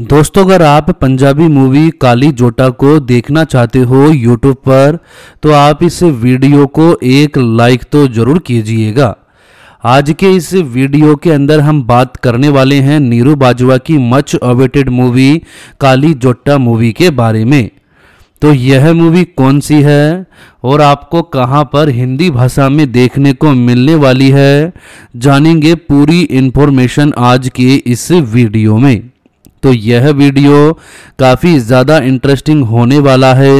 दोस्तों अगर आप पंजाबी मूवी काली जोटा को देखना चाहते हो यूट्यूब पर तो आप इस वीडियो को एक लाइक तो जरूर कीजिएगा आज के इस वीडियो के अंदर हम बात करने वाले हैं नीरू बाजवा की मच अवेटेड मूवी काली जोटा मूवी के बारे में तो यह मूवी कौन सी है और आपको कहां पर हिंदी भाषा में देखने को मिलने वाली है जानेंगे पूरी इन्फॉर्मेशन आज के इस वीडियो में तो यह वीडियो काफ़ी ज़्यादा इंटरेस्टिंग होने वाला है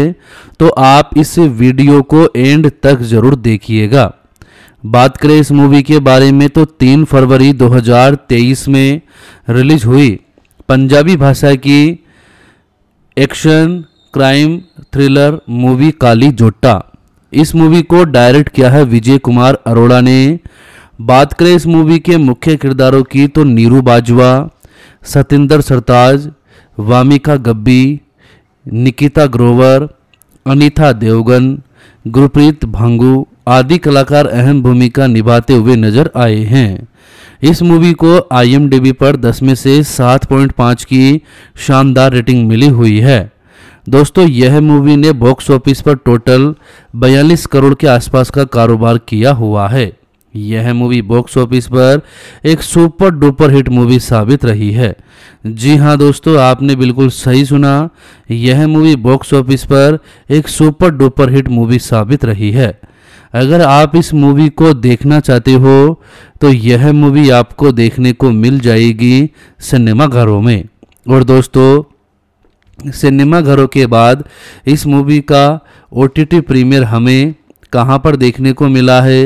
तो आप इस वीडियो को एंड तक ज़रूर देखिएगा बात करें इस मूवी के बारे में तो 3 फरवरी 2023 में रिलीज हुई पंजाबी भाषा की action crime thriller movie Kali Jotta इस मूवी को डायरेक्ट किया है विजय कुमार अरोड़ा ने बात करें इस मूवी के मुख्य किरदारों की तो नीरू बाजवा सतिंदर सरताज वामिका गब्बी निकिता ग्रोवर अनीता देवगन गुरप्रीत भांगू आदि कलाकार अहम भूमिका निभाते हुए नजर आए हैं इस मूवी को आईएमडीबी पर 10 में से 7.5 की शानदार रेटिंग मिली हुई है दोस्तों यह मूवी ने बॉक्स ऑफिस पर टोटल बयालीस करोड़ के आसपास का कारोबार किया हुआ है यह मूवी बॉक्स ऑफिस पर एक सुपर डुपर हिट मूवी साबित रही है जी हाँ दोस्तों आपने बिल्कुल सही सुना यह मूवी बॉक्स ऑफिस पर एक सुपर डुपर हिट मूवी साबित रही है अगर आप इस मूवी को देखना चाहते हो तो यह मूवी आपको देखने को मिल जाएगी सिनेमाघरों में और दोस्तों सिनेमाघरों के बाद इस मूवी का ओ टी प्रीमियर हमें कहाँ पर देखने को मिला है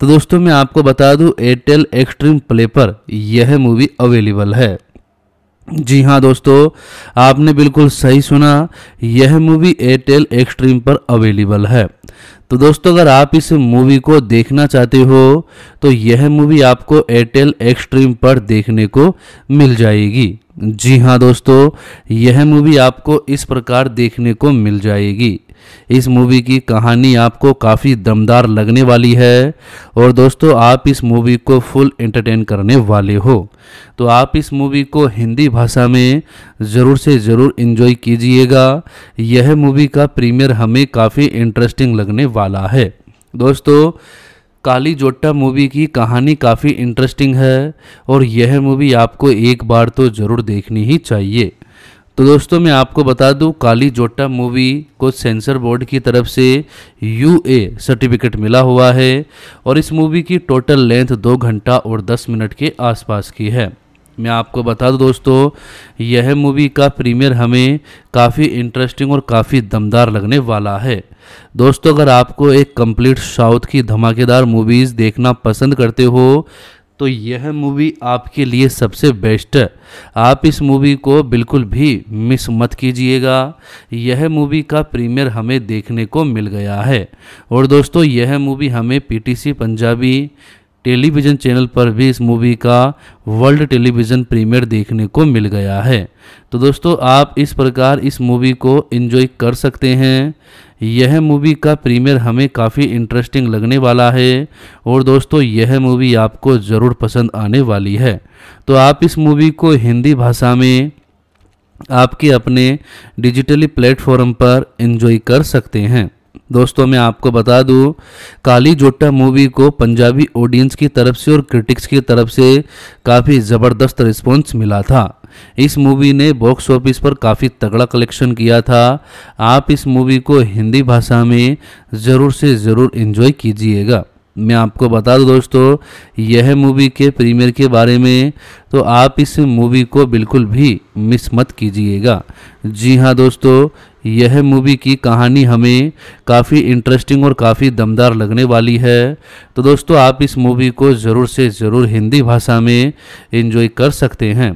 तो दोस्तों मैं आपको बता दूं एयरटेल एक्सट्रीम प्ले पर यह मूवी अवेलेबल है जी हाँ दोस्तों आपने बिल्कुल सही सुना यह मूवी एयरटेल एक्सट्रीम पर अवेलेबल है तो दोस्तों अगर आप इस मूवी को देखना चाहते हो तो यह मूवी आपको एयरटेल एक्सट्रीम पर देखने को मिल जाएगी जी हाँ दोस्तों यह मूवी आपको इस प्रकार देखने को मिल जाएगी इस मूवी की कहानी आपको काफ़ी दमदार लगने वाली है और दोस्तों आप इस मूवी को फुल एंटरटेन करने वाले हो तो आप इस मूवी को हिंदी भाषा में ज़रूर से ज़रूर इन्जॉय कीजिएगा यह मूवी का प्रीमियर हमें काफ़ी इंटरेस्टिंग लगने वाला है दोस्तों काली जोटा मूवी की कहानी काफ़ी इंटरेस्टिंग है और यह मूवी आपको एक बार तो ज़रूर देखनी ही चाहिए तो दोस्तों मैं आपको बता दूं काली जोटा मूवी को सेंसर बोर्ड की तरफ से यू ए सर्टिफिकेट मिला हुआ है और इस मूवी की टोटल लेंथ दो घंटा और दस मिनट के आसपास की है मैं आपको बता दूं दोस्तों यह मूवी का प्रीमियर हमें काफ़ी इंटरेस्टिंग और काफ़ी दमदार लगने वाला है दोस्तों अगर आपको एक कंप्लीट साउथ की धमाकेदार मूवीज़ देखना पसंद करते हो तो यह मूवी आपके लिए सबसे बेस्ट है आप इस मूवी को बिल्कुल भी मिस मत कीजिएगा यह मूवी का प्रीमियर हमें देखने को मिल गया है और दोस्तों यह मूवी हमें पीटीसी पंजाबी टेलीविज़न चैनल पर भी इस मूवी का वर्ल्ड टेलीविज़न प्रीमियर देखने को मिल गया है तो दोस्तों आप इस प्रकार इस मूवी को इन्जॉय कर सकते हैं यह मूवी का प्रीमियर हमें काफ़ी इंटरेस्टिंग लगने वाला है और दोस्तों यह मूवी आपको ज़रूर पसंद आने वाली है तो आप इस मूवी को हिंदी भाषा में आपके अपने डिजिटली प्लेटफॉर्म पर इन्जॉय कर सकते हैं दोस्तों मैं आपको बता दूं काली जोटा मूवी को पंजाबी ऑडियंस की तरफ से और क्रिटिक्स की तरफ से काफ़ी ज़बरदस्त रिस्पॉन्स मिला था इस मूवी ने बॉक्स ऑफिस पर काफ़ी तगड़ा कलेक्शन किया था आप इस मूवी को हिंदी भाषा में ज़रूर से ज़रूर इन्जॉय कीजिएगा मैं आपको बता दूं दोस्तों यह मूवी के प्रीमियर के बारे में तो आप इस मूवी को बिल्कुल भी मिस मत कीजिएगा जी हाँ दोस्तों यह मूवी की कहानी हमें काफ़ी इंटरेस्टिंग और काफ़ी दमदार लगने वाली है तो दोस्तों आप इस मूवी को ज़रूर से ज़रूर हिंदी भाषा में इन्जॉय कर सकते हैं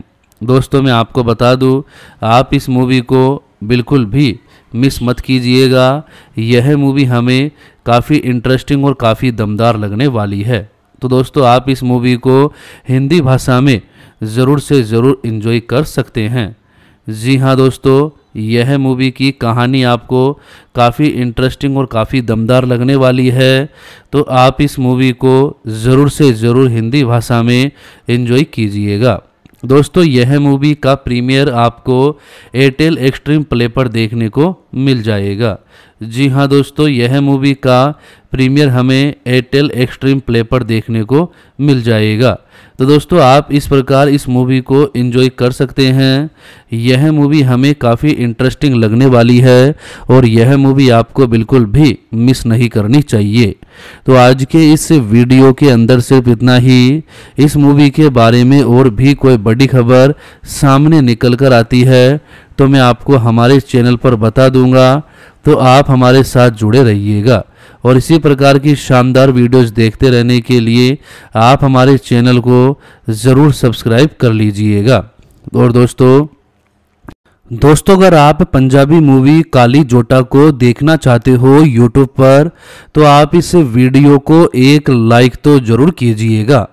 दोस्तों मैं आपको बता दूं आप इस मूवी को बिल्कुल भी मिस मत कीजिएगा यह मूवी हमें काफ़ी इंटरेस्टिंग और काफ़ी दमदार लगने वाली है तो दोस्तों आप इस मूवी को हिंदी भाषा में ज़रूर से ज़रूर इन्जॉय कर सकते हैं जी हाँ दोस्तों यह मूवी की कहानी आपको काफ़ी इंटरेस्टिंग और काफ़ी दमदार लगने वाली है तो आप इस मूवी को ज़रूर से ज़रूर हिंदी भाषा में इन्जॉय कीजिएगा दोस्तों यह मूवी का प्रीमियर आपको एयरटेल एक्सट्रीम प्ले पर देखने को मिल जाएगा जी हाँ दोस्तों यह मूवी का प्रीमियर हमें एयरटेल एक्सट्रीम प्ले पर देखने को मिल जाएगा तो दोस्तों आप इस प्रकार इस मूवी को एंजॉय कर सकते हैं यह मूवी हमें काफ़ी इंटरेस्टिंग लगने वाली है और यह मूवी आपको बिल्कुल भी मिस नहीं करनी चाहिए तो आज के इस वीडियो के अंदर सिर्फ इतना ही इस मूवी के बारे में और भी कोई बड़ी खबर सामने निकल कर आती है तो मैं आपको हमारे चैनल पर बता दूंगा तो आप हमारे साथ जुड़े रहिएगा और इसी प्रकार की शानदार वीडियोस देखते रहने के लिए आप हमारे चैनल को ज़रूर सब्सक्राइब कर लीजिएगा और दोस्तों दोस्तों अगर आप पंजाबी मूवी काली जोटा को देखना चाहते हो यूट्यूब पर तो आप इस वीडियो को एक लाइक तो ज़रूर कीजिएगा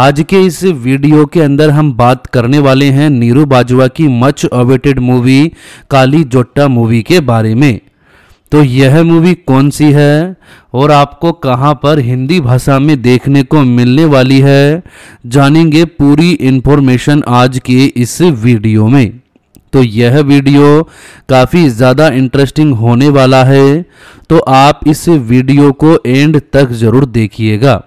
आज के इस वीडियो के अंदर हम बात करने वाले हैं नीरू बाजवा की much awaited movie Kali Jotta movie के बारे में तो यह मूवी कौन सी है और आपको कहां पर हिंदी भाषा में देखने को मिलने वाली है जानेंगे पूरी इन्फॉर्मेशन आज के इस वीडियो में तो यह वीडियो काफ़ी ज़्यादा इंटरेस्टिंग होने वाला है तो आप इस वीडियो को एंड तक ज़रूर देखिएगा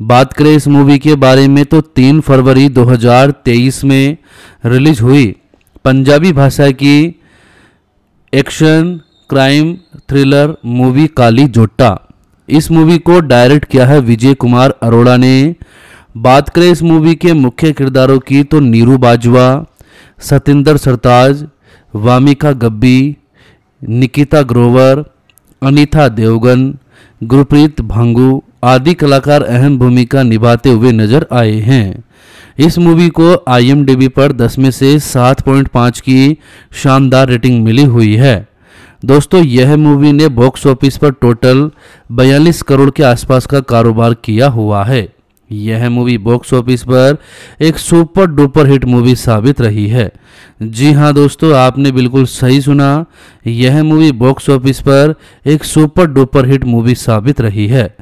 बात करें इस मूवी के बारे में तो 3 फरवरी 2023 में रिलीज हुई पंजाबी भाषा की action crime thriller movie Kali Jotta इस मूवी को डायरेक्ट किया है विजय कुमार अरोड़ा ने बात करें इस मूवी के मुख्य किरदारों की तो नीरू बाजवा सतेंद्र सरताज वामिका गब्बी निकिता ग्रोवर अनीता देवगन गुरप्रीत भांगू आदि कलाकार अहम भूमिका निभाते हुए नजर आए हैं इस मूवी को आई पर 10 में से 7.5 की शानदार रेटिंग मिली हुई है दोस्तों यह मूवी ने बॉक्स ऑफिस पर टोटल 42 करोड़ के आसपास का कारोबार किया हुआ है यह मूवी बॉक्स ऑफिस पर एक सुपर डुपर हिट मूवी साबित रही है जी हाँ दोस्तों आपने बिल्कुल सही सुना यह मूवी बॉक्स ऑफिस पर एक सुपर डुपर हिट मूवी साबित रही है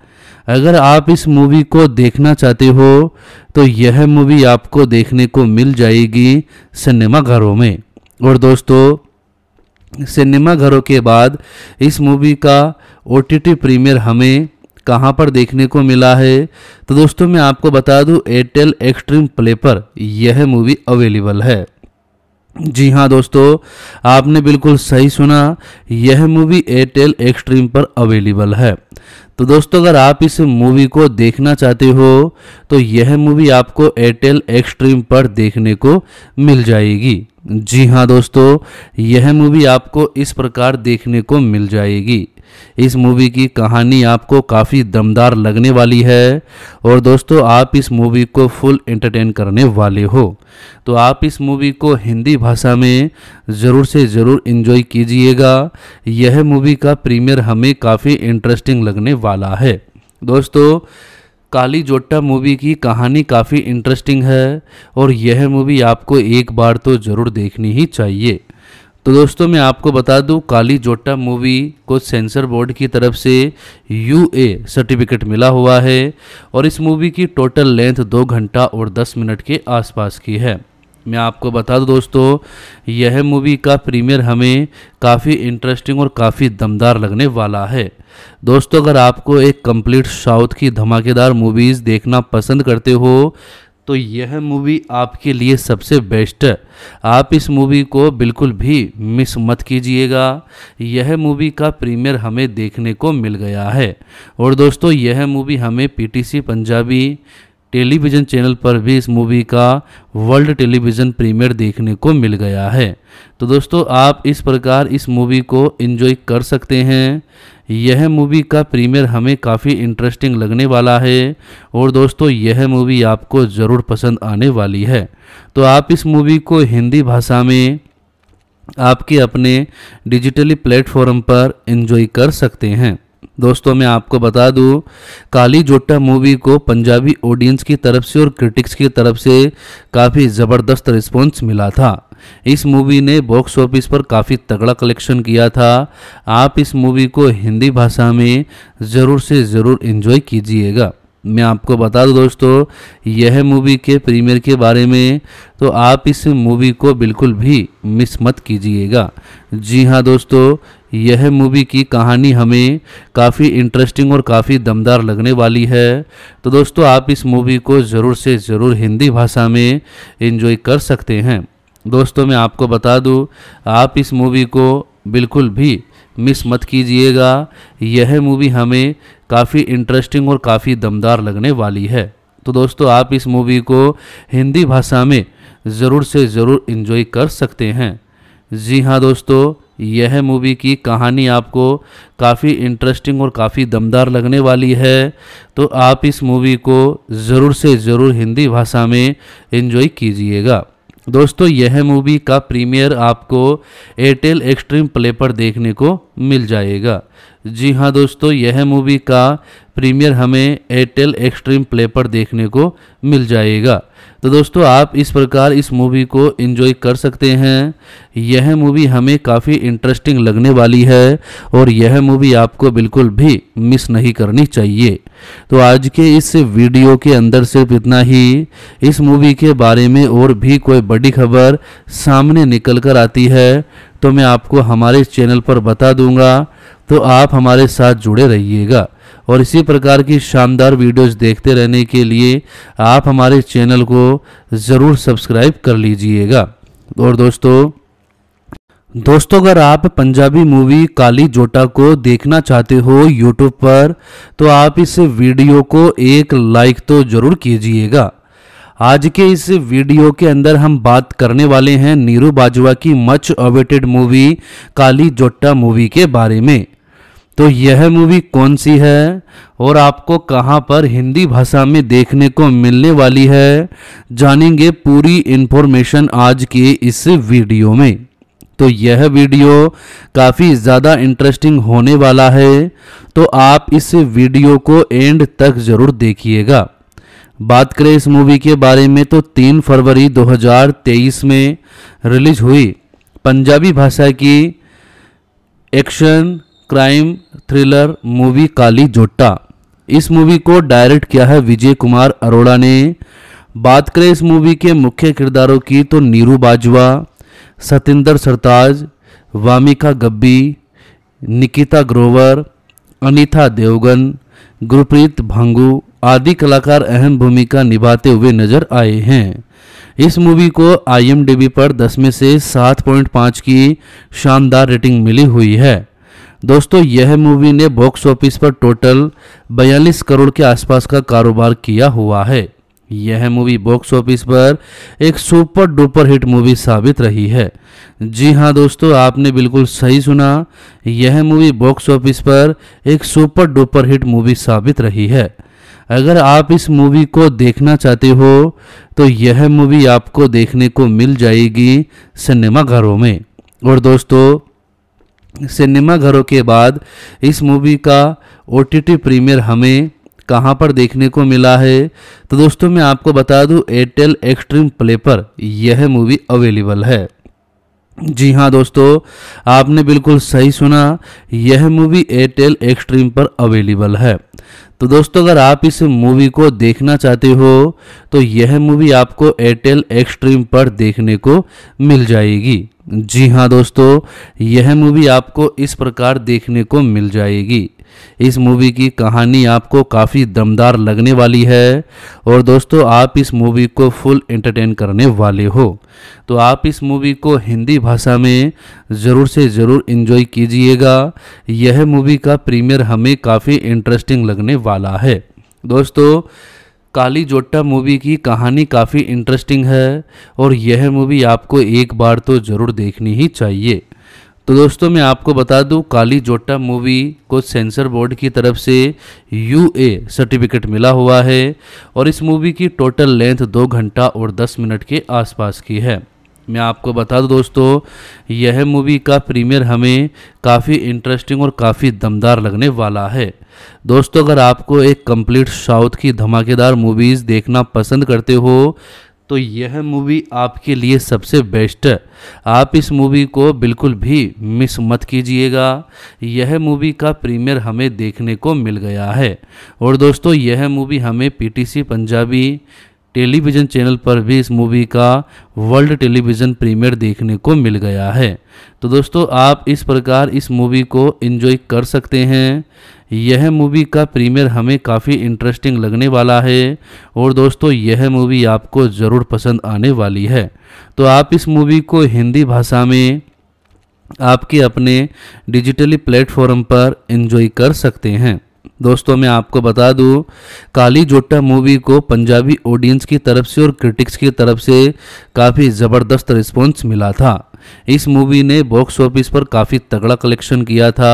अगर आप इस मूवी को देखना चाहते हो तो यह मूवी आपको देखने को मिल जाएगी सिनेमाघरों में और दोस्तों सिनेमाघरों के बाद इस मूवी का ओ टी प्रीमियर हमें कहाँ पर देखने को मिला है तो दोस्तों मैं आपको बता दूं एयरटेल एक्सट्रीम प्ले पर यह मूवी अवेलेबल है जी हाँ दोस्तों आपने बिल्कुल सही सुना यह मूवी एयरटेल एक्सट्रीम पर अवेलेबल है तो दोस्तों अगर आप इस मूवी को देखना चाहते हो तो यह मूवी आपको एयरटेल एक्सट्रीम पर देखने को मिल जाएगी जी हाँ दोस्तों यह मूवी आपको इस प्रकार देखने को मिल जाएगी इस मूवी की कहानी आपको काफ़ी दमदार लगने वाली है और दोस्तों आप इस मूवी को फुल एंटरटेन करने वाले हो तो आप इस मूवी को हिंदी भाषा में ज़रूर से ज़रूर इन्जॉय कीजिएगा यह मूवी का प्रीमियर हमें काफ़ी इंटरेस्टिंग लगने वाला है दोस्तों काली जोट्टा मूवी की कहानी काफ़ी इंटरेस्टिंग है और यह मूवी आपको एक बार तो ज़रूर देखनी ही चाहिए तो दोस्तों मैं आपको बता दूं काली जोटा मूवी को सेंसर बोर्ड की तरफ से यू ए सर्टिफिकेट मिला हुआ है और इस मूवी की टोटल लेंथ दो घंटा और दस मिनट के आसपास की है मैं आपको बता दूं दोस्तों यह मूवी का प्रीमियर हमें काफ़ी इंटरेस्टिंग और काफ़ी दमदार लगने वाला है दोस्तों अगर आपको एक कंप्लीट साउथ की धमाकेदार मूवीज़ देखना पसंद करते हो तो यह मूवी आपके लिए सबसे बेस्ट है आप इस मूवी को बिल्कुल भी मिस मत कीजिएगा यह मूवी का प्रीमियर हमें देखने को मिल गया है और दोस्तों यह मूवी हमें पीटीसी पंजाबी टेलीविज़न चैनल पर भी इस मूवी का वर्ल्ड टेलीविज़न प्रीमियर देखने को मिल गया है तो दोस्तों आप इस प्रकार इस मूवी को इन्जॉय कर सकते हैं यह मूवी का प्रीमियर हमें काफ़ी इंटरेस्टिंग लगने वाला है और दोस्तों यह मूवी आपको ज़रूर पसंद आने वाली है तो आप इस मूवी को हिंदी भाषा में आपके अपने डिजिटली प्लेटफॉर्म पर इन्जॉय कर सकते हैं दोस्तों मैं आपको बता दूं काली जोटा मूवी को पंजाबी ऑडियंस की तरफ से और क्रिटिक्स की तरफ से काफ़ी ज़बरदस्त रिस्पॉन्स मिला था इस मूवी ने बॉक्स ऑफिस पर काफ़ी तगड़ा कलेक्शन किया था आप इस मूवी को हिंदी भाषा में ज़रूर से ज़रूर इन्जॉय कीजिएगा मैं आपको बता दूं दोस्तों यह मूवी के प्रीमियर के बारे में तो आप इस मूवी को बिल्कुल भी मिस मत कीजिएगा जी हाँ दोस्तों यह मूवी की कहानी हमें काफ़ी इंटरेस्टिंग और काफ़ी दमदार लगने वाली है तो दोस्तों आप इस मूवी को ज़रूर से ज़रूर हिंदी भाषा में इन्जॉय कर सकते हैं दोस्तों मैं आपको बता दूँ आप इस मूवी को बिल्कुल भी मिस मत कीजिएगा यह मूवी हमें काफ़ी इंटरेस्टिंग और काफ़ी दमदार लगने वाली है तो दोस्तों आप इस मूवी को हिंदी भाषा में ज़रूर से ज़रूर इन्जॉय कर सकते हैं जी हाँ दोस्तों यह मूवी की कहानी आपको काफ़ी इंटरेस्टिंग और काफ़ी दमदार लगने वाली है तो आप इस मूवी को ज़रूर से ज़रूर हिंदी भाषा में इन्जॉय कीजिएगा दोस्तों यह मूवी का प्रीमियर आपको एयरटेल एक्सट्रीम प्ले पर देखने को मिल जाएगा जी हाँ दोस्तों यह मूवी का प्रीमियर हमें एयरटेल एक्सट्रीम प्ले पर देखने को मिल जाएगा तो दोस्तों आप इस प्रकार इस मूवी को इन्जॉय कर सकते हैं यह मूवी हमें काफ़ी इंटरेस्टिंग लगने वाली है और यह मूवी आपको बिल्कुल भी मिस नहीं करनी चाहिए तो आज के इस वीडियो के अंदर सिर्फ इतना ही इस मूवी के बारे में और भी कोई बड़ी खबर सामने निकल कर आती है तो मैं आपको हमारे चैनल पर बता दूंगा तो आप हमारे साथ जुड़े रहिएगा और इसी प्रकार की शानदार वीडियोस देखते रहने के लिए आप हमारे चैनल को ज़रूर सब्सक्राइब कर लीजिएगा और दोस्तों दोस्तों अगर आप पंजाबी मूवी काली जोटा को देखना चाहते हो यूट्यूब पर तो आप इस वीडियो को एक लाइक तो ज़रूर कीजिएगा आज के इस वीडियो के अंदर हम बात करने वाले हैं नीरू बाजवा की मच अवेटेड मूवी काली जोटा मूवी के बारे में तो यह मूवी कौन सी है और आपको कहाँ पर हिंदी भाषा में देखने को मिलने वाली है जानेंगे पूरी इन्फॉर्मेशन आज के इस वीडियो में तो यह वीडियो काफ़ी ज़्यादा इंटरेस्टिंग होने वाला है तो आप इस वीडियो को एंड तक ज़रूर देखिएगा बात करें इस मूवी के बारे में तो 3 फरवरी 2023 में रिलीज हुई पंजाबी भाषा की action crime thriller movie Kali Jotta इस मूवी को डायरेक्ट किया है विजय कुमार अरोड़ा ने बात करें इस मूवी के मुख्य किरदारों की तो नीरू बाजवा सतेंद्र सरताज वामिका गब्बी निकिता ग्रोवर अनीता देवगन गुरप्रीत भांगू आदि कलाकार अहम भूमिका निभाते हुए नजर आए हैं इस मूवी को आईएमडीबी पर 10 में से 7.5 की शानदार रेटिंग मिली हुई है दोस्तों यह मूवी ने बॉक्स ऑफिस पर टोटल बयालीस करोड़ के आसपास का कारोबार किया हुआ है यह मूवी बॉक्स ऑफिस पर एक सुपर डुपर हिट मूवी साबित रही है जी हाँ दोस्तों आपने बिल्कुल सही सुना यह मूवी बॉक्स ऑफिस पर एक सुपर डुपर हिट मूवी साबित रही है अगर आप इस मूवी को देखना चाहते हो तो यह मूवी आपको देखने को मिल जाएगी सिनेमाघरों में और दोस्तों सिनेमा घरों के बाद इस मूवी का ओ प्रीमियर हमें कहाँ पर देखने को मिला है तो दोस्तों मैं आपको बता दूं एयरटेल एक्सट्रीम प्ले पर यह मूवी अवेलेबल है जी हाँ दोस्तों आपने बिल्कुल सही सुना यह मूवी एयरटेल एक्सट्रीम पर अवेलेबल है तो दोस्तों अगर आप इस मूवी को देखना चाहते हो तो यह मूवी आपको एयरटेल एक्सट्रीम पर देखने को मिल जाएगी जी हाँ दोस्तों यह मूवी आपको इस प्रकार देखने को मिल जाएगी इस मूवी की कहानी आपको काफ़ी दमदार लगने वाली है और दोस्तों आप इस मूवी को फुल एंटरटेन करने वाले हो तो आप इस मूवी को हिंदी भाषा में ज़रूर से ज़रूर इन्जॉय कीजिएगा यह मूवी का प्रीमियर हमें काफ़ी इंटरेस्टिंग लगने वाला है दोस्तों काली जोट्टा मूवी की कहानी काफ़ी इंटरेस्टिंग है और यह मूवी आपको एक बार तो ज़रूर देखनी ही चाहिए तो दोस्तों मैं आपको बता दूं काली जोटा मूवी को सेंसर बोर्ड की तरफ से यू ए सर्टिफिकेट मिला हुआ है और इस मूवी की टोटल लेंथ दो घंटा और दस मिनट के आसपास की है मैं आपको बता दूं दोस्तों यह मूवी का प्रीमियर हमें काफ़ी इंटरेस्टिंग और काफ़ी दमदार लगने वाला है दोस्तों अगर आपको एक कंप्लीट साउथ की धमाकेदार मूवीज़ देखना पसंद करते हो तो यह मूवी आपके लिए सबसे बेस्ट है आप इस मूवी को बिल्कुल भी मिस मत कीजिएगा यह मूवी का प्रीमियर हमें देखने को मिल गया है और दोस्तों यह मूवी हमें पीटीसी पंजाबी टेलीविज़न चैनल पर भी इस मूवी का वर्ल्ड टेलीविज़न प्रीमियर देखने को मिल गया है तो दोस्तों आप इस प्रकार इस मूवी को इन्जॉय कर सकते हैं यह मूवी का प्रीमियर हमें काफ़ी इंटरेस्टिंग लगने वाला है और दोस्तों यह मूवी आपको ज़रूर पसंद आने वाली है तो आप इस मूवी को हिंदी भाषा में आपके अपने डिजिटली प्लेटफॉर्म पर इन्जॉय कर सकते हैं दोस्तों मैं आपको बता दूं काली जोटा मूवी को पंजाबी ऑडियंस की तरफ से और क्रिटिक्स की तरफ से काफ़ी ज़बरदस्त रिस्पॉन्स मिला था इस मूवी ने बॉक्स ऑफिस पर काफ़ी तगड़ा कलेक्शन किया था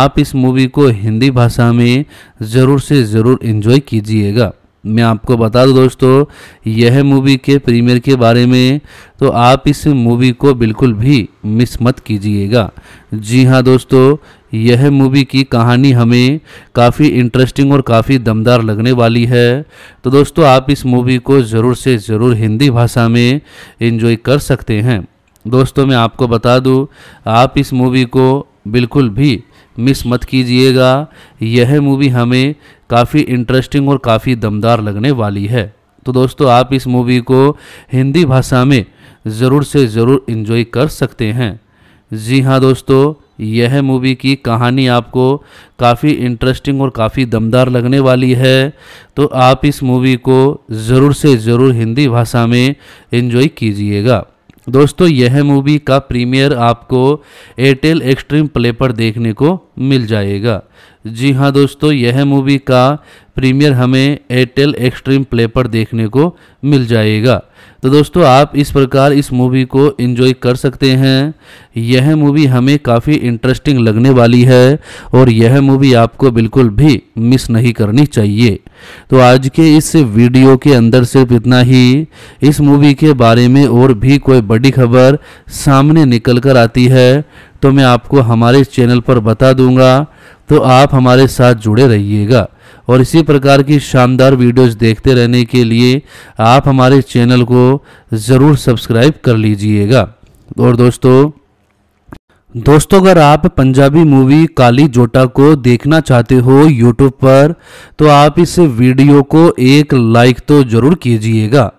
आप इस मूवी को हिंदी भाषा में ज़रूर से ज़रूर इन्जॉय कीजिएगा मैं आपको बता दूं दोस्तों यह मूवी के प्रीमियर के बारे में तो आप इस मूवी को बिल्कुल भी मिस मत कीजिएगा जी हाँ दोस्तों यह मूवी की कहानी हमें काफ़ी इंटरेस्टिंग और काफ़ी दमदार लगने वाली है तो दोस्तों आप इस मूवी को ज़रूर से ज़रूर हिंदी भाषा में इन्जॉय कर सकते हैं दोस्तों मैं आपको बता दूं आप इस मूवी को बिल्कुल भी मिस मत कीजिएगा यह मूवी हमें काफ़ी इंटरेस्टिंग और काफ़ी दमदार लगने वाली है तो दोस्तों आप इस मूवी को हिंदी भाषा में ज़रूर से ज़रूर इन्जॉय कर सकते हैं जी हाँ दोस्तों यह मूवी की कहानी आपको काफ़ी इंटरेस्टिंग और काफ़ी दमदार लगने वाली है तो आप इस मूवी को ज़रूर से ज़रूर हिंदी भाषा में इन्जॉय कीजिएगा दोस्तों यह मूवी का प्रीमियर आपको एयरटेल एक्सट्रीम प्ले पर देखने को मिल जाएगा जी हाँ दोस्तों यह मूवी का प्रीमियर हमें एयरटेल एक्सट्रीम प्ले पर देखने को मिल जाएगा तो दोस्तों आप इस प्रकार इस मूवी को इन्जॉय कर सकते हैं यह मूवी हमें काफ़ी इंटरेस्टिंग लगने वाली है और यह मूवी आपको बिल्कुल भी मिस नहीं करनी चाहिए तो आज के इस वीडियो के अंदर सिर्फ इतना ही इस मूवी के बारे में और भी कोई बड़ी खबर सामने निकल कर आती है तो मैं आपको हमारे चैनल पर बता दूंगा तो आप हमारे साथ जुड़े रहिएगा और इसी प्रकार की शानदार वीडियोस देखते रहने के लिए आप हमारे चैनल को ज़रूर सब्सक्राइब कर लीजिएगा और दोस्तों दोस्तों अगर आप पंजाबी मूवी काली जोटा को देखना चाहते हो यूट्यूब पर तो आप इस वीडियो को एक लाइक तो ज़रूर कीजिएगा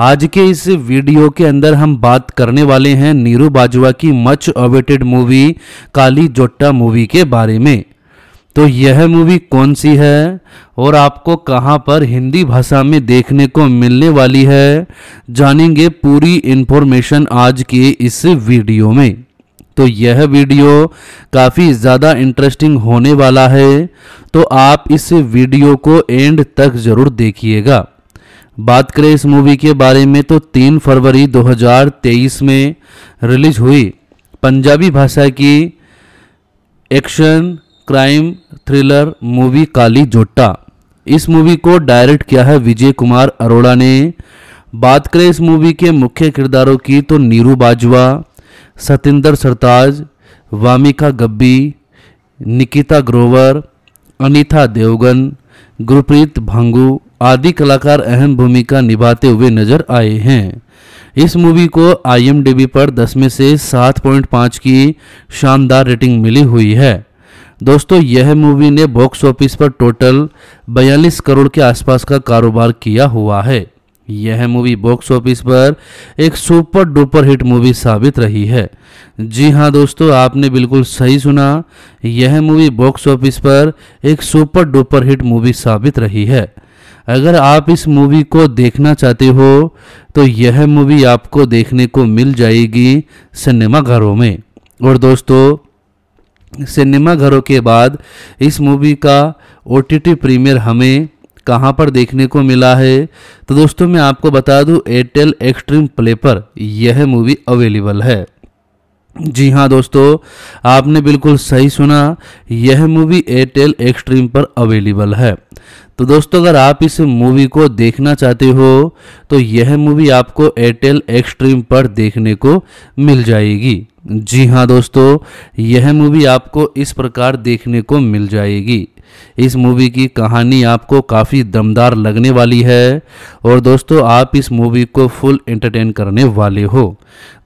आज के इस वीडियो के अंदर हम बात करने वाले हैं नीरू बाजवा की मच अवेटेड मूवी काली जोटा मूवी के बारे में तो यह मूवी कौन सी है और आपको कहाँ पर हिंदी भाषा में देखने को मिलने वाली है जानेंगे पूरी इन्फॉर्मेशन आज के इस वीडियो में तो यह वीडियो काफ़ी ज़्यादा इंटरेस्टिंग होने वाला है तो आप इस वीडियो को एंड तक ज़रूर देखिएगा बात करें इस मूवी के बारे में तो 3 फरवरी 2023 में रिलीज हुई पंजाबी भाषा की action crime thriller movie Kali Jotta इस मूवी को डायरेक्ट किया है विजय कुमार अरोड़ा ने बात करें इस मूवी के मुख्य किरदारों की तो नीरू बाजवा सतेंद्र सरताज वामिका गब्बी निकिता ग्रोवर अनीता देवगन गुरप्रीत भांगू आदि कलाकार अहम भूमिका निभाते हुए नजर आए हैं इस मूवी को आईएमडीबी पर 10 में से 7.5 की शानदार रेटिंग मिली हुई है दोस्तों यह मूवी ने बॉक्स ऑफिस पर टोटल 42 करोड़ के आसपास का कारोबार किया हुआ है यह मूवी बॉक्स ऑफिस पर एक सुपर डुपर हिट मूवी साबित रही है जी हाँ दोस्तों आपने बिल्कुल सही सुना यह मूवी बॉक्स ऑफिस पर एक सुपर डुपर हिट मूवी साबित रही है अगर आप इस मूवी को देखना चाहते हो तो यह मूवी आपको देखने को मिल जाएगी सिनेमाघरों में और दोस्तों सिनेमा घरों के बाद इस मूवी का ओ प्रीमियर हमें कहाँ पर देखने को मिला है तो दोस्तों मैं आपको बता दूं एयरटेल एक्सट्रीम प्ले पर यह मूवी अवेलेबल है जी हाँ दोस्तों आपने बिल्कुल सही सुना यह मूवी एयरटेल एक्सट्रीम पर अवेलेबल है तो दोस्तों अगर आप इस मूवी को देखना चाहते हो तो यह मूवी आपको एयरटेल एक्सट्रीम पर देखने को मिल जाएगी जी हाँ दोस्तों यह मूवी आपको इस प्रकार देखने को मिल जाएगी इस मूवी की कहानी आपको काफ़ी दमदार लगने वाली है और दोस्तों आप इस मूवी को फुल एंटरटेन करने वाले हो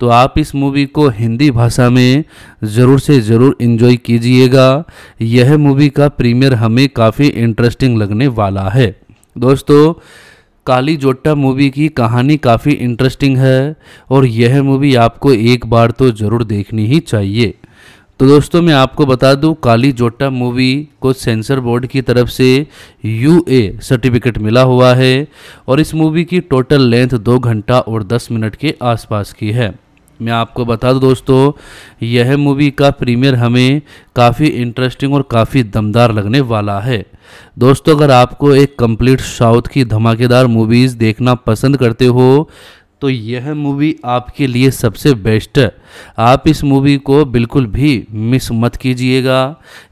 तो आप इस मूवी को हिंदी भाषा में ज़रूर से ज़रूर इन्जॉय कीजिएगा यह मूवी का प्रीमियर हमें काफ़ी इंटरेस्टिंग लगने वाला है दोस्तों काली जोट्टा मूवी की कहानी काफ़ी इंटरेस्टिंग है और यह मूवी आपको एक बार तो ज़रूर देखनी ही चाहिए तो दोस्तों मैं आपको बता दूं काली जोट्टा मूवी को सेंसर बोर्ड की तरफ से यू ए सर्टिफिकेट मिला हुआ है और इस मूवी की टोटल लेंथ दो घंटा और दस मिनट के आसपास की है मैं आपको बता दूं दोस्तों यह मूवी का प्रीमियर हमें काफ़ी इंटरेस्टिंग और काफ़ी दमदार लगने वाला है दोस्तों अगर आपको एक कंप्लीट साउथ की धमाकेदार मूवीज़ देखना पसंद करते हो तो यह मूवी आपके लिए सबसे बेस्ट है आप इस मूवी को बिल्कुल भी मिस मत कीजिएगा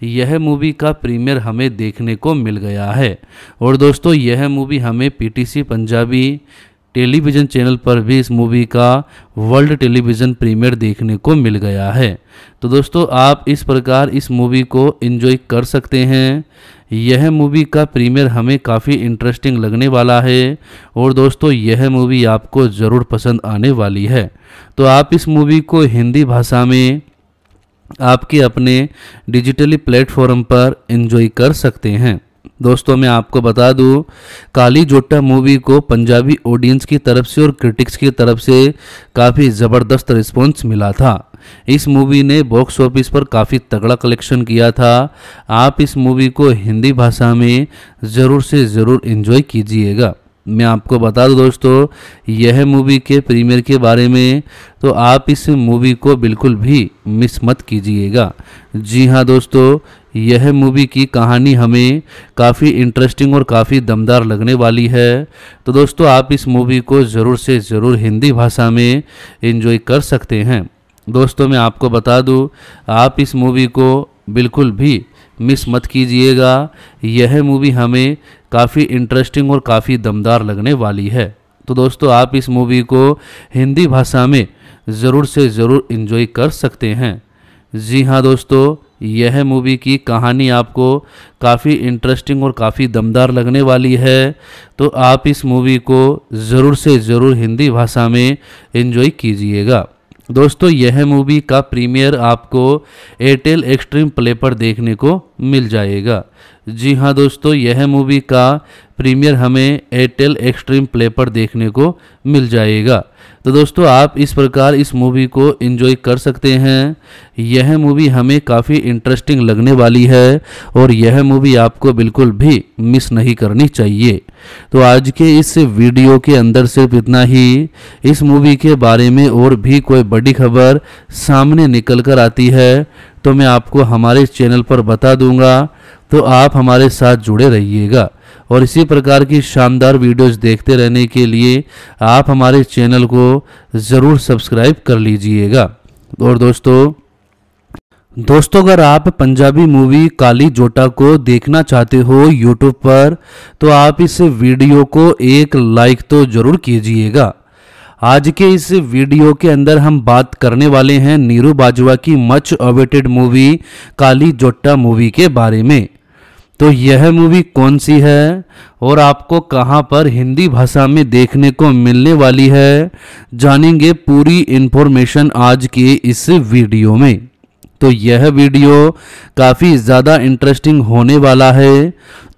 यह मूवी का प्रीमियर हमें देखने को मिल गया है और दोस्तों यह मूवी हमें पीटीसी पंजाबी टेलीविज़न चैनल पर भी इस मूवी का वर्ल्ड टेलीविज़न प्रीमियर देखने को मिल गया है तो दोस्तों आप इस प्रकार इस मूवी को इन्जॉय कर सकते हैं यह मूवी का प्रीमियर हमें काफ़ी इंटरेस्टिंग लगने वाला है और दोस्तों यह मूवी आपको ज़रूर पसंद आने वाली है तो आप इस मूवी को हिंदी भाषा में आपके अपने डिजिटली प्लेटफॉर्म पर इन्जॉय कर सकते हैं दोस्तों मैं आपको बता दूं काली जोटा मूवी को पंजाबी ऑडियंस की तरफ से और क्रिटिक्स की तरफ से काफ़ी ज़बरदस्त रिस्पॉन्स मिला था इस मूवी ने बॉक्स ऑफिस पर काफ़ी तगड़ा कलेक्शन किया था आप इस मूवी को हिंदी भाषा में ज़रूर से ज़रूर इन्जॉय कीजिएगा मैं आपको बता दूं दोस्तों यह मूवी के प्रीमियर के बारे में तो आप इस मूवी को बिल्कुल भी मिस मत कीजिएगा जी हाँ दोस्तों यह मूवी की कहानी हमें काफ़ी इंटरेस्टिंग और काफ़ी दमदार लगने वाली है तो दोस्तों आप इस मूवी को ज़रूर से ज़रूर हिंदी भाषा में इन्जॉय कर सकते हैं दोस्तों मैं आपको बता दूँ आप इस मूवी को बिल्कुल भी मिस मत कीजिएगा यह मूवी हमें काफ़ी इंटरेस्टिंग और काफ़ी दमदार लगने वाली है तो दोस्तों आप इस मूवी को हिंदी भाषा में ज़रूर से ज़रूर इन्जॉय कर सकते हैं जी हाँ दोस्तों यह मूवी की कहानी आपको काफ़ी इंटरेस्टिंग और काफ़ी दमदार लगने वाली है तो आप इस मूवी को ज़रूर से ज़रूर हिंदी भाषा में इन्जॉय कीजिएगा दोस्तों यह मूवी का प्रीमियर आपको एयरटेल एक्सट्रीम प्ले पर देखने को मिल जाएगा जी हाँ दोस्तों यह मूवी का प्रीमियर हमें एयरटेल एक्सट्रीम प्ले पर देखने को मिल जाएगा तो दोस्तों आप इस प्रकार इस मूवी को एंजॉय कर सकते हैं यह मूवी हमें काफ़ी इंटरेस्टिंग लगने वाली है और यह मूवी आपको बिल्कुल भी मिस नहीं करनी चाहिए तो आज के इस वीडियो के अंदर सिर्फ इतना ही इस मूवी के बारे में और भी कोई बड़ी खबर सामने निकल कर आती है तो मैं आपको हमारे इस चैनल पर बता दूंगा तो आप हमारे साथ जुड़े रहिएगा और इसी प्रकार की शानदार वीडियोस देखते रहने के लिए आप हमारे चैनल को ज़रूर सब्सक्राइब कर लीजिएगा और दोस्तों दोस्तों अगर आप पंजाबी मूवी काली जोटा को देखना चाहते हो यूट्यूब पर तो आप इस वीडियो को एक लाइक तो ज़रूर कीजिएगा आज के इस वीडियो के अंदर हम बात करने वाले हैं नीरू बाजवा की much awaited movie Kali Jotta movie के बारे में तो यह मूवी कौन सी है और आपको कहां पर हिंदी भाषा में देखने को मिलने वाली है जानेंगे पूरी इन्फॉर्मेशन आज के इस वीडियो में तो यह वीडियो काफ़ी ज़्यादा इंटरेस्टिंग होने वाला है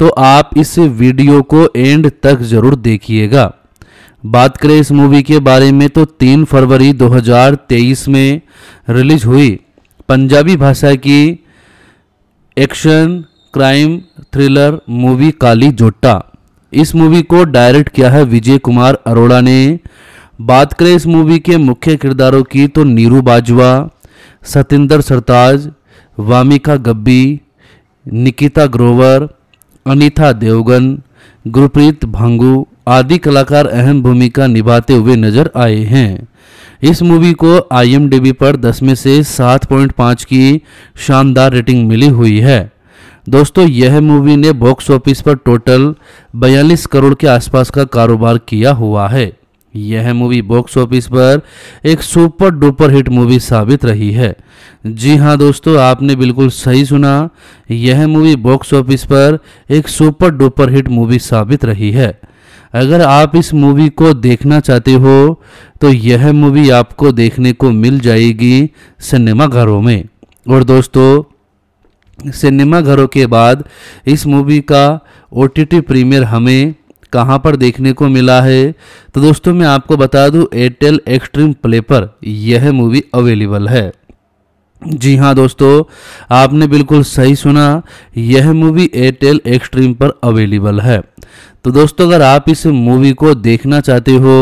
तो आप इस वीडियो को एंड तक ज़रूर देखिएगा बात करें इस मूवी के बारे में तो 3 फरवरी 2023 में रिलीज हुई पंजाबी भाषा की action crime thriller movie Kali Jotta इस मूवी को डायरेक्ट किया है विजय कुमार अरोड़ा ने बात करें इस मूवी के मुख्य किरदारों की तो नीरू बाजवा सतेंद्र सरताज वामिका गब्बी निकिता ग्रोवर अनीता देवगन गुरप्रीत भांगू आदि कलाकार अहम भूमिका निभाते हुए नजर आए हैं इस मूवी को आईएमडीबी पर 10 में से 7.5 की शानदार रेटिंग मिली हुई है दोस्तों यह मूवी ने बॉक्स ऑफिस पर टोटल 42 करोड़ के आसपास का कारोबार किया हुआ है यह मूवी बॉक्स ऑफिस पर एक सुपर डुपर हिट मूवी साबित रही है जी हाँ दोस्तों आपने बिल्कुल सही सुना यह मूवी बॉक्स ऑफिस पर एक सुपर डुपर हिट मूवी साबित रही है अगर आप इस मूवी को देखना चाहते हो तो यह मूवी आपको देखने को मिल जाएगी सिनेमाघरों में और दोस्तों सिनेमाघरों के बाद इस मूवी का ओ टी प्रीमियर हमें कहाँ पर देखने को मिला है तो दोस्तों मैं आपको बता दूं एयरटेल एक्सट्रीम प्ले पर यह मूवी अवेलेबल है जी हाँ दोस्तों आपने बिल्कुल सही सुना यह मूवी एयरटेल एक्सट्रीम पर अवेलेबल है तो दोस्तों अगर आप इस मूवी को देखना चाहते हो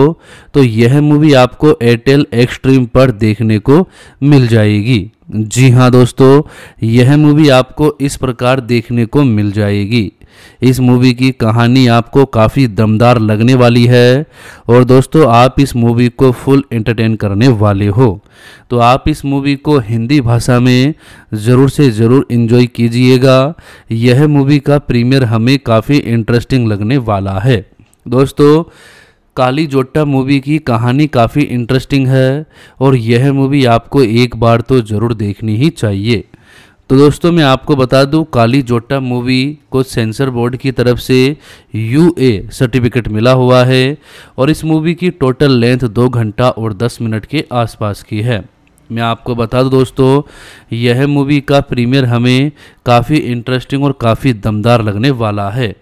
तो यह मूवी आपको एयरटेल एक्सट्रीम पर देखने को मिल जाएगी जी हाँ दोस्तों यह मूवी आपको इस प्रकार देखने को मिल जाएगी इस मूवी की कहानी आपको काफ़ी दमदार लगने वाली है और दोस्तों आप इस मूवी को फुल एंटरटेन करने वाले हो तो आप इस मूवी को हिंदी भाषा में ज़रूर से ज़रूर इन्जॉय कीजिएगा यह मूवी का प्रीमियर हमें काफ़ी इंटरेस्टिंग लगने वाला है दोस्तों काली जोटा मूवी की कहानी काफ़ी इंटरेस्टिंग है और यह मूवी आपको एक बार तो ज़रूर देखनी ही चाहिए तो दोस्तों मैं आपको बता दूं काली जोटा मूवी को सेंसर बोर्ड की तरफ से यू ए सर्टिफिकेट मिला हुआ है और इस मूवी की टोटल लेंथ दो घंटा और दस मिनट के आसपास की है मैं आपको बता दूं दोस्तों यह मूवी का प्रीमियर हमें काफ़ी इंटरेस्टिंग और काफ़ी दमदार लगने वाला है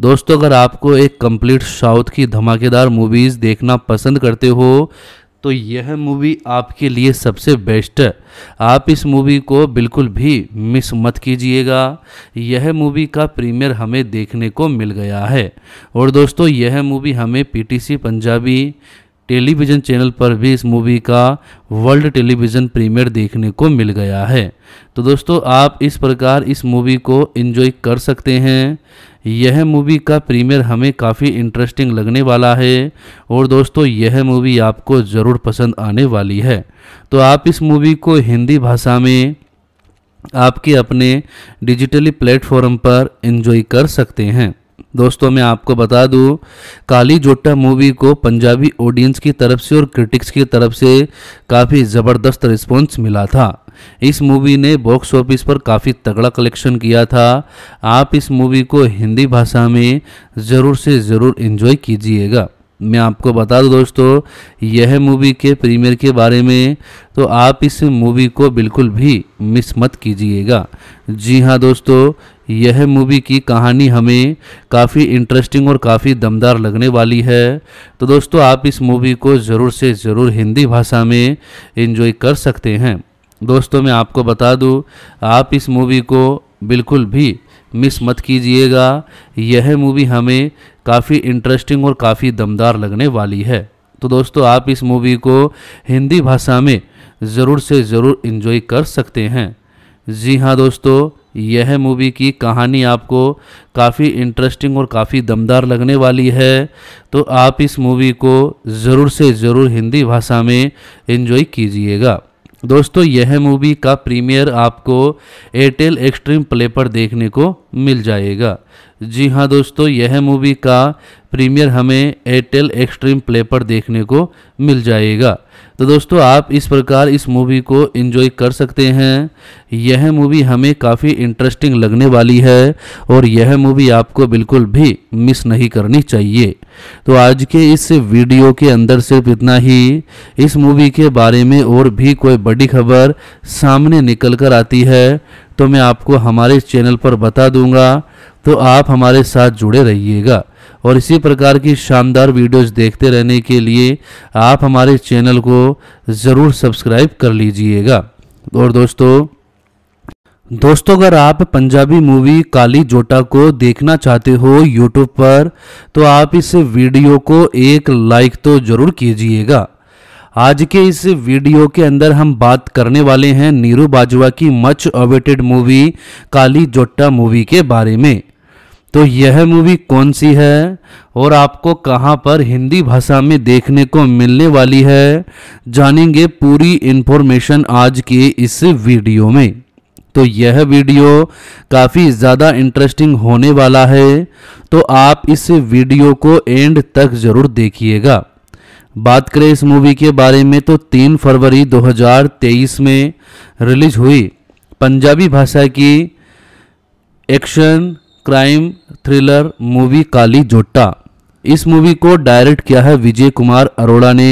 दोस्तों अगर आपको एक कंप्लीट साउथ की धमाकेदार मूवीज़ देखना पसंद करते हो तो यह मूवी आपके लिए सबसे बेस्ट है आप इस मूवी को बिल्कुल भी मिस मत कीजिएगा यह मूवी का प्रीमियर हमें देखने को मिल गया है और दोस्तों यह मूवी हमें पीटीसी पंजाबी टेलीविज़न चैनल पर भी इस मूवी का वर्ल्ड टेलीविज़न प्रीमियर देखने को मिल गया है तो दोस्तों आप इस प्रकार इस मूवी को इन्जॉय कर सकते हैं यह मूवी का प्रीमियर हमें काफ़ी इंटरेस्टिंग लगने वाला है और दोस्तों यह मूवी आपको ज़रूर पसंद आने वाली है तो आप इस मूवी को हिंदी भाषा में आपके अपने डिजिटली प्लेटफॉर्म पर इन्जॉय कर सकते हैं दोस्तों मैं आपको बता दूं काली जोटा मूवी को पंजाबी ऑडियंस की तरफ से और क्रिटिक्स की तरफ से काफ़ी ज़बरदस्त रिस्पॉन्स मिला था इस मूवी ने बॉक्स ऑफिस पर काफ़ी तगड़ा कलेक्शन किया था आप इस मूवी को हिंदी भाषा में ज़रूर से ज़रूर इन्जॉय कीजिएगा मैं आपको बता दूं दोस्तों यह मूवी के प्रीमियर के बारे में तो आप इस मूवी को बिल्कुल भी मिस मत कीजिएगा जी हाँ दोस्तों यह मूवी की कहानी हमें काफ़ी इंटरेस्टिंग और काफ़ी दमदार लगने वाली है तो दोस्तों आप इस मूवी को ज़रूर से ज़रूर हिंदी भाषा में इन्जॉय कर सकते हैं दोस्तों मैं आपको बता दूं आप इस मूवी को बिल्कुल भी मिस मत कीजिएगा यह मूवी हमें काफ़ी इंटरेस्टिंग और काफ़ी दमदार लगने वाली है तो दोस्तों आप इस मूवी को हिंदी भाषा में ज़रूर से ज़रूर इन्जॉय कर सकते हैं जी हाँ दोस्तों यह मूवी की कहानी आपको काफ़ी इंटरेस्टिंग और काफ़ी दमदार लगने वाली है तो आप इस मूवी को ज़रूर से ज़रूर हिंदी भाषा में इन्जॉय कीजिएगा दोस्तों यह मूवी का प्रीमियर आपको एयरटेल एक्सट्रीम प्ले पर देखने को मिल जाएगा जी हाँ दोस्तों यह मूवी का प्रीमियर हमें एयरटेल एक्सट्रीम प्ले पर देखने को मिल जाएगा तो दोस्तों आप इस प्रकार इस मूवी को इन्जॉय कर सकते हैं यह मूवी हमें काफ़ी इंटरेस्टिंग लगने वाली है और यह मूवी आपको बिल्कुल भी मिस नहीं करनी चाहिए तो आज के इस वीडियो के अंदर सिर्फ इतना ही इस मूवी के बारे में और भी कोई बड़ी खबर सामने निकल कर आती है तो मैं आपको हमारे चैनल पर बता दूंगा तो आप हमारे साथ जुड़े रहिएगा और इसी प्रकार की शानदार वीडियोस देखते रहने के लिए आप हमारे चैनल को ज़रूर सब्सक्राइब कर लीजिएगा और दोस्तों दोस्तों अगर आप पंजाबी मूवी काली जोटा को देखना चाहते हो यूट्यूब पर तो आप इस वीडियो को एक लाइक तो ज़रूर कीजिएगा आज के इस वीडियो के अंदर हम बात करने वाले हैं नीरू बाजवा की मच अवेटेड मूवी काली जोटा मूवी के बारे में तो यह मूवी कौन सी है और आपको कहाँ पर हिंदी भाषा में देखने को मिलने वाली है जानेंगे पूरी इन्फॉर्मेशन आज के इस वीडियो में तो यह वीडियो काफ़ी ज़्यादा इंटरेस्टिंग होने वाला है तो आप इस वीडियो को एंड तक ज़रूर देखिएगा बात करें इस मूवी के बारे में तो 3 फरवरी 2023 में रिलीज हुई पंजाबी भाषा की action crime thriller movie Kali Jotta इस मूवी को डायरेक्ट किया है विजय कुमार अरोड़ा ने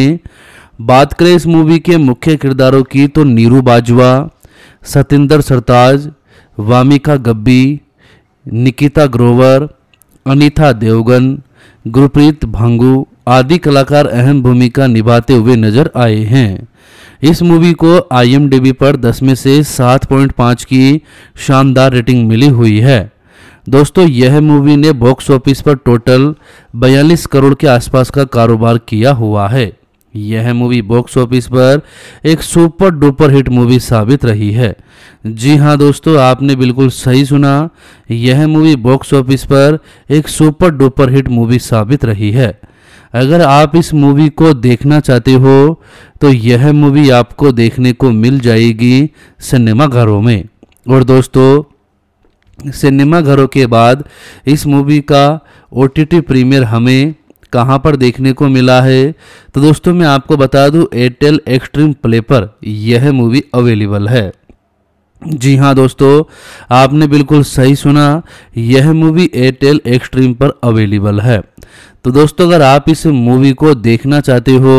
बात करें इस मूवी के मुख्य किरदारों की तो नीरू बाजवा सतेंद्र सरताज वामिका गब्बी निकिता ग्रोवर अनीता देवगन गुरप्रीत भांगू आदि कलाकार अहम भूमिका निभाते हुए नजर आए हैं इस मूवी को आईएमडीबी पर 10 में से 7.5 की शानदार रेटिंग मिली हुई है दोस्तों यह मूवी ने बॉक्स ऑफिस पर टोटल 42 करोड़ के आसपास का कारोबार किया हुआ है यह मूवी बॉक्स ऑफिस पर एक सुपर डुपर हिट मूवी साबित रही है जी हाँ दोस्तों आपने बिल्कुल सही सुना यह मूवी बॉक्स ऑफिस पर एक सुपर डुपर हिट मूवी साबित रही है अगर आप इस मूवी को देखना चाहते हो तो यह मूवी आपको देखने को मिल जाएगी सिनेमाघरों में और दोस्तों सिनेमा घरों के बाद इस मूवी का ओ प्रीमियर हमें कहाँ पर देखने को मिला है तो दोस्तों मैं आपको बता दूं एयरटेल एक्सट्रीम प्ले पर यह मूवी अवेलेबल है जी हाँ दोस्तों आपने बिल्कुल सही सुना यह मूवी एयरटेल एक्सट्रीम पर अवेलेबल है तो दोस्तों अगर आप इस मूवी को देखना चाहते हो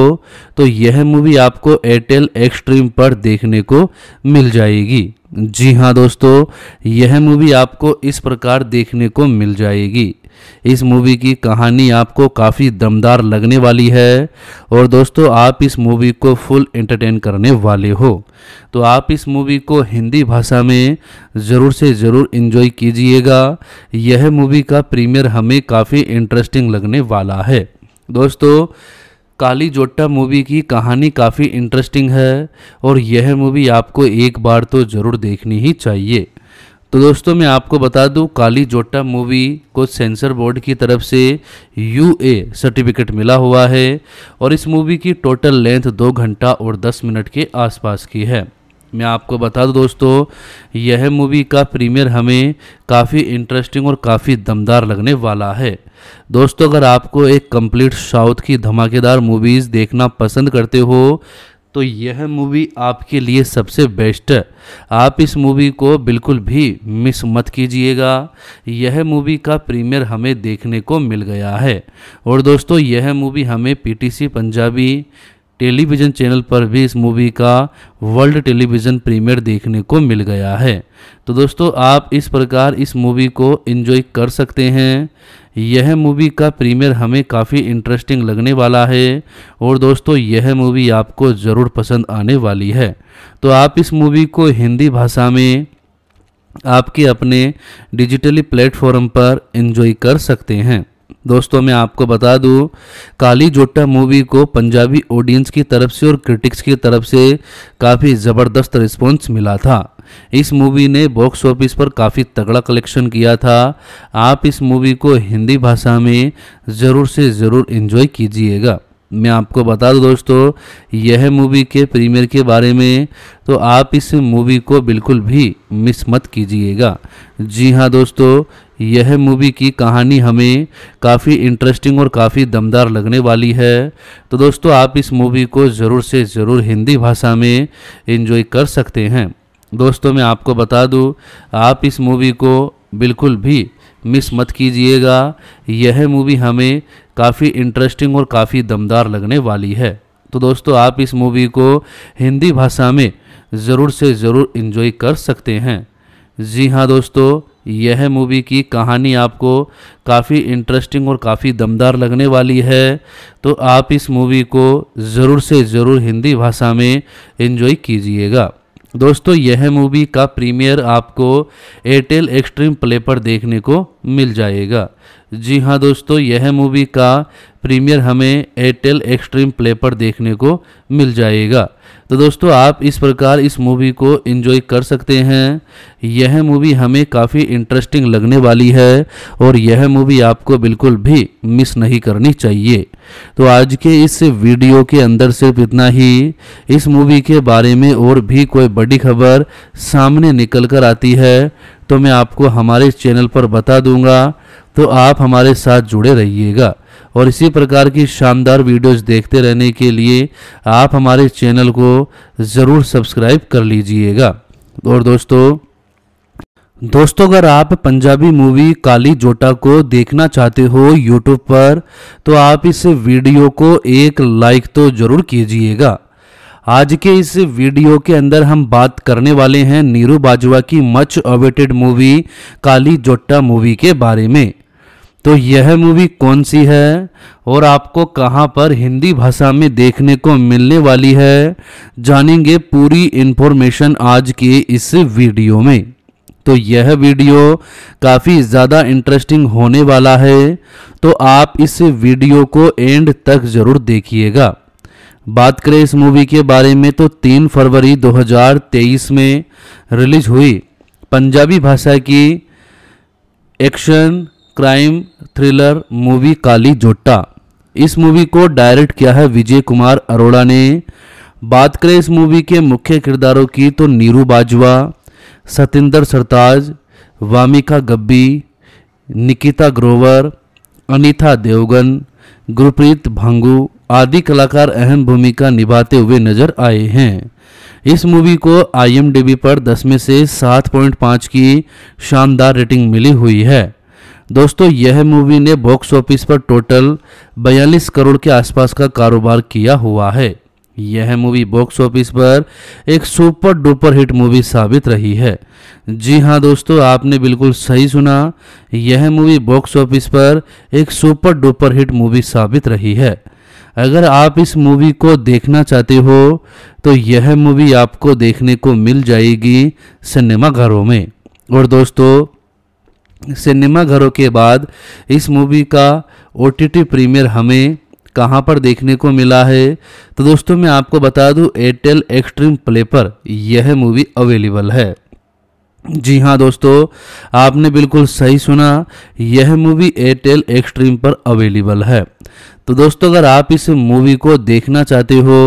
तो यह मूवी आपको एयरटेल एक्सट्रीम पर देखने को मिल जाएगी जी हाँ दोस्तों यह मूवी आपको इस प्रकार देखने को मिल जाएगी इस मूवी की कहानी आपको काफ़ी दमदार लगने वाली है और दोस्तों आप इस मूवी को फुल एंटरटेन करने वाले हो तो आप इस मूवी को हिंदी भाषा में ज़रूर से ज़रूर इन्जॉय कीजिएगा यह मूवी का प्रीमियर हमें काफ़ी इंटरेस्टिंग लगने वाला है दोस्तों काली जोट्टा मूवी की कहानी काफ़ी इंटरेस्टिंग है और यह मूवी आपको एक बार तो ज़रूर देखनी ही चाहिए तो दोस्तों मैं आपको बता दूं काली जोटा मूवी को सेंसर बोर्ड की तरफ से यू ए सर्टिफिकेट मिला हुआ है और इस मूवी की टोटल लेंथ दो घंटा और दस मिनट के आसपास की है मैं आपको बता दूं दोस्तों यह मूवी का प्रीमियर हमें काफ़ी इंटरेस्टिंग और काफ़ी दमदार लगने वाला है दोस्तों अगर आपको एक कंप्लीट साउथ की धमाकेदार मूवीज़ देखना पसंद करते हो तो यह मूवी आपके लिए सबसे बेस्ट है आप इस मूवी को बिल्कुल भी मिस मत कीजिएगा यह मूवी का प्रीमियर हमें देखने को मिल गया है और दोस्तों यह मूवी हमें पीटीसी पंजाबी टेलीविज़न चैनल पर भी इस मूवी का वर्ल्ड टेलीविज़न प्रीमियर देखने को मिल गया है तो दोस्तों आप इस प्रकार इस मूवी को इन्जॉय कर सकते हैं यह मूवी का प्रीमियर हमें काफ़ी इंटरेस्टिंग लगने वाला है और दोस्तों यह मूवी आपको ज़रूर पसंद आने वाली है तो आप इस मूवी को हिंदी भाषा में आपके अपने डिजिटली प्लेटफॉर्म पर इन्जॉय कर सकते हैं दोस्तों मैं आपको बता दूं काली जोटा मूवी को पंजाबी ऑडियंस की तरफ से और क्रिटिक्स की तरफ से काफ़ी ज़बरदस्त रिस्पॉन्स मिला था इस मूवी ने बॉक्स ऑफिस पर काफ़ी तगड़ा कलेक्शन किया था आप इस मूवी को हिंदी भाषा में ज़रूर से ज़रूर इन्जॉय कीजिएगा मैं आपको बता दूं दोस्तों यह मूवी के प्रीमियर के बारे में तो आप इस मूवी को बिल्कुल भी मिस मत कीजिएगा जी हाँ दोस्तों यह मूवी की कहानी हमें काफ़ी इंटरेस्टिंग और काफ़ी दमदार लगने वाली है तो दोस्तों आप इस मूवी को ज़रूर से ज़रूर हिंदी भाषा में इन्जॉय कर सकते हैं दोस्तों मैं आपको बता दूं आप इस मूवी को बिल्कुल भी मिस मत कीजिएगा यह मूवी हमें काफ़ी इंटरेस्टिंग और काफ़ी दमदार लगने वाली है तो दोस्तों आप इस मूवी को हिंदी भाषा में ज़रूर से ज़रूर इन्जॉय कर सकते हैं जी हाँ दोस्तों यह मूवी की कहानी आपको काफ़ी इंटरेस्टिंग और काफ़ी दमदार लगने वाली है तो आप इस मूवी को ज़रूर से ज़रूर हिंदी भाषा में इन्जॉय कीजिएगा दोस्तों यह मूवी का प्रीमियर आपको एयरटेल एक्सट्रीम प्ले पर देखने को मिल जाएगा जी हाँ दोस्तों यह मूवी का प्रीमियर हमें एयरटेल एक्सट्रीम प्ले पर देखने को मिल जाएगा तो दोस्तों आप इस प्रकार इस मूवी को एंजॉय कर सकते हैं यह मूवी हमें काफ़ी इंटरेस्टिंग लगने वाली है और यह मूवी आपको बिल्कुल भी मिस नहीं करनी चाहिए तो आज के इस वीडियो के अंदर सिर्फ इतना ही इस मूवी के बारे में और भी कोई बड़ी खबर सामने निकल कर आती है तो मैं आपको हमारे चैनल पर बता दूंगा तो आप हमारे साथ जुड़े रहिएगा और इसी प्रकार की शानदार वीडियोस देखते रहने के लिए आप हमारे चैनल को ज़रूर सब्सक्राइब कर लीजिएगा और दोस्तों दोस्तों अगर आप पंजाबी मूवी काली जोटा को देखना चाहते हो यूट्यूब पर तो आप इस वीडियो को एक लाइक तो ज़रूर कीजिएगा आज के इस वीडियो के अंदर हम बात करने वाले हैं नीरू बाजवा की much awaited movie Kali Jotta movie के बारे में तो यह मूवी कौन सी है और आपको कहां पर हिंदी भाषा में देखने को मिलने वाली है जानेंगे पूरी इन्फॉर्मेशन आज के इस वीडियो में तो यह वीडियो काफ़ी ज़्यादा इंटरेस्टिंग होने वाला है तो आप इस वीडियो को एंड तक ज़रूर देखिएगा बात करें इस मूवी के बारे में तो 3 फरवरी 2023 में रिलीज हुई पंजाबी भाषा की action crime thriller movie Kali Jotta इस मूवी को डायरेक्ट किया है विजय कुमार अरोड़ा ने बात करें इस मूवी के मुख्य किरदारों की तो नीरू बाजवा सतेंद्र सरताज वामिका गब्बी निकिता ग्रोवर अनीता देवगन गुरप्रीत भांगू आदि कलाकार अहम भूमिका निभाते हुए नजर आए हैं इस मूवी को आईएमडीबी पर 10 में से 7.5 की शानदार रेटिंग मिली हुई है दोस्तों यह मूवी ने बॉक्स ऑफिस पर टोटल 42 करोड़ के आसपास का कारोबार किया हुआ है यह मूवी बॉक्स ऑफिस पर एक सुपर डुपर हिट मूवी साबित रही है जी हाँ दोस्तों आपने बिल्कुल सही सुना यह मूवी बॉक्स ऑफिस पर एक सुपर डुपर हिट मूवी साबित रही है अगर आप इस मूवी को देखना चाहते हो तो यह मूवी आपको देखने को मिल जाएगी सिनेमाघरों में और दोस्तों सिनेमा घरों के बाद इस मूवी का ओ प्रीमियर हमें कहाँ पर देखने को मिला है तो दोस्तों मैं आपको बता दूं एयरटेल एक्सट्रीम प्ले पर यह मूवी अवेलेबल है जी हाँ दोस्तों आपने बिल्कुल सही सुना यह मूवी एयरटेल एक्सट्रीम पर अवेलेबल है तो दोस्तों अगर आप इस मूवी को देखना चाहते हो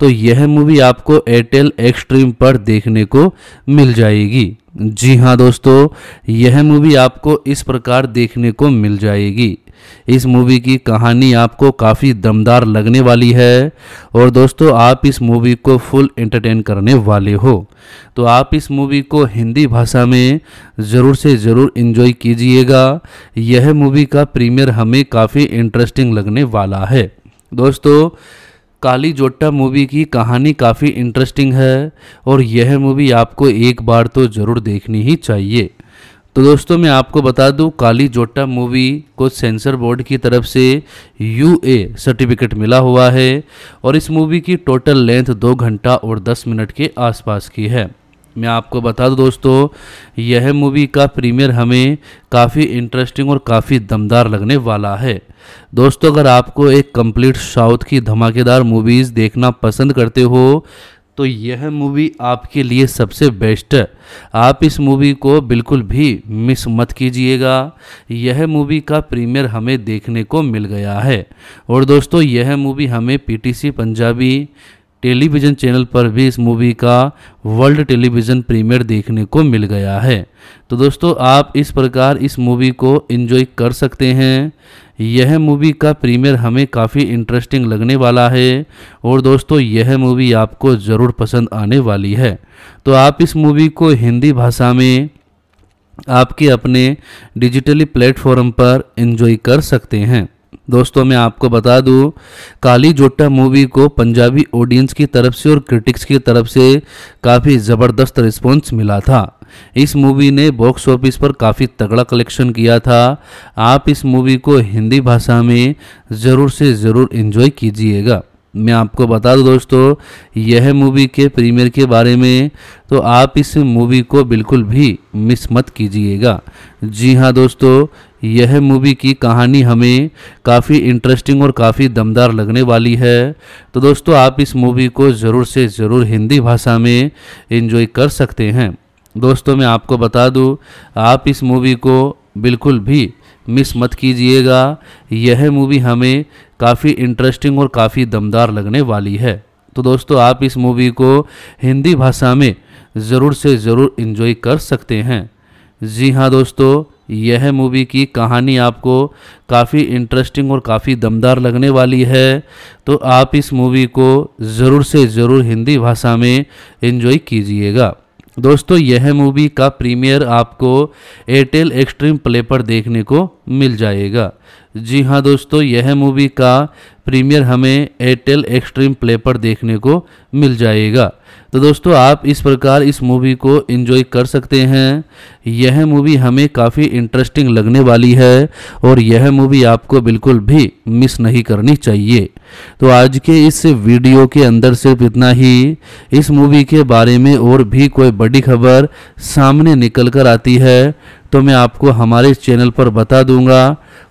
तो यह मूवी आपको एयरटेल एक्सट्रीम पर देखने को मिल जाएगी जी हाँ दोस्तों यह मूवी आपको इस प्रकार देखने को मिल जाएगी इस मूवी की कहानी आपको काफ़ी दमदार लगने वाली है और दोस्तों आप इस मूवी को फुल एंटरटेन करने वाले हो तो आप इस मूवी को हिंदी भाषा में ज़रूर से ज़रूर इन्जॉय कीजिएगा यह मूवी का प्रीमियर हमें काफ़ी इंटरेस्टिंग लगने वाला है दोस्तों काली जोट्टा मूवी की कहानी काफ़ी इंटरेस्टिंग है और यह मूवी आपको एक बार तो ज़रूर देखनी ही चाहिए तो दोस्तों मैं आपको बता दूं काली जोटा मूवी को सेंसर बोर्ड की तरफ से यू ए सर्टिफिकेट मिला हुआ है और इस मूवी की टोटल लेंथ दो घंटा और दस मिनट के आसपास की है मैं आपको बता दूं दोस्तों यह मूवी का प्रीमियर हमें काफ़ी इंटरेस्टिंग और काफ़ी दमदार लगने वाला है दोस्तों अगर आपको एक कंप्लीट साउथ की धमाकेदार मूवीज़ देखना पसंद करते हो तो यह मूवी आपके लिए सबसे बेस्ट है आप इस मूवी को बिल्कुल भी मिस मत कीजिएगा यह मूवी का प्रीमियर हमें देखने को मिल गया है और दोस्तों यह मूवी हमें पीटीसी पंजाबी टेलीविज़न चैनल पर भी इस मूवी का वर्ल्ड टेलीविज़न प्रीमियर देखने को मिल गया है तो दोस्तों आप इस प्रकार इस मूवी को इन्जॉय कर सकते हैं यह मूवी का प्रीमियर हमें काफ़ी इंटरेस्टिंग लगने वाला है और दोस्तों यह मूवी आपको ज़रूर पसंद आने वाली है तो आप इस मूवी को हिंदी भाषा में आपके अपने डिजिटली प्लेटफॉर्म पर इन्जॉय कर सकते हैं दोस्तों मैं आपको बता दूं काली जोटा मूवी को पंजाबी ऑडियंस की तरफ से और क्रिटिक्स की तरफ से काफ़ी ज़बरदस्त रिस्पॉन्स मिला था इस मूवी ने बॉक्स ऑफिस पर काफ़ी तगड़ा कलेक्शन किया था आप इस मूवी को हिंदी भाषा में ज़रूर से ज़रूर इन्जॉय कीजिएगा मैं आपको बता दूं दोस्तों यह मूवी के प्रीमियर के बारे में तो आप इस मूवी को बिल्कुल भी मिस मत कीजिएगा जी हाँ दोस्तों यह मूवी की कहानी हमें काफ़ी इंटरेस्टिंग और काफ़ी दमदार लगने वाली है तो दोस्तों आप इस मूवी को ज़रूर से ज़रूर हिंदी भाषा में इन्जॉय कर सकते हैं दोस्तों मैं आपको बता दूँ आप इस मूवी को बिल्कुल भी मिस मत कीजिएगा यह मूवी हमें काफ़ी इंटरेस्टिंग और काफ़ी दमदार लगने वाली है तो दोस्तों आप इस मूवी को हिंदी भाषा में ज़रूर से ज़रूर इन्जॉय कर सकते हैं जी हाँ दोस्तों यह मूवी की कहानी आपको काफ़ी इंटरेस्टिंग और काफ़ी दमदार लगने वाली है तो आप इस मूवी को ज़रूर से ज़रूर हिंदी भाषा में इन्जॉय कीजिएगा दोस्तों यह मूवी का प्रीमियर आपको एयरटेल एक्सट्रीम प्ले पर देखने को मिल जाएगा जी हाँ दोस्तों यह मूवी का प्रीमियर हमें एयरटेल एक्सट्रीम प्ले पर देखने को मिल जाएगा तो दोस्तों आप इस प्रकार इस मूवी को इन्जॉय कर सकते हैं यह मूवी हमें काफ़ी इंटरेस्टिंग लगने वाली है और यह मूवी आपको बिल्कुल भी मिस नहीं करनी चाहिए तो आज के इस वीडियो के अंदर सिर्फ इतना ही इस मूवी के बारे में और भी कोई बड़ी खबर सामने निकल कर आती है तो मैं आपको हमारे चैनल पर बता दूंगा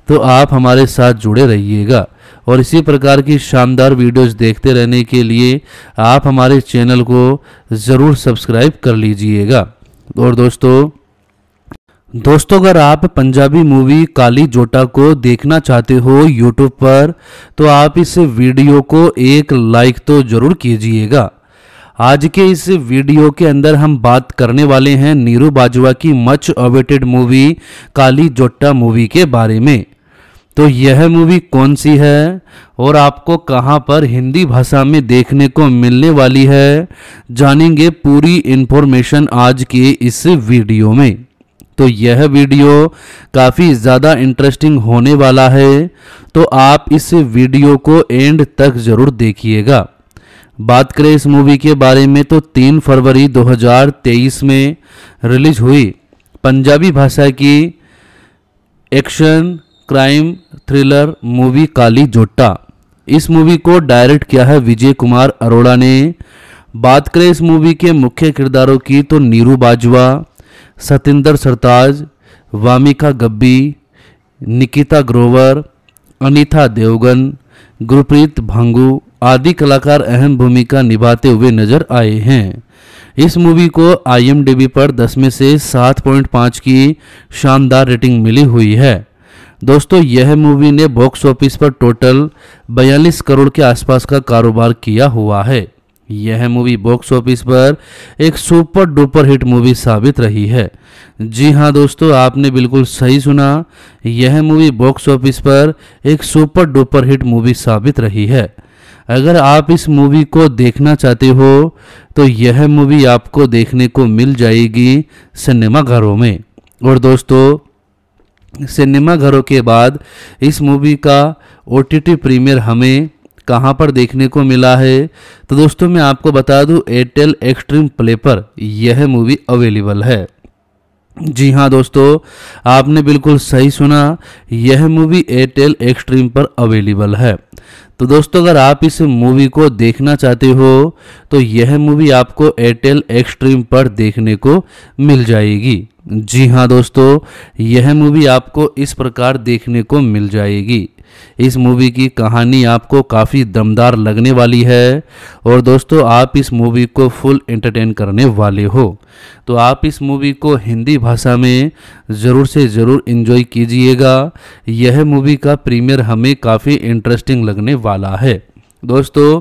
तो आप हमारे साथ जुड़े रहिएगा और इसी प्रकार की शानदार वीडियोस देखते रहने के लिए आप हमारे चैनल को ज़रूर सब्सक्राइब कर लीजिएगा और दोस्तों दोस्तों अगर आप पंजाबी मूवी काली जोटा को देखना चाहते हो यूट्यूब पर तो आप इस वीडियो को एक लाइक तो ज़रूर कीजिएगा आज के इस वीडियो के अंदर हम बात करने वाले हैं नीरू बाजवा की much awaited movie Kali Jotta movie के बारे में तो यह मूवी कौन सी है और आपको कहां पर हिंदी भाषा में देखने को मिलने वाली है जानेंगे पूरी इन्फॉर्मेशन आज के इस वीडियो में तो यह वीडियो काफ़ी ज़्यादा इंटरेस्टिंग होने वाला है तो आप इस वीडियो को एंड तक ज़रूर देखिएगा बात करें इस मूवी के बारे में तो 3 फरवरी 2023 में रिलीज हुई पंजाबी भाषा की action crime thriller movie Kali Jotta इस मूवी को डायरेक्ट किया है विजय कुमार अरोड़ा ने बात करें इस मूवी के मुख्य किरदारों की तो नीरू बाजवा सतेंद्र सरताज वामिका गब्बी निकिता ग्रोवर अनीता देवगन गुरप्रीत भांगू आदि कलाकार अहम भूमिका निभाते हुए नजर आए हैं इस मूवी को आई पर 10 में से 7.5 की शानदार रेटिंग मिली हुई है दोस्तों यह मूवी ने बॉक्स ऑफिस पर टोटल 42 करोड़ के आसपास का कारोबार किया हुआ है यह मूवी बॉक्स ऑफिस पर एक सुपर डुपर हिट मूवी साबित रही है जी हाँ दोस्तों आपने बिल्कुल सही सुना यह मूवी बॉक्स ऑफिस पर एक सुपर डुपर हिट मूवी साबित रही है अगर आप इस मूवी को देखना चाहते हो तो यह मूवी आपको देखने को मिल जाएगी सिनेमाघरों में और दोस्तों सिनेमाघरों के बाद इस मूवी का ओ टी प्रीमियर हमें कहाँ पर देखने को मिला है तो दोस्तों मैं आपको बता दूं एयरटेल एक्सट्रीम प्ले पर यह मूवी अवेलेबल है जी हाँ दोस्तों आपने बिल्कुल सही सुना यह मूवी एयरटेल एक्सट्रीम पर अवेलेबल है तो दोस्तों अगर आप इस मूवी को देखना चाहते हो तो यह मूवी आपको एयरटेल एक्सट्रीम पर देखने को मिल जाएगी जी हाँ दोस्तों यह मूवी आपको इस प्रकार देखने को मिल जाएगी इस मूवी की कहानी आपको काफ़ी दमदार लगने वाली है और दोस्तों आप इस मूवी को फुल एंटरटेन करने वाले हो तो आप इस मूवी को हिंदी भाषा में ज़रूर से ज़रूर इन्जॉय कीजिएगा यह मूवी का प्रीमियर हमें काफ़ी इंटरेस्टिंग लगने वाला है दोस्तों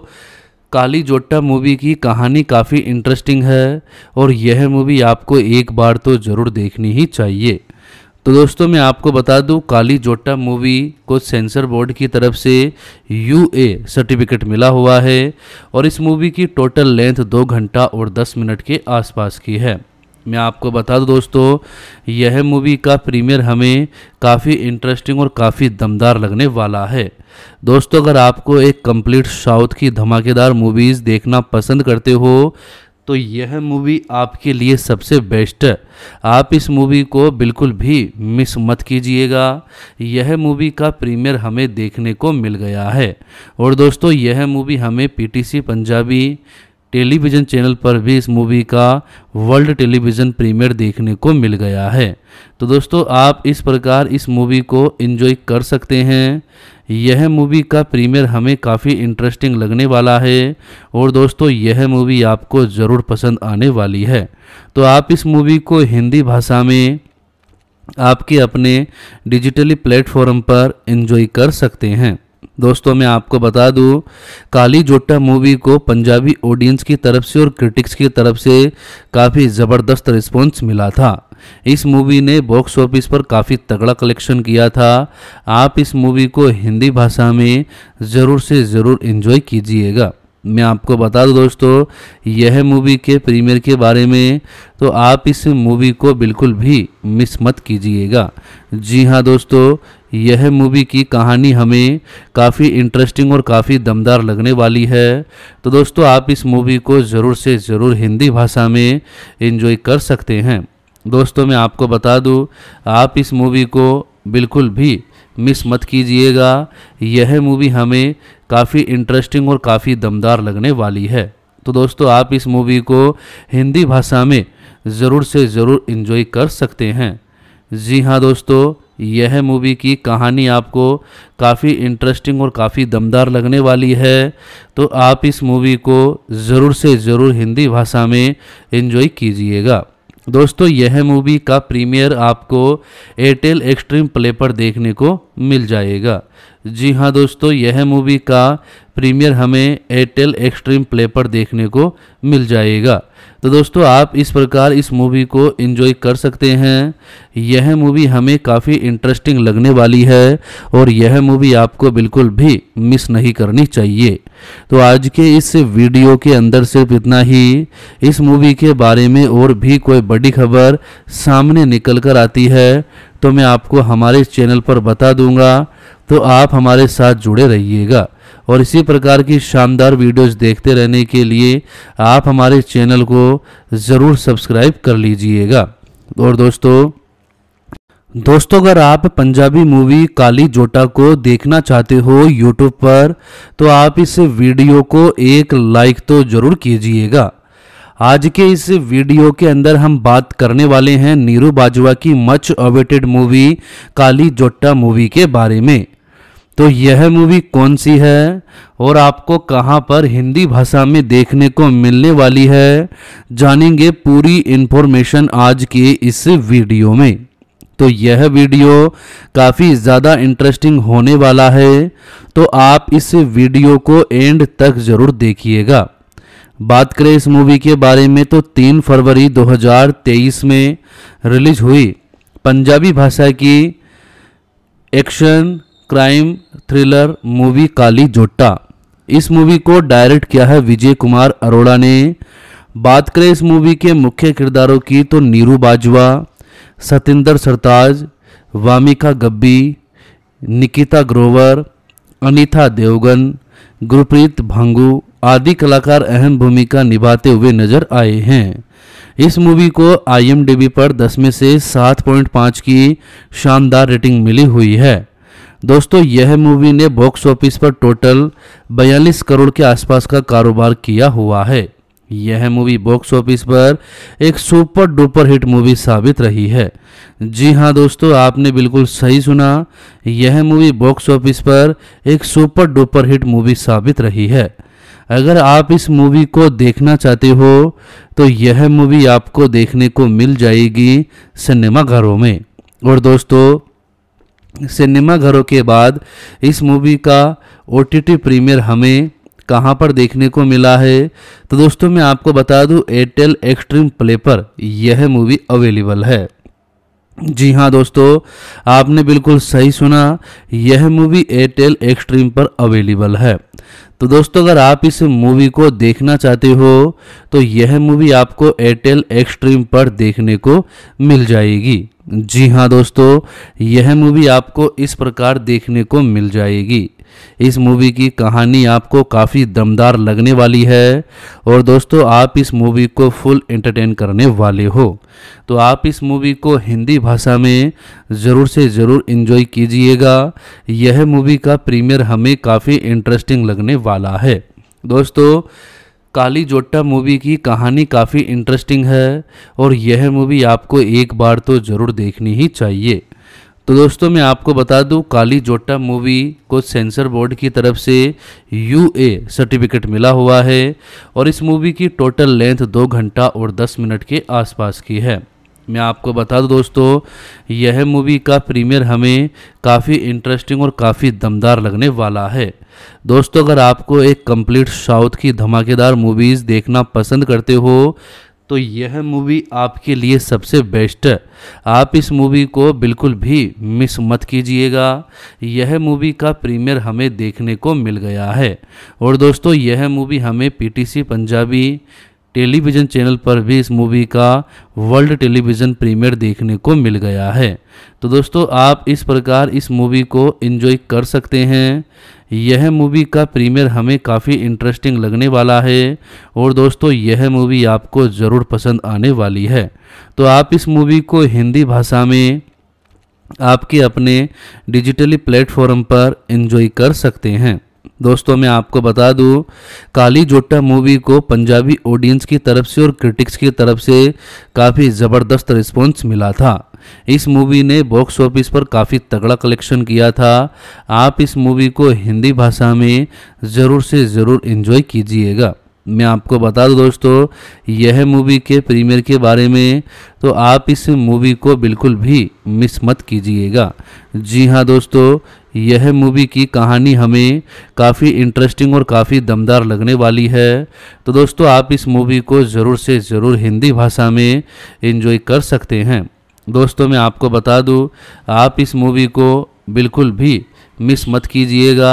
काली जोट्टा मूवी की कहानी काफ़ी इंटरेस्टिंग है और यह मूवी आपको एक बार तो ज़रूर देखनी ही चाहिए तो दोस्तों मैं आपको बता दूं काली जोटा मूवी को सेंसर बोर्ड की तरफ से यू ए सर्टिफिकेट मिला हुआ है और इस मूवी की टोटल लेंथ दो घंटा और दस मिनट के आसपास की है मैं आपको बता दूं दोस्तों यह मूवी का प्रीमियर हमें काफ़ी इंटरेस्टिंग और काफ़ी दमदार लगने वाला है दोस्तों अगर आपको एक कंप्लीट साउथ की धमाकेदार मूवीज़ देखना पसंद करते हो तो यह मूवी आपके लिए सबसे बेस्ट है आप इस मूवी को बिल्कुल भी मिस मत कीजिएगा यह मूवी का प्रीमियर हमें देखने को मिल गया है और दोस्तों यह मूवी हमें पीटीसी पंजाबी टेलीविज़न चैनल पर भी इस मूवी का वर्ल्ड टेलीविज़न प्रीमियर देखने को मिल गया है तो दोस्तों आप इस प्रकार इस मूवी को इन्जॉय कर सकते हैं यह मूवी का प्रीमियर हमें काफ़ी इंटरेस्टिंग लगने वाला है और दोस्तों यह मूवी आपको ज़रूर पसंद आने वाली है तो आप इस मूवी को हिंदी भाषा में आपके अपने डिजिटली प्लेटफॉर्म पर इंजॉय कर सकते हैं दोस्तों मैं आपको बता दूं काली जोटा मूवी को पंजाबी ऑडियंस की तरफ से और क्रिटिक्स की तरफ से काफ़ी ज़बरदस्त रिस्पॉन्स मिला था इस मूवी ने बॉक्स ऑफिस पर काफ़ी तगड़ा कलेक्शन किया था आप इस मूवी को हिंदी भाषा में ज़रूर से ज़रूर इन्जॉय कीजिएगा मैं आपको बता दूं दोस्तों यह मूवी के प्रीमियर के बारे में तो आप इस मूवी को बिल्कुल भी मिस मत कीजिएगा जी हाँ दोस्तों यह मूवी की कहानी हमें काफ़ी इंटरेस्टिंग और काफ़ी दमदार लगने वाली है तो दोस्तों आप इस मूवी को ज़रूर से ज़रूर हिंदी भाषा में इन्जॉय कर सकते हैं दोस्तों मैं आपको बता दूं आप इस मूवी को बिल्कुल भी मिस मत कीजिएगा यह मूवी हमें काफ़ी इंटरेस्टिंग और काफ़ी दमदार लगने वाली है तो दोस्तों आप इस मूवी को हिंदी भाषा में ज़रूर से ज़रूर इन्जॉय कर सकते हैं जी हाँ दोस्तों यह मूवी की कहानी आपको काफ़ी इंटरेस्टिंग और काफ़ी दमदार लगने वाली है तो आप इस मूवी को ज़रूर से ज़रूर हिंदी भाषा में इन्जॉय कीजिएगा दोस्तों यह मूवी का प्रीमियर आपको एयरटेल एक्सट्रीम प्ले पर देखने को मिल जाएगा जी हाँ दोस्तों यह मूवी का प्रीमियर हमें एयरटेल एक्सट्रीम प्ले पर देखने को मिल जाएगा तो दोस्तों आप इस प्रकार इस मूवी को इन्जॉय कर सकते हैं यह मूवी हमें काफ़ी इंटरेस्टिंग लगने वाली है और यह मूवी आपको बिल्कुल भी मिस नहीं करनी चाहिए तो आज के इस वीडियो के अंदर सिर्फ इतना ही इस मूवी के बारे में और भी कोई बड़ी खबर सामने निकल कर आती है तो मैं आपको हमारे चैनल पर बता दूंगा तो आप हमारे साथ जुड़े रहिएगा और इसी प्रकार की शानदार वीडियोस देखते रहने के लिए आप हमारे चैनल को ज़रूर सब्सक्राइब कर लीजिएगा और दोस्तों दोस्तों अगर आप पंजाबी मूवी काली जोटा को देखना चाहते हो यूट्यूब पर तो आप इस वीडियो को एक लाइक तो जरूर कीजिएगा आज के इस वीडियो के अंदर हम बात करने वाले हैं नीरू बाजवा की मच अवेटेड मूवी काली जोटा मूवी के बारे में तो यह मूवी कौन सी है और आपको कहाँ पर हिंदी भाषा में देखने को मिलने वाली है जानेंगे पूरी इन्फॉर्मेशन आज के इस वीडियो में तो यह वीडियो काफ़ी ज़्यादा इंटरेस्टिंग होने वाला है तो आप इस वीडियो को एंड तक ज़रूर देखिएगा बात करें इस मूवी के बारे में तो 3 फरवरी 2023 में रिलीज हुई पंजाबी भाषा की action crime thriller movie Kali Jotta इस मूवी को डायरेक्ट किया है विजय कुमार अरोड़ा ने बात करें इस मूवी के मुख्य किरदारों की तो नीरू बाजवा सतेंद्र सरताज वामिका गब्बी निकिता ग्रोवर अनीता देवगन गुरप्रीत भांगू आदि कलाकार अहम भूमिका निभाते हुए नजर आए हैं इस मूवी को आईएमडीबी पर 10 में से 7.5 की शानदार रेटिंग मिली हुई है दोस्तों यह मूवी ने बॉक्स ऑफिस पर टोटल 42 करोड़ के आसपास का कारोबार किया हुआ है यह मूवी बॉक्स ऑफिस पर एक सुपर डुपर हिट मूवी साबित रही है जी हाँ दोस्तों आपने बिल्कुल सही सुना यह मूवी बॉक्स ऑफिस पर एक सुपर डुपर हिट मूवी साबित रही है अगर आप इस मूवी को देखना चाहते हो तो यह मूवी आपको देखने को मिल जाएगी सिनेमाघरों में और दोस्तों सिनेमा घरों के बाद इस मूवी का ओ प्रीमियर हमें कहाँ पर देखने को मिला है तो दोस्तों मैं आपको बता दूँ एयरटेल एक्सट्रीम प्ले पर यह मूवी अवेलेबल है जी हाँ दोस्तों आपने बिल्कुल सही सुना यह मूवी एयरटेल एक्सट्रीम पर अवेलेबल है तो दोस्तों अगर आप इस मूवी को देखना चाहते हो तो यह मूवी आपको एयरटेल एक्सट्रीम पर देखने को मिल जाएगी जी हाँ दोस्तों यह मूवी आपको इस प्रकार देखने को मिल जाएगी इस मूवी की कहानी आपको काफ़ी दमदार लगने वाली है और दोस्तों आप इस मूवी को फुल एंटरटेन करने वाले हो तो आप इस मूवी को हिंदी भाषा में ज़रूर से ज़रूर इन्जॉय कीजिएगा यह मूवी का प्रीमियर हमें काफ़ी इंटरेस्टिंग लगने वाला है दोस्तों काली जोट्टा मूवी की कहानी काफ़ी इंटरेस्टिंग है और यह मूवी आपको एक बार तो ज़रूर देखनी ही चाहिए तो दोस्तों मैं आपको बता दूं काली जोट्टा मूवी को सेंसर बोर्ड की तरफ से यू ए सर्टिफिकेट मिला हुआ है और इस मूवी की टोटल लेंथ दो घंटा और दस मिनट के आसपास की है मैं आपको बता दूं दोस्तों यह मूवी का प्रीमियर हमें काफ़ी इंटरेस्टिंग और काफ़ी दमदार लगने वाला है दोस्तों अगर आपको एक कंप्लीट साउथ की धमाकेदार मूवीज़ देखना पसंद करते हो तो यह मूवी आपके लिए सबसे बेस्ट है आप इस मूवी को बिल्कुल भी मिस मत कीजिएगा यह मूवी का प्रीमियर हमें देखने को मिल गया है और दोस्तों यह मूवी हमें पीटीसी पंजाबी टेलीविज़न चैनल पर भी इस मूवी का वर्ल्ड टेलीविज़न प्रीमियर देखने को मिल गया है तो दोस्तों आप इस प्रकार इस मूवी को इन्जॉय कर सकते हैं यह मूवी का प्रीमियर हमें काफ़ी इंटरेस्टिंग लगने वाला है और दोस्तों यह मूवी आपको ज़रूर पसंद आने वाली है तो आप इस मूवी को हिंदी भाषा में आपके अपने डिजिटली प्लेटफॉर्म पर इन्जॉय कर सकते हैं दोस्तों मैं आपको बता दूं काली जोटा मूवी को पंजाबी ऑडियंस की तरफ से और क्रिटिक्स की तरफ से काफ़ी ज़बरदस्त रिस्पॉन्स मिला था इस मूवी ने बॉक्स ऑफिस पर काफ़ी तगड़ा कलेक्शन किया था आप इस मूवी को हिंदी भाषा में ज़रूर से ज़रूर इन्जॉय कीजिएगा मैं आपको बता दूं दोस्तों यह मूवी के प्रीमियर के बारे में तो आप इस मूवी को बिल्कुल भी मिस मत कीजिएगा जी हाँ दोस्तों यह मूवी की कहानी हमें काफ़ी इंटरेस्टिंग और काफ़ी दमदार लगने वाली है तो दोस्तों आप इस मूवी को ज़रूर से ज़रूर हिंदी भाषा में इन्जॉय कर सकते हैं दोस्तों मैं आपको बता दूं आप इस मूवी को बिल्कुल भी मिस मत कीजिएगा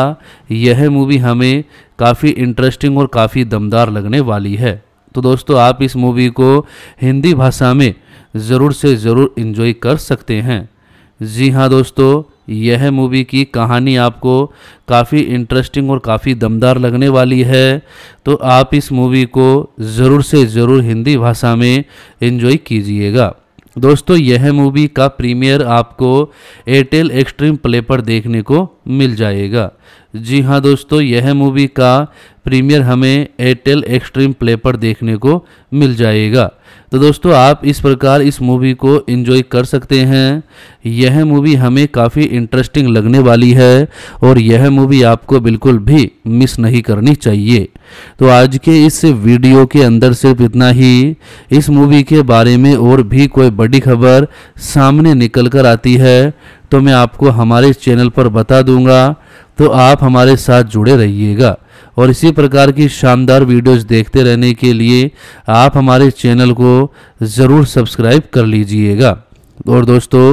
यह मूवी हमें काफ़ी इंटरेस्टिंग और काफ़ी दमदार लगने वाली है तो दोस्तों आप इस मूवी को हिंदी भाषा में ज़रूर से ज़रूर इन्जॉय कर सकते हैं जी हाँ दोस्तों यह मूवी की कहानी आपको काफ़ी इंटरेस्टिंग और काफ़ी दमदार लगने वाली है तो आप इस मूवी को ज़रूर से ज़रूर हिंदी भाषा में इन्जॉय कीजिएगा दोस्तों यह मूवी का प्रीमियर आपको एयरटेल एक्सट्रीम प्ले पर देखने को मिल जाएगा जी हाँ दोस्तों यह मूवी का प्रीमियर हमें एयरटेल एक्सट्रीम प्ले पर देखने को मिल जाएगा तो दोस्तों आप इस प्रकार इस मूवी को एंजॉय कर सकते हैं यह मूवी हमें काफ़ी इंटरेस्टिंग लगने वाली है और यह मूवी आपको बिल्कुल भी मिस नहीं करनी चाहिए तो आज के इस वीडियो के अंदर सिर्फ इतना ही इस मूवी के बारे में और भी कोई बड़ी खबर सामने निकल कर आती है तो मैं आपको हमारे इस चैनल पर बता दूंगा तो आप हमारे साथ जुड़े रहिएगा और इसी प्रकार की शानदार वीडियोस देखते रहने के लिए आप हमारे चैनल को ज़रूर सब्सक्राइब कर लीजिएगा और दोस्तों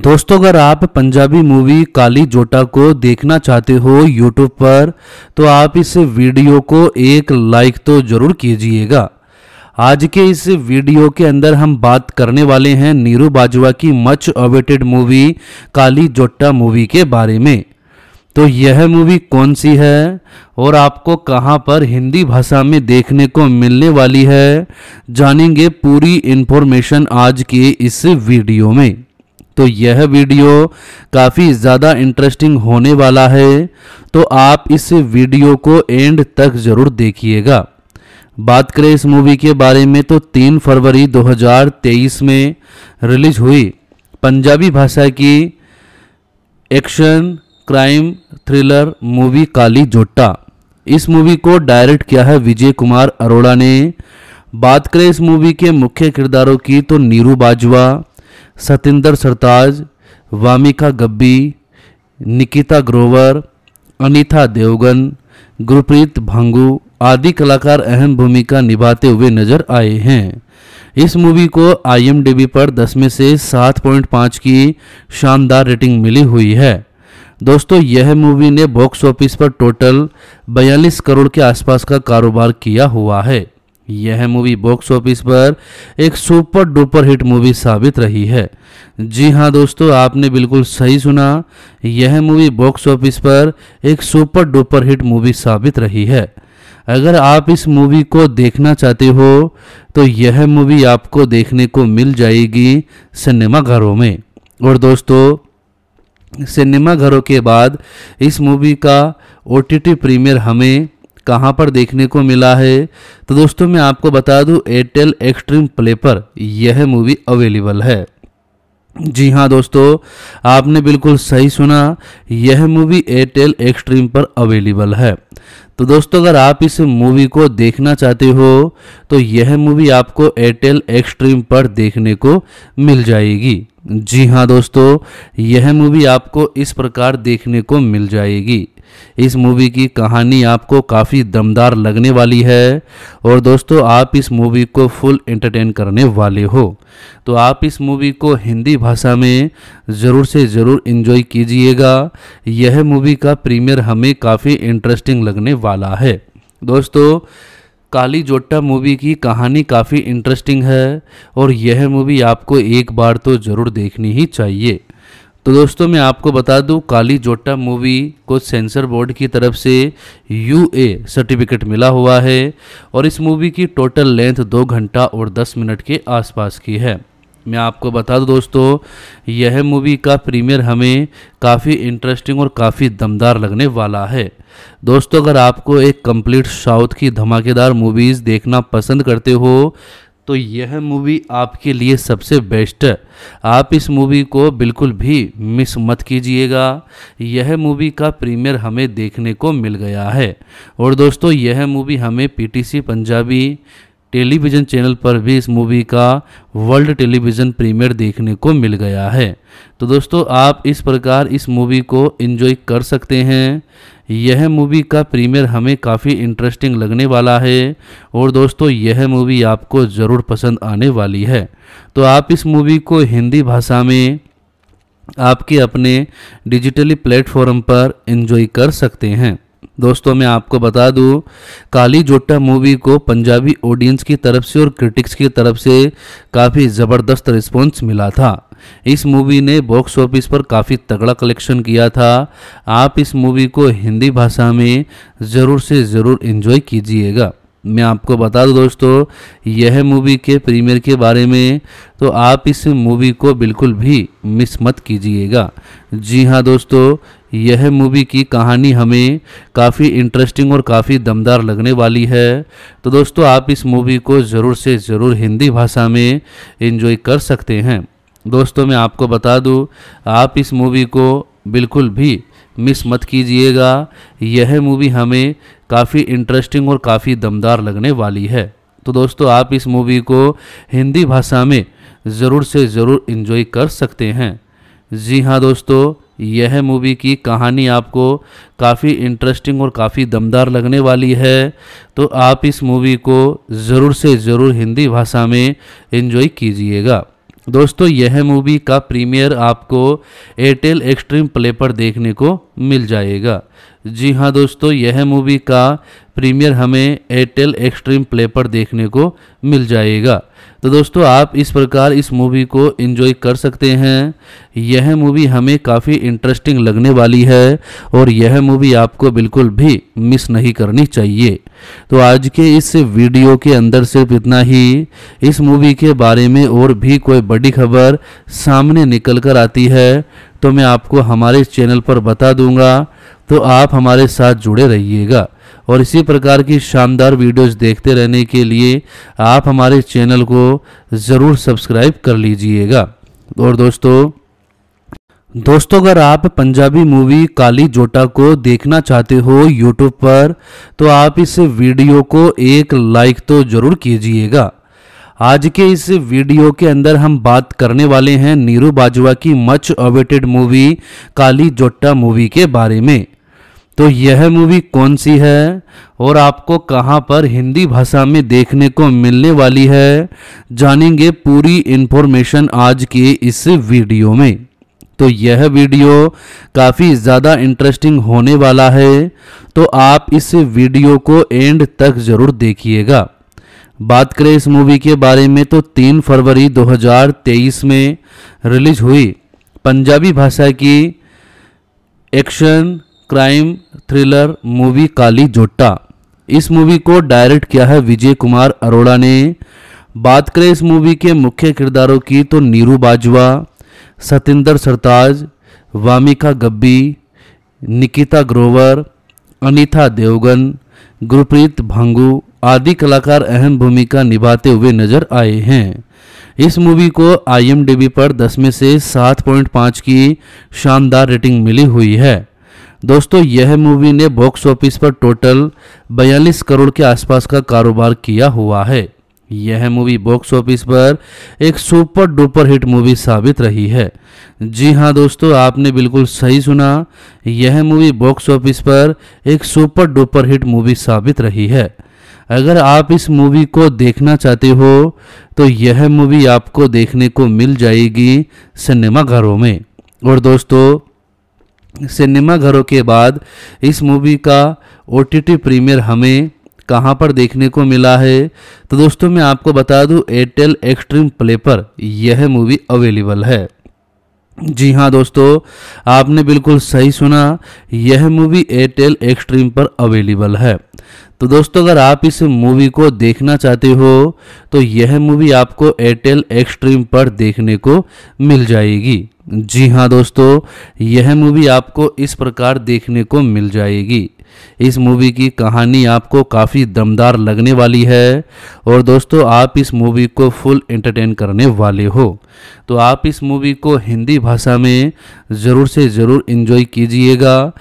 दोस्तों अगर आप पंजाबी मूवी काली जोटा को देखना चाहते हो यूट्यूब पर तो आप इस वीडियो को एक लाइक तो ज़रूर कीजिएगा आज के इस वीडियो के अंदर हम बात करने वाले हैं नीरू बाजवा की much awaited movie Kali Jotta movie के बारे में तो यह मूवी कौन सी है और आपको कहां पर हिंदी भाषा में देखने को मिलने वाली है जानेंगे पूरी इन्फॉर्मेशन आज के इस वीडियो में तो यह वीडियो काफ़ी ज़्यादा इंटरेस्टिंग होने वाला है तो आप इस वीडियो को एंड तक ज़रूर देखिएगा बात करें इस मूवी के बारे में तो 3 फरवरी 2023 में रिलीज हुई पंजाबी भाषा की action crime thriller movie Kali Jotta इस मूवी को डायरेक्ट किया है विजय कुमार अरोड़ा ने बात करें इस मूवी के मुख्य किरदारों की तो नीरू बाजवा सतेंद्र सरताज वामिका गब्बी निकिता ग्रोवर अनीता देवगन गुरप्रीत भांगू आदि कलाकार अहम भूमिका निभाते हुए नजर आए हैं इस मूवी को आईएमडीबी पर 10 में से 7.5 की शानदार रेटिंग मिली हुई है दोस्तों यह मूवी ने बॉक्स ऑफिस पर टोटल बयालीस करोड़ के आसपास का कारोबार किया हुआ है यह मूवी बॉक्स ऑफिस पर एक सुपर डुपर हिट मूवी साबित रही है जी हाँ दोस्तों आपने बिल्कुल सही सुना यह मूवी बॉक्स ऑफिस पर एक सुपर डुपर हिट मूवी साबित रही है अगर आप इस मूवी को देखना चाहते हो तो यह मूवी आपको देखने को मिल जाएगी सिनेमाघरों में और दोस्तों सिनेमाघरों के बाद इस मूवी का ओ टी टी प्रीमियर हमें कहाँ पर देखने को मिला है तो दोस्तों मैं आपको बता दूं एयरटेल एक्सट्रीम प्ले पर यह मूवी अवेलेबल है जी हाँ दोस्तों आपने बिल्कुल सही सुना यह मूवी एयरटेल एक्सट्रीम पर अवेलेबल है तो दोस्तों अगर आप इस मूवी को देखना चाहते हो तो यह मूवी आपको एयरटेल एक्सट्रीम पर देखने को मिल जाएगी जी हाँ दोस्तों यह मूवी आपको इस प्रकार देखने को मिल जाएगी इस मूवी की कहानी आपको काफ़ी दमदार लगने वाली है और दोस्तों आप इस मूवी को फुल एंटरटेन करने वाले हो तो आप इस मूवी को हिंदी भाषा में ज़रूर से ज़रूर इन्जॉय कीजिएगा यह मूवी का प्रीमियर हमें काफ़ी इंटरेस्टिंग लगने वाला है दोस्तों काली जोटा मूवी की कहानी काफ़ी इंटरेस्टिंग है और यह मूवी आपको एक बार तो ज़रूर देखनी ही चाहिए तो दोस्तों मैं आपको बता दूं काली जोटा मूवी को सेंसर बोर्ड की तरफ से यू ए सर्टिफिकेट मिला हुआ है और इस मूवी की टोटल लेंथ दो घंटा और दस मिनट के आसपास की है मैं आपको बता दूं दोस्तों यह मूवी का प्रीमियर हमें काफ़ी इंटरेस्टिंग और काफ़ी दमदार लगने वाला है दोस्तों अगर आपको एक कंप्लीट साउथ की धमाकेदार मूवीज़ देखना पसंद करते हो तो यह मूवी आपके लिए सबसे बेस्ट है आप इस मूवी को बिल्कुल भी मिस मत कीजिएगा यह मूवी का प्रीमियर हमें देखने को मिल गया है और दोस्तों यह मूवी हमें पीटीसी पंजाबी टेलीविज़न चैनल पर भी इस मूवी का वर्ल्ड टेलीविज़न प्रीमियर देखने को मिल गया है तो दोस्तों आप इस प्रकार इस मूवी को इन्जॉय कर सकते हैं यह मूवी का प्रीमियर हमें काफ़ी इंटरेस्टिंग लगने वाला है और दोस्तों यह मूवी आपको ज़रूर पसंद आने वाली है तो आप इस मूवी को हिंदी भाषा में आपके अपने डिजिटली प्लेटफॉर्म पर एंजॉय कर सकते हैं दोस्तों मैं आपको बता दूं काली जोटा मूवी को पंजाबी ऑडियंस की तरफ से और क्रिटिक्स की तरफ से काफ़ी ज़बरदस्त रिस्पॉन्स मिला था इस मूवी ने बॉक्स ऑफिस पर काफ़ी तगड़ा कलेक्शन किया था आप इस मूवी को हिंदी भाषा में ज़रूर से ज़रूर इन्जॉय कीजिएगा मैं आपको बता दूं दोस्तों यह मूवी के प्रीमियर के बारे में तो आप इस मूवी को बिल्कुल भी मिस मत कीजिएगा जी हाँ दोस्तों यह मूवी की कहानी हमें काफ़ी इंटरेस्टिंग और काफ़ी दमदार लगने वाली है तो दोस्तों आप इस मूवी को ज़रूर से ज़रूर हिंदी भाषा में इन्जॉय कर सकते हैं दोस्तों मैं आपको बता दूं आप इस मूवी को बिल्कुल भी मिस मत कीजिएगा यह मूवी हमें काफ़ी इंटरेस्टिंग और काफ़ी दमदार लगने वाली है तो दोस्तों आप इस मूवी को हिंदी भाषा में ज़रूर से ज़रूर इन्जॉय कर सकते हैं जी हाँ दोस्तों यह मूवी की कहानी आपको काफ़ी इंटरेस्टिंग और काफ़ी दमदार लगने वाली है तो आप इस मूवी को ज़रूर से ज़रूर हिंदी भाषा में इन्जॉय कीजिएगा दोस्तों यह मूवी का प्रीमियर आपको एयरटेल एक्सट्रीम प्ले पर देखने को मिल जाएगा जी हाँ दोस्तों यह मूवी का प्रीमियर हमें एयरटेल एक्सट्रीम प्ले पर देखने को मिल जाएगा तो दोस्तों आप इस प्रकार इस मूवी को इन्जॉय कर सकते हैं यह मूवी हमें काफ़ी इंटरेस्टिंग लगने वाली है और यह मूवी आपको बिल्कुल भी मिस नहीं करनी चाहिए तो आज के इस वीडियो के अंदर सिर्फ इतना ही इस मूवी के बारे में और भी कोई बड़ी खबर सामने निकल कर आती है तो मैं आपको हमारे चैनल पर बता दूंगा तो आप हमारे साथ जुड़े रहिएगा और इसी प्रकार की शानदार वीडियोस देखते रहने के लिए आप हमारे चैनल को ज़रूर सब्सक्राइब कर लीजिएगा और दोस्तों दोस्तों अगर आप पंजाबी मूवी काली जोटा को देखना चाहते हो यूट्यूब पर तो आप इस वीडियो को एक लाइक तो ज़रूर कीजिएगा आज के इस वीडियो के अंदर हम बात करने वाले हैं नीरू बाजवा की मच अवेटेड मूवी काली जोटा मूवी के बारे में तो यह मूवी कौन सी है और आपको कहाँ पर हिंदी भाषा में देखने को मिलने वाली है जानेंगे पूरी इन्फॉर्मेशन आज के इस वीडियो में तो यह वीडियो काफ़ी ज़्यादा इंटरेस्टिंग होने वाला है तो आप इस वीडियो को एंड तक ज़रूर देखिएगा बात करें इस मूवी के बारे में तो 3 फरवरी 2023 में रिलीज हुई पंजाबी भाषा की action crime thriller movie Kali Jotta इस मूवी को डायरेक्ट किया है विजय कुमार अरोड़ा ने बात करें इस मूवी के मुख्य किरदारों की तो नीरू बाजवा सतेंद्र सरताज वामिका गब्बी निकिता ग्रोवर अनीता देवगन गुरप्रीत भांगू आदि कलाकार अहम भूमिका निभाते हुए नजर आए हैं इस मूवी को आईएमडीबी पर 10 में से 7.5 की शानदार रेटिंग मिली हुई है दोस्तों यह मूवी ने बॉक्स ऑफिस पर टोटल 42 करोड़ के आसपास का कारोबार किया हुआ है यह मूवी बॉक्स ऑफिस पर एक सुपर डुपर हिट मूवी साबित रही है जी हाँ दोस्तों आपने बिल्कुल सही सुना यह मूवी बॉक्स ऑफिस पर एक सुपर डुपर हिट मूवी साबित रही है अगर आप इस मूवी को देखना चाहते हो तो यह मूवी आपको देखने को मिल जाएगी सिनेमाघरों में और दोस्तों सिनेमा घरों के बाद इस मूवी का ओ प्रीमियर हमें कहाँ पर देखने को मिला है तो दोस्तों मैं आपको बता दूं एयरटेल एक्सट्रीम प्ले पर यह मूवी अवेलेबल है जी हाँ दोस्तों आपने बिल्कुल सही सुना यह मूवी एयरटेल एक्सट्रीम पर अवेलेबल है तो दोस्तों अगर आप इस मूवी को देखना चाहते हो तो यह मूवी आपको एयरटेल एक्सट्रीम पर देखने को मिल जाएगी जी हाँ दोस्तों यह मूवी आपको इस प्रकार देखने को मिल जाएगी इस मूवी की कहानी आपको काफ़ी दमदार लगने वाली है और दोस्तों आप इस मूवी को फुल एंटरटेन करने वाले हो तो आप इस मूवी को हिंदी भाषा में ज़रूर से ज़रूर इन्जॉय कीजिएगा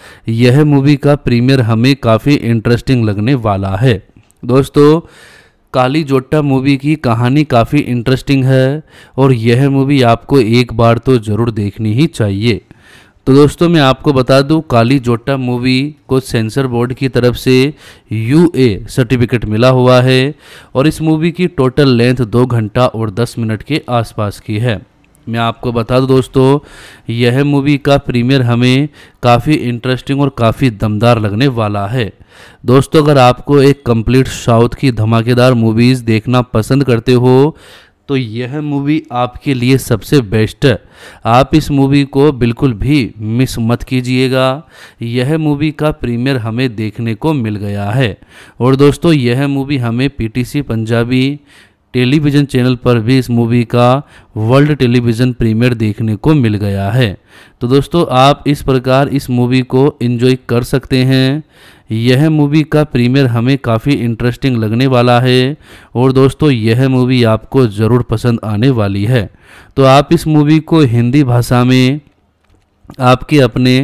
यह मूवी का प्रीमियर हमें काफ़ी इंटरेस्टिंग लगने वाला है दोस्तों काली जोट्टा मूवी की कहानी काफ़ी इंटरेस्टिंग है और यह मूवी आपको एक बार तो ज़रूर देखनी ही चाहिए तो दोस्तों मैं आपको बता दूं काली जोटा मूवी को सेंसर बोर्ड की तरफ से यू ए सर्टिफिकेट मिला हुआ है और इस मूवी की टोटल लेंथ दो घंटा और दस मिनट के आसपास की है मैं आपको बता दूं दोस्तों यह मूवी का प्रीमियर हमें काफ़ी इंटरेस्टिंग और काफ़ी दमदार लगने वाला है दोस्तों अगर आपको एक कंप्लीट साउथ की धमाकेदार मूवीज़ देखना पसंद करते हो तो यह मूवी आपके लिए सबसे बेस्ट है आप इस मूवी को बिल्कुल भी मिस मत कीजिएगा यह मूवी का प्रीमियर हमें देखने को मिल गया है और दोस्तों यह मूवी हमें पीटीसी पंजाबी टेलीविज़न चैनल पर भी इस मूवी का वर्ल्ड टेलीविज़न प्रीमियर देखने को मिल गया है तो दोस्तों आप इस प्रकार इस मूवी को इन्जॉय कर सकते हैं यह मूवी का प्रीमियर हमें काफ़ी इंटरेस्टिंग लगने वाला है और दोस्तों यह मूवी आपको ज़रूर पसंद आने वाली है तो आप इस मूवी को हिंदी भाषा में आपके अपने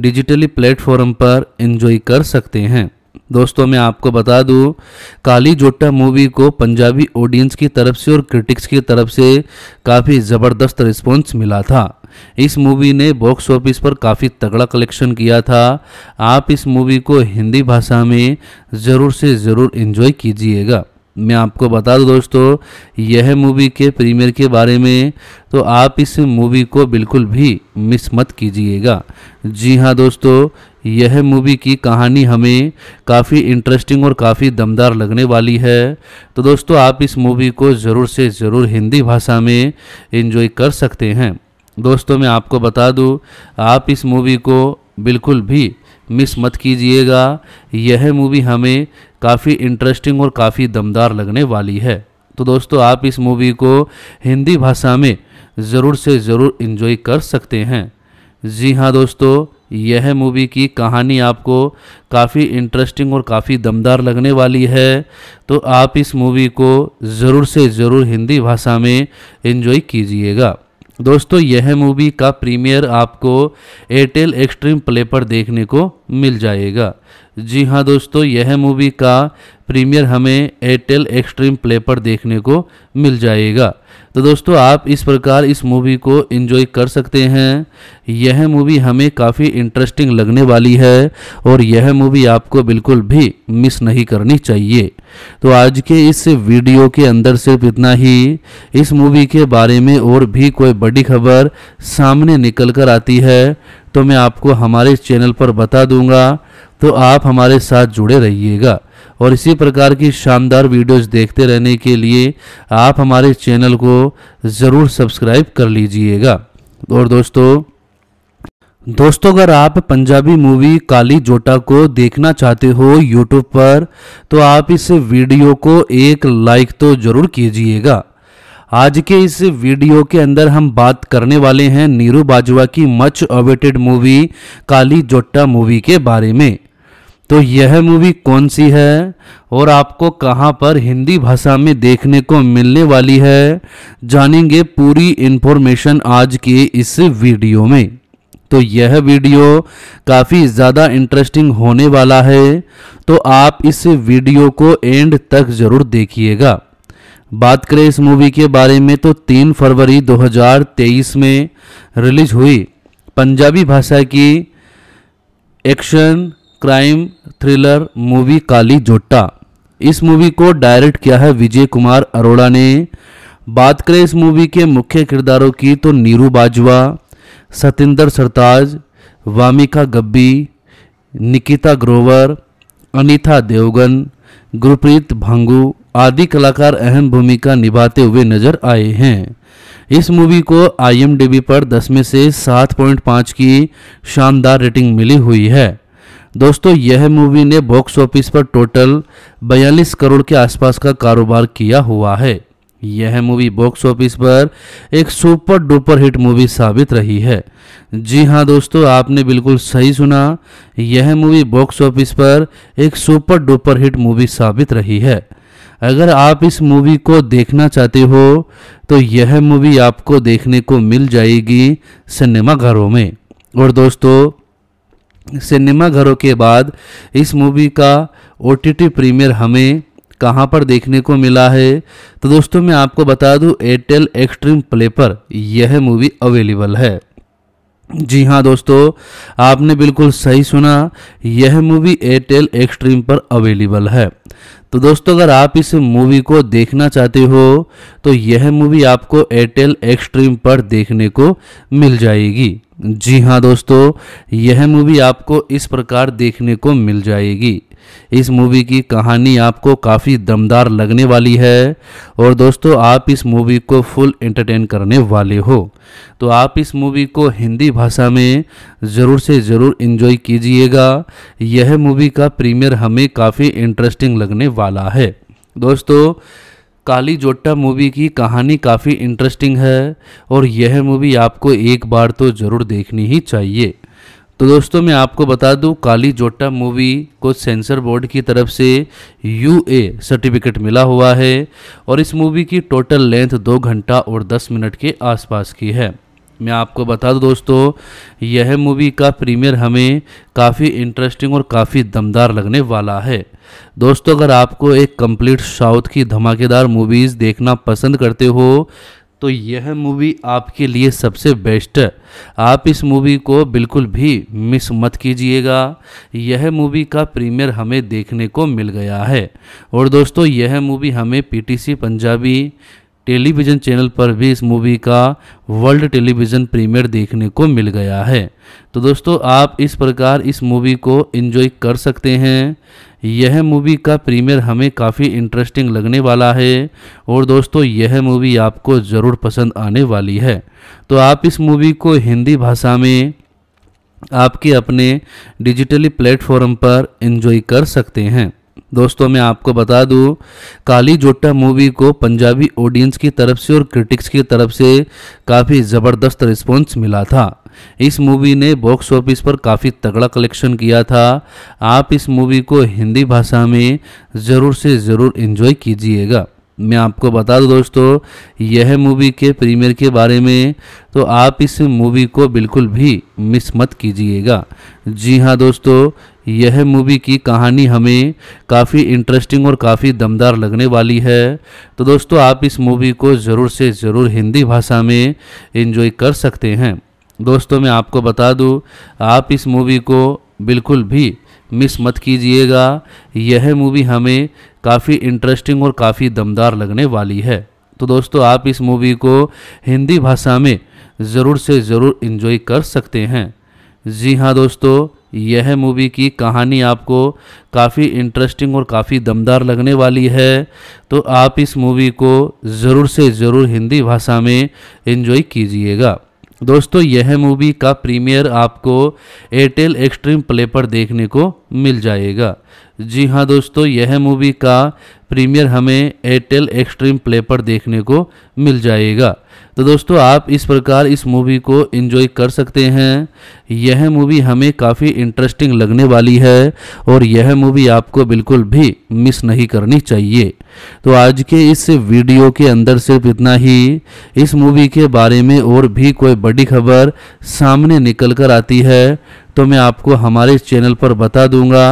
डिजिटली प्लेटफॉर्म पर इन्जॉय कर सकते हैं दोस्तों मैं आपको बता दूं काली जोटा मूवी को पंजाबी ऑडियंस की तरफ से और क्रिटिक्स की तरफ से काफ़ी ज़बरदस्त रिस्पॉन्स मिला था इस मूवी ने बॉक्स ऑफिस पर काफ़ी तगड़ा कलेक्शन किया था आप इस मूवी को हिंदी भाषा में ज़रूर से ज़रूर इन्जॉय कीजिएगा मैं आपको बता दूं दोस्तों यह मूवी के प्रीमियर के बारे में तो आप इस मूवी को बिल्कुल भी मिस मत कीजिएगा जी हाँ दोस्तों यह मूवी की कहानी हमें काफ़ी इंटरेस्टिंग और काफ़ी दमदार लगने वाली है तो दोस्तों आप इस मूवी को ज़रूर से ज़रूर हिंदी भाषा में इन्जॉय कर सकते हैं दोस्तों मैं आपको बता दूं आप इस मूवी को बिल्कुल भी मिस मत कीजिएगा यह मूवी हमें काफ़ी इंटरेस्टिंग और काफ़ी दमदार लगने वाली है तो दोस्तों आप इस मूवी को हिंदी भाषा में ज़रूर से ज़रूर इन्जॉय कर सकते हैं जी हाँ दोस्तों यह मूवी की कहानी आपको काफ़ी इंटरेस्टिंग और काफ़ी दमदार लगने वाली है तो आप इस मूवी को ज़रूर से ज़रूर हिंदी भाषा में इन्जॉय कीजिएगा दोस्तों यह मूवी का प्रीमियर आपको एयरटेल एक्सट्रीम प्ले पर देखने को मिल जाएगा जी हाँ दोस्तों यह मूवी का प्रीमियर हमें एयरटेल एक्सट्रीम प्ले पर देखने को मिल जाएगा तो दोस्तों आप इस प्रकार इस मूवी को एंजॉय कर सकते हैं यह मूवी हमें काफ़ी इंटरेस्टिंग लगने वाली है और यह मूवी आपको बिल्कुल भी मिस नहीं करनी चाहिए तो आज के इस वीडियो के अंदर सिर्फ इतना ही इस मूवी के बारे में और भी कोई बड़ी खबर सामने निकल कर आती है तो मैं आपको हमारे चैनल पर बता दूंगा तो आप हमारे साथ जुड़े रहिएगा और इसी प्रकार की शानदार वीडियोस देखते रहने के लिए आप हमारे चैनल को ज़रूर सब्सक्राइब कर लीजिएगा और दोस्तों दोस्तों अगर आप पंजाबी मूवी काली जोटा को देखना चाहते हो यूट्यूब पर तो आप इस वीडियो को एक लाइक तो ज़रूर कीजिएगा आज के इस वीडियो के अंदर हम बात करने वाले हैं नीरू बाजवा की much awaited movie Kali Jotta movie के बारे में तो यह मूवी कौन सी है और आपको कहां पर हिंदी भाषा में देखने को मिलने वाली है जानेंगे पूरी इन्फॉर्मेशन आज के इस वीडियो में तो यह वीडियो काफ़ी ज़्यादा इंटरेस्टिंग होने वाला है तो आप इस वीडियो को एंड तक ज़रूर देखिएगा बात करें इस मूवी के बारे में तो 3 फरवरी 2023 में रिलीज हुई पंजाबी भाषा की action crime thriller movie Kali Jotta इस मूवी को डायरेक्ट किया है विजय कुमार अरोड़ा ने बात करें इस मूवी के मुख्य किरदारों की तो नीरू बाजवा सतेंद्र सरताज वामिका गब्बी निकिता ग्रोवर अनीता देवगन गुरप्रीत भांगू आदि कलाकार अहम भूमिका निभाते हुए नजर आए हैं इस मूवी को आईएमडीबी पर 10 में से 7.5 की शानदार रेटिंग मिली हुई है दोस्तों यह मूवी ने बॉक्स ऑफिस पर टोटल 42 करोड़ के आसपास का कारोबार किया हुआ है यह मूवी बॉक्स ऑफिस पर एक सुपर डुपर हिट मूवी साबित रही है जी हाँ दोस्तों आपने बिल्कुल सही सुना यह मूवी बॉक्स ऑफिस पर एक सुपर डुपर हिट मूवी साबित रही है अगर आप इस मूवी को देखना चाहते हो तो यह मूवी आपको देखने को मिल जाएगी सिनेमाघरों में और दोस्तों सिनेमा घरों के बाद इस मूवी का ओ प्रीमियर हमें कहाँ पर देखने को मिला है तो दोस्तों मैं आपको बता दूं एयरटेल एक्सट्रीम प्ले पर यह मूवी अवेलेबल है जी हाँ दोस्तों आपने बिल्कुल सही सुना यह मूवी एयरटेल एक्सट्रीम पर अवेलेबल है तो दोस्तों अगर आप इस मूवी को देखना चाहते हो तो यह मूवी आपको एयरटेल एक्सट्रीम पर देखने को मिल जाएगी जी हाँ दोस्तों यह मूवी आपको इस प्रकार देखने को मिल जाएगी इस मूवी की कहानी आपको काफ़ी दमदार लगने वाली है और दोस्तों आप इस मूवी को फुल एंटरटेन करने वाले हो तो आप इस मूवी को हिंदी भाषा में ज़रूर से ज़रूर इन्जॉय कीजिएगा यह मूवी का प्रीमियर हमें काफ़ी इंटरेस्टिंग लगने वाला है दोस्तों काली जोट्टा मूवी की कहानी काफ़ी इंटरेस्टिंग है और यह मूवी आपको एक बार तो ज़रूर देखनी ही चाहिए तो दोस्तों मैं आपको बता दूं काली जोटा मूवी को सेंसर बोर्ड की तरफ से यू ए सर्टिफिकेट मिला हुआ है और इस मूवी की टोटल लेंथ दो घंटा और दस मिनट के आसपास की है मैं आपको बता दूं दोस्तों यह मूवी का प्रीमियर हमें काफ़ी इंटरेस्टिंग और काफ़ी दमदार लगने वाला है दोस्तों अगर आपको एक कंप्लीट साउथ की धमाकेदार मूवीज़ देखना पसंद करते हो तो यह मूवी आपके लिए सबसे बेस्ट है आप इस मूवी को बिल्कुल भी मिस मत कीजिएगा यह मूवी का प्रीमियर हमें देखने को मिल गया है और दोस्तों यह मूवी हमें पीटीसी पंजाबी टेलीविज़न चैनल पर भी इस मूवी का वर्ल्ड टेलीविज़न प्रीमियर देखने को मिल गया है तो दोस्तों आप इस प्रकार इस मूवी को इन्जॉय कर सकते हैं यह मूवी का प्रीमियर हमें काफ़ी इंटरेस्टिंग लगने वाला है और दोस्तों यह मूवी आपको ज़रूर पसंद आने वाली है तो आप इस मूवी को हिंदी भाषा में आपके अपने डिजिटली प्लेटफॉर्म पर इन्जॉय कर सकते हैं दोस्तों मैं आपको बता दूं काली जोटा मूवी को पंजाबी ऑडियंस की तरफ से और क्रिटिक्स की तरफ से काफ़ी ज़बरदस्त रिस्पॉन्स मिला था इस मूवी ने बॉक्स ऑफिस पर काफ़ी तगड़ा कलेक्शन किया था आप इस मूवी को हिंदी भाषा में ज़रूर से ज़रूर इन्जॉय कीजिएगा मैं आपको बता दूं दोस्तों यह मूवी के प्रीमियर के बारे में तो आप इस मूवी को बिल्कुल भी मिस मत कीजिएगा जी हाँ दोस्तों यह मूवी की कहानी हमें काफ़ी इंटरेस्टिंग और काफ़ी दमदार लगने वाली है तो दोस्तों आप इस मूवी को ज़रूर से ज़रूर हिंदी भाषा में इन्जॉय कर सकते हैं दोस्तों मैं आपको बता दूँ आप इस मूवी को बिल्कुल भी मिस मत कीजिएगा यह मूवी हमें काफ़ी इंटरेस्टिंग और काफ़ी दमदार लगने वाली है तो दोस्तों आप इस मूवी को हिंदी भाषा में ज़रूर से ज़रूर इन्जॉय कर सकते हैं जी हाँ दोस्तों यह मूवी की कहानी आपको काफ़ी इंटरेस्टिंग और काफ़ी दमदार लगने वाली है तो आप इस मूवी को ज़रूर से ज़रूर हिंदी भाषा में इन्जॉय कीजिएगा दोस्तों यह मूवी का प्रीमियर आपको एयरटेल एक्सट्रीम प्ले पर देखने को मिल जाएगा जी हाँ दोस्तों यह मूवी का प्रीमियर हमें एयरटेल एक्सट्रीम प्ले पर देखने को मिल जाएगा तो दोस्तों आप इस प्रकार इस मूवी को एंजॉय कर सकते हैं यह मूवी हमें काफ़ी इंटरेस्टिंग लगने वाली है और यह मूवी आपको बिल्कुल भी मिस नहीं करनी चाहिए तो आज के इस वीडियो के अंदर सिर्फ इतना ही इस मूवी के बारे में और भी कोई बड़ी खबर सामने निकल कर आती है तो मैं आपको हमारे चैनल पर बता दूंगा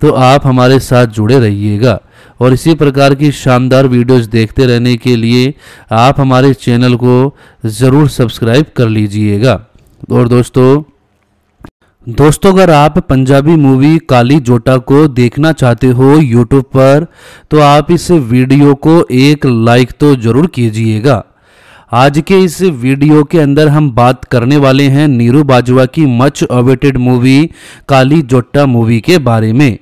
तो आप हमारे साथ जुड़े रहिएगा और इसी प्रकार की शानदार वीडियोस देखते रहने के लिए आप हमारे चैनल को ज़रूर सब्सक्राइब कर लीजिएगा और दोस्तों दोस्तों अगर आप पंजाबी मूवी काली जोटा को देखना चाहते हो यूट्यूब पर तो आप इस वीडियो को एक लाइक तो ज़रूर कीजिएगा आज के इस वीडियो के अंदर हम बात करने वाले हैं नीरू बाजवा की much awaited movie Kali Jotta movie के बारे में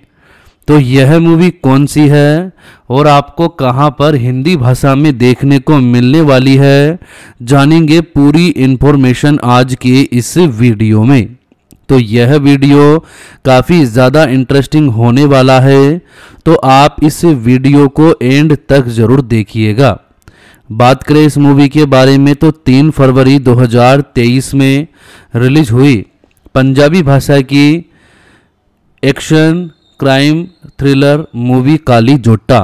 तो यह मूवी कौन सी है और आपको कहां पर हिंदी भाषा में देखने को मिलने वाली है जानेंगे पूरी इन्फॉर्मेशन आज के इस वीडियो में तो यह वीडियो काफ़ी ज़्यादा इंटरेस्टिंग होने वाला है तो आप इस वीडियो को एंड तक ज़रूर देखिएगा बात करें इस मूवी के बारे में तो 3 फरवरी 2023 में रिलीज हुई पंजाबी भाषा की action crime thriller movie Kali Jotta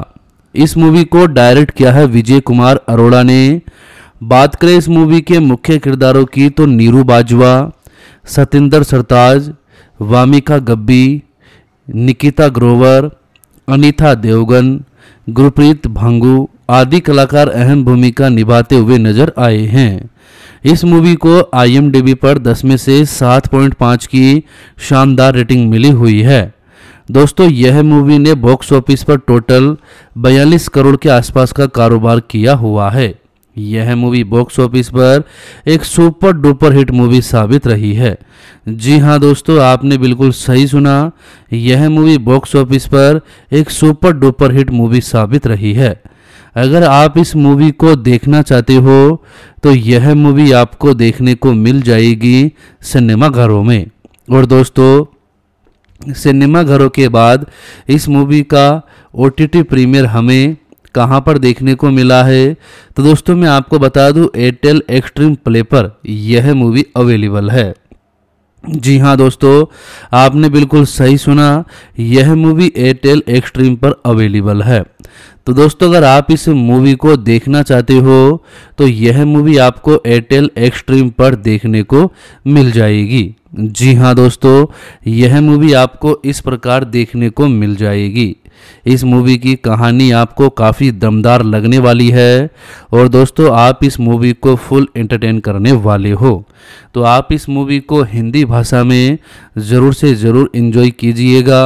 इस मूवी को डायरेक्ट किया है विजय कुमार अरोड़ा ने बात करें इस मूवी के मुख्य किरदारों की तो नीरू बाजवा सतेंद्र सरताज वामिका गब्बी निकिता ग्रोवर अनीता देवगन गुरप्रीत भांगू आदि कलाकार अहम भूमिका निभाते हुए नजर आए हैं इस मूवी को आई पर 10 में से 7.5 की शानदार रेटिंग मिली हुई है दोस्तों यह मूवी ने बॉक्स ऑफिस पर टोटल 42 करोड़ के आसपास का कारोबार किया हुआ है यह मूवी बॉक्स ऑफिस पर एक सुपर डुपर हिट मूवी साबित रही है जी हाँ दोस्तों आपने बिल्कुल सही सुना यह मूवी बॉक्स ऑफिस पर एक सुपर डुपर हिट मूवी साबित रही है अगर आप इस मूवी को देखना चाहते हो तो यह मूवी आपको देखने को मिल जाएगी सिनेमाघरों में और दोस्तों सिनेमाघरों के बाद इस मूवी का ओ टी प्रीमियर हमें कहाँ पर देखने को मिला है तो दोस्तों मैं आपको बता दूं एयरटेल एक्सट्रीम प्ले पर यह मूवी अवेलेबल है जी हाँ दोस्तों आपने बिल्कुल सही सुना यह मूवी एयरटेल एक्सट्रीम पर अवेलेबल है तो दोस्तों अगर आप इस मूवी को देखना चाहते हो तो यह मूवी आपको एयरटेल एक्सट्रीम पर देखने को मिल जाएगी जी हाँ दोस्तों यह मूवी आपको इस प्रकार देखने को मिल जाएगी इस मूवी की कहानी आपको काफ़ी दमदार लगने वाली है और दोस्तों आप इस मूवी को फुल एंटरटेन करने वाले हो तो आप इस मूवी को हिंदी भाषा में ज़रूर से ज़रूर इन्जॉय कीजिएगा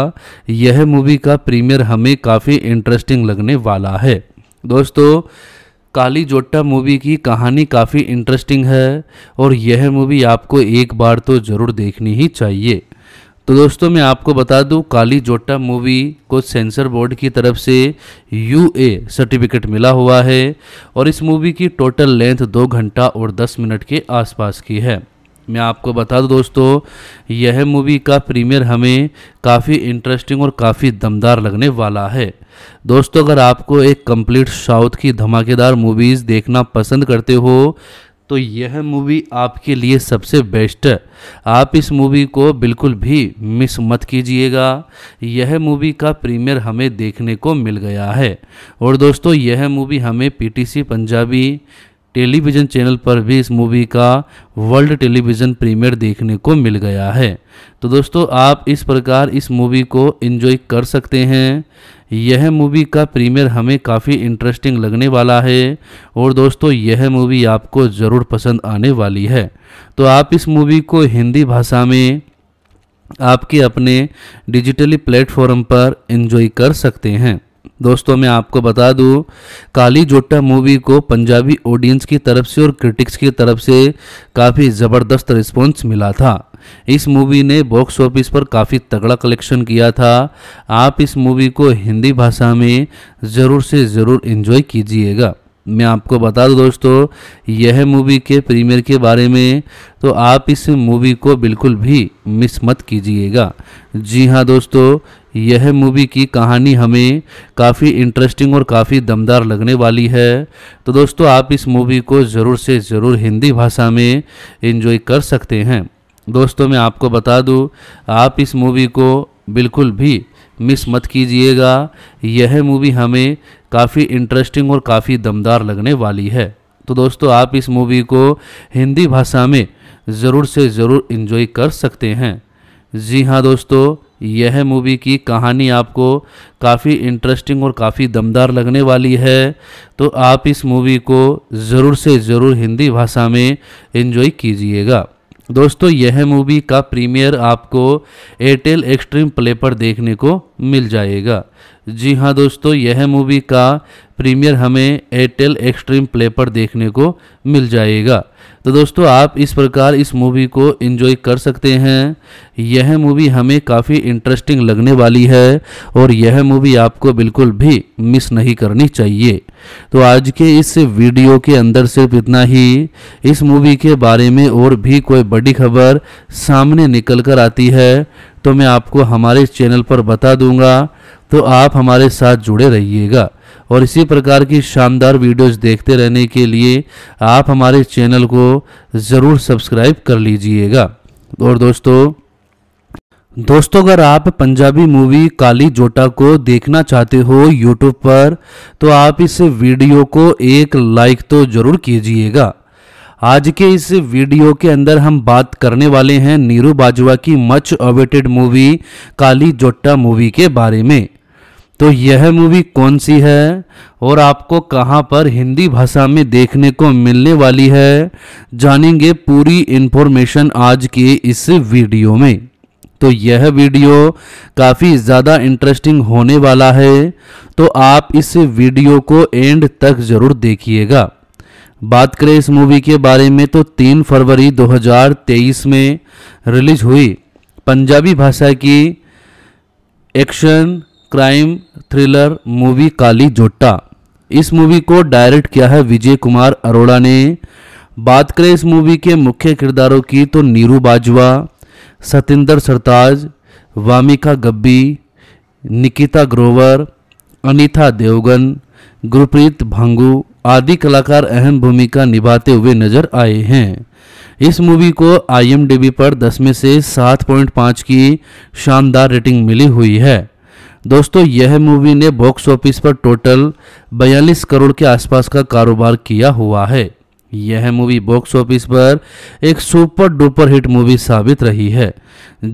यह मूवी का प्रीमियर हमें काफ़ी इंटरेस्टिंग लगने वाला है दोस्तों काली जोट्टा मूवी की कहानी काफ़ी इंटरेस्टिंग है और यह मूवी आपको एक बार तो ज़रूर देखनी ही चाहिए तो दोस्तों मैं आपको बता दूं काली जोटा मूवी को सेंसर बोर्ड की तरफ से यू ए सर्टिफिकेट मिला हुआ है और इस मूवी की टोटल लेंथ दो घंटा और दस मिनट के आसपास की है मैं आपको बता दूं दोस्तों यह मूवी का प्रीमियर हमें काफ़ी इंटरेस्टिंग और काफ़ी दमदार लगने वाला है दोस्तों अगर आपको एक कंप्लीट साउथ की धमाकेदार मूवीज़ देखना पसंद करते हो तो यह मूवी आपके लिए सबसे बेस्ट है आप इस मूवी को बिल्कुल भी मिस मत कीजिएगा यह मूवी का प्रीमियर हमें देखने को मिल गया है और दोस्तों यह मूवी हमें पीटीसी पंजाबी टेलीविज़न चैनल पर भी इस मूवी का वर्ल्ड टेलीविज़न प्रीमियर देखने को मिल गया है तो दोस्तों आप इस प्रकार इस मूवी को इन्जॉय कर सकते हैं यह मूवी का प्रीमियर हमें काफ़ी इंटरेस्टिंग लगने वाला है और दोस्तों यह मूवी आपको ज़रूर पसंद आने वाली है तो आप इस मूवी को हिंदी भाषा में आपके अपने डिजिटली प्लेटफॉर्म पर इन्जॉय कर सकते हैं दोस्तों मैं आपको बता दूं काली जोटा मूवी को पंजाबी ऑडियंस की तरफ से और क्रिटिक्स की तरफ से काफ़ी ज़बरदस्त रिस्पॉन्स मिला था इस मूवी ने बॉक्स ऑफिस पर काफ़ी तगड़ा कलेक्शन किया था आप इस मूवी को हिंदी भाषा में ज़रूर से ज़रूर इन्जॉय कीजिएगा मैं आपको बता दूं दोस्तों यह मूवी के प्रीमियर के बारे में तो आप इस मूवी को बिल्कुल भी मिस मत कीजिएगा जी हाँ दोस्तों यह मूवी की कहानी हमें काफ़ी इंटरेस्टिंग और काफ़ी दमदार लगने वाली है तो दोस्तों आप इस मूवी को ज़रूर से ज़रूर हिंदी भाषा में इन्जॉय कर सकते हैं दोस्तों मैं आपको बता दूं आप इस मूवी को बिल्कुल भी मिस मत कीजिएगा यह मूवी हमें काफ़ी इंटरेस्टिंग और काफ़ी दमदार लगने वाली है तो दोस्तों आप इस मूवी को हिंदी भाषा में ज़रूर से ज़रूर इन्जॉय कर सकते हैं जी हाँ दोस्तों यह मूवी की कहानी आपको काफ़ी इंटरेस्टिंग और काफ़ी दमदार लगने वाली है तो आप इस मूवी को ज़रूर से ज़रूर हिंदी भाषा में इन्जॉय कीजिएगा दोस्तों यह मूवी का प्रीमियर आपको एयरटेल एक्सट्रीम प्ले पर देखने को मिल जाएगा जी हाँ दोस्तों यह मूवी का प्रीमियर हमें एयरटेल एक्सट्रीम प्ले पर देखने को मिल जाएगा तो दोस्तों आप इस प्रकार इस मूवी को इन्जॉय कर सकते हैं यह मूवी हमें काफ़ी इंटरेस्टिंग लगने वाली है और यह मूवी आपको बिल्कुल भी मिस नहीं करनी चाहिए तो आज के इस वीडियो के अंदर सिर्फ इतना ही इस मूवी के बारे में और भी कोई बड़ी खबर सामने निकल कर आती है तो मैं आपको हमारे चैनल पर बता दूंगा तो आप हमारे साथ जुड़े रहिएगा और इसी प्रकार की शानदार वीडियोस देखते रहने के लिए आप हमारे चैनल को ज़रूर सब्सक्राइब कर लीजिएगा और दोस्तों दोस्तों अगर आप पंजाबी मूवी काली जोटा को देखना चाहते हो यूट्यूब पर तो आप इस वीडियो को एक लाइक तो जरूर कीजिएगा आज के इस वीडियो के अंदर हम बात करने वाले हैं नीरू बाजवा की मच अवेटेड मूवी काली जोटा मूवी के बारे में तो यह मूवी कौन सी है और आपको कहाँ पर हिंदी भाषा में देखने को मिलने वाली है जानेंगे पूरी इन्फॉर्मेशन आज के इस वीडियो में तो यह वीडियो काफ़ी ज़्यादा इंटरेस्टिंग होने वाला है तो आप इस वीडियो को एंड तक ज़रूर देखिएगा बात करें इस मूवी के बारे में तो 3 फरवरी 2023 में रिलीज हुई पंजाबी भाषा की action crime thriller movie Kali Jotta इस मूवी को डायरेक्ट किया है विजय कुमार अरोड़ा ने बात करें इस मूवी के मुख्य किरदारों की तो नीरू बाजवा सतेंद्र सरताज वामिका गब्बी निकिता ग्रोवर अनीता देवगन गुरप्रीत भांगू आदि कलाकार अहम भूमिका निभाते हुए नजर आए हैं इस मूवी को आईएमडीबी पर 10 में से 7.5 की शानदार रेटिंग मिली हुई है दोस्तों यह मूवी ने बॉक्स ऑफिस पर टोटल 42 करोड़ के आसपास का कारोबार किया हुआ है यह मूवी बॉक्स ऑफिस पर एक सुपर डुपर हिट मूवी साबित रही है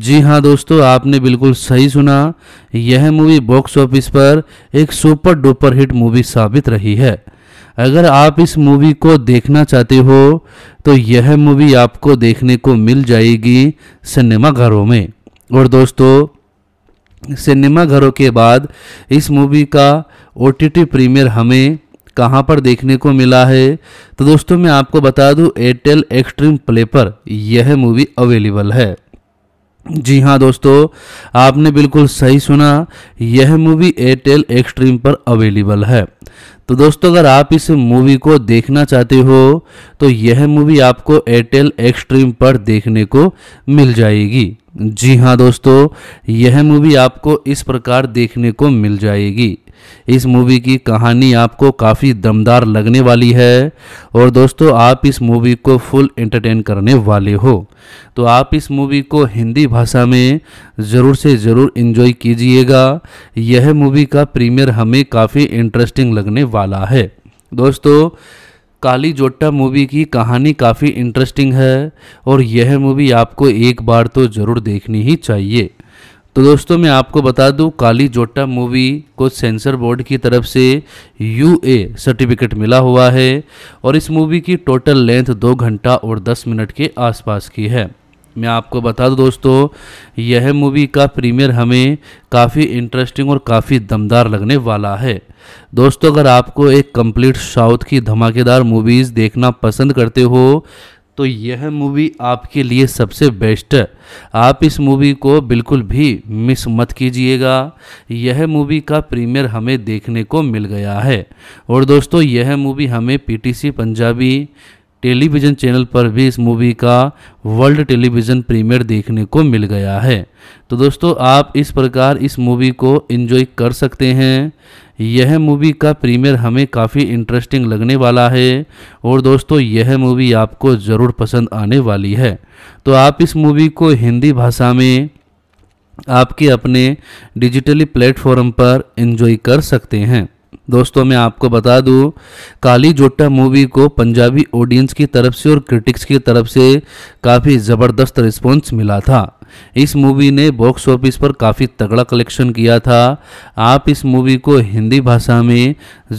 जी हाँ दोस्तों आपने बिल्कुल सही सुना यह मूवी बॉक्स ऑफिस पर एक सुपर डुपर हिट मूवी साबित रही है अगर आप इस मूवी को देखना चाहते हो तो यह मूवी आपको देखने को मिल जाएगी सिनेमाघरों में और दोस्तों सिनेमा घरों के बाद इस मूवी का ओ प्रीमियर हमें कहाँ पर देखने को मिला है तो दोस्तों मैं आपको बता दूं एयरटेल एक्सट्रीम प्ले पर यह मूवी अवेलेबल है जी हाँ दोस्तों आपने बिल्कुल सही सुना यह मूवी एयरटेल एक्सट्रीम पर अवेलेबल है तो दोस्तों अगर आप इस मूवी को देखना चाहते हो तो यह मूवी आपको एयरटेल एक्सट्रीम पर देखने को मिल जाएगी जी हाँ दोस्तों यह मूवी आपको इस प्रकार देखने को मिल जाएगी इस मूवी की कहानी आपको काफ़ी दमदार लगने वाली है और दोस्तों आप इस मूवी को फुल एंटरटेन करने वाले हो तो आप इस मूवी को हिंदी भाषा में ज़रूर से ज़रूर इन्जॉय कीजिएगा यह मूवी का प्रीमियर हमें काफ़ी इंटरेस्टिंग लगने वाला है दोस्तों काली जोट्टा मूवी की कहानी काफ़ी इंटरेस्टिंग है और यह मूवी आपको एक बार तो ज़रूर देखनी ही चाहिए तो दोस्तों मैं आपको बता दूं काली जोट्टा मूवी को सेंसर बोर्ड की तरफ से यू ए सर्टिफिकेट मिला हुआ है और इस मूवी की टोटल लेंथ दो घंटा और दस मिनट के आसपास की है मैं आपको बता दूं दोस्तों यह मूवी का प्रीमियर हमें काफ़ी इंटरेस्टिंग और काफ़ी दमदार लगने वाला है दोस्तों अगर आपको एक कंप्लीट साउथ की धमाकेदार मूवीज़ देखना पसंद करते हो तो यह मूवी आपके लिए सबसे बेस्ट है आप इस मूवी को बिल्कुल भी मिस मत कीजिएगा यह मूवी का प्रीमियर हमें देखने को मिल गया है और दोस्तों यह मूवी हमें पीटीसी पंजाबी टेलीविज़न चैनल पर भी इस मूवी का वर्ल्ड टेलीविज़न प्रीमियर देखने को मिल गया है तो दोस्तों आप इस प्रकार इस मूवी को इन्जॉय कर सकते हैं यह मूवी का प्रीमियर हमें काफ़ी इंटरेस्टिंग लगने वाला है और दोस्तों यह मूवी आपको ज़रूर पसंद आने वाली है तो आप इस मूवी को हिंदी भाषा में आपके अपने डिजिटली प्लेटफॉर्म पर इन्जॉय कर सकते हैं दोस्तों मैं आपको बता दूं काली जोटा मूवी को पंजाबी ऑडियंस की तरफ से और क्रिटिक्स की तरफ से काफ़ी ज़बरदस्त रिस्पॉन्स मिला था इस मूवी ने बॉक्स ऑफिस पर काफ़ी तगड़ा कलेक्शन किया था आप इस मूवी को हिंदी भाषा में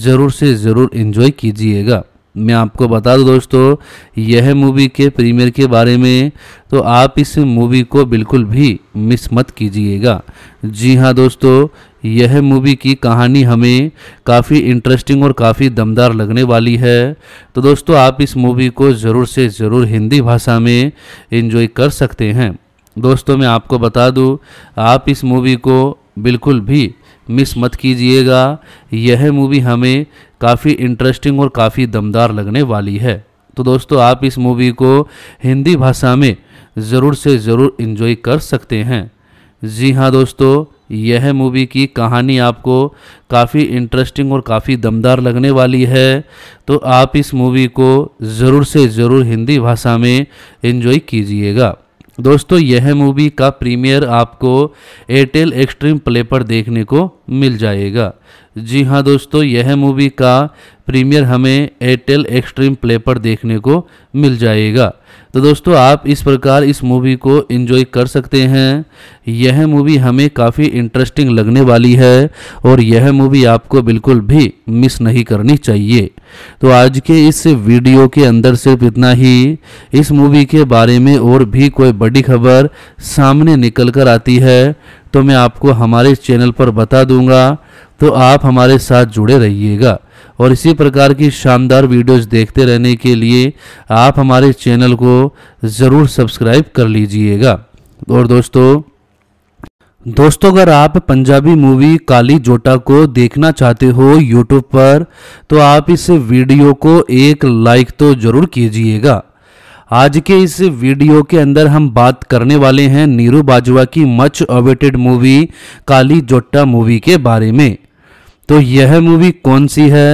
ज़रूर से ज़रूर इन्जॉय कीजिएगा मैं आपको बता दूं दोस्तों यह मूवी के प्रीमियर के बारे में तो आप इस मूवी को बिल्कुल भी मिस मत कीजिएगा जी हाँ दोस्तों यह मूवी की कहानी हमें काफ़ी इंटरेस्टिंग और काफ़ी दमदार लगने वाली है तो दोस्तों आप इस मूवी को ज़रूर से ज़रूर हिंदी भाषा में इन्जॉय कर सकते हैं दोस्तों मैं आपको बता दूँ आप इस मूवी को बिल्कुल भी मिस मत कीजिएगा यह मूवी हमें काफ़ी इंटरेस्टिंग और काफ़ी दमदार लगने वाली है तो दोस्तों आप इस मूवी को हिंदी भाषा में ज़रूर से ज़रूर इन्जॉय कर सकते हैं जी हाँ दोस्तों यह मूवी की कहानी आपको काफ़ी इंटरेस्टिंग और काफ़ी दमदार लगने वाली है तो आप इस मूवी को ज़रूर से ज़रूर हिंदी भाषा में इन्जॉय कीजिएगा दोस्तों यह मूवी का प्रीमियर आपको एयरटेल एक्सट्रीम प्ले पर देखने को मिल जाएगा जी हाँ दोस्तों यह मूवी का प्रीमियर हमें एयरटेल एक्सट्रीम प्ले पर देखने को मिल जाएगा तो दोस्तों आप इस प्रकार इस मूवी को इन्जॉय कर सकते हैं यह मूवी हमें काफ़ी इंटरेस्टिंग लगने वाली है और यह मूवी आपको बिल्कुल भी मिस नहीं करनी चाहिए तो आज के इस वीडियो के अंदर सिर्फ इतना ही इस मूवी के बारे में और भी कोई बड़ी खबर सामने निकल कर आती है तो मैं आपको हमारे चैनल पर बता दूंगा तो आप हमारे साथ जुड़े रहिएगा और इसी प्रकार की शानदार वीडियोस देखते रहने के लिए आप हमारे चैनल को ज़रूर सब्सक्राइब कर लीजिएगा और दोस्तों दोस्तों अगर आप पंजाबी मूवी काली जोटा को देखना चाहते हो यूट्यूब पर तो आप इस वीडियो को एक लाइक तो ज़रूर कीजिएगा आज के इस वीडियो के अंदर हम बात करने वाले हैं नीरू बाजवा की मच अवेटेड मूवी काली जोटा मूवी के बारे में तो यह मूवी कौन सी है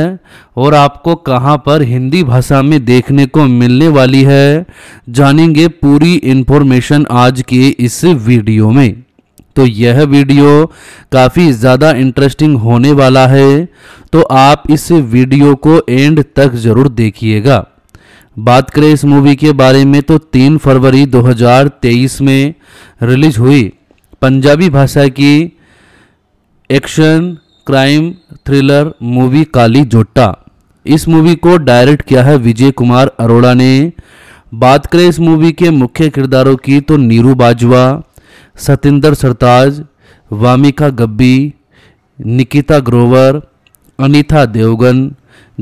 और आपको कहां पर हिंदी भाषा में देखने को मिलने वाली है जानेंगे पूरी इन्फॉर्मेशन आज के इस वीडियो में तो यह वीडियो काफ़ी ज़्यादा इंटरेस्टिंग होने वाला है तो आप इस वीडियो को एंड तक ज़रूर देखिएगा बात करें इस मूवी के बारे में तो 3 फरवरी 2023 में रिलीज हुई पंजाबी भाषा की action crime thriller movie Kali Jotta इस मूवी को डायरेक्ट किया है विजय कुमार अरोड़ा ने बात करें इस मूवी के मुख्य किरदारों की तो नीरू बाजवा सतेंद्र सरताज वामिका गब्बी निकिता ग्रोवर अनीता देवगन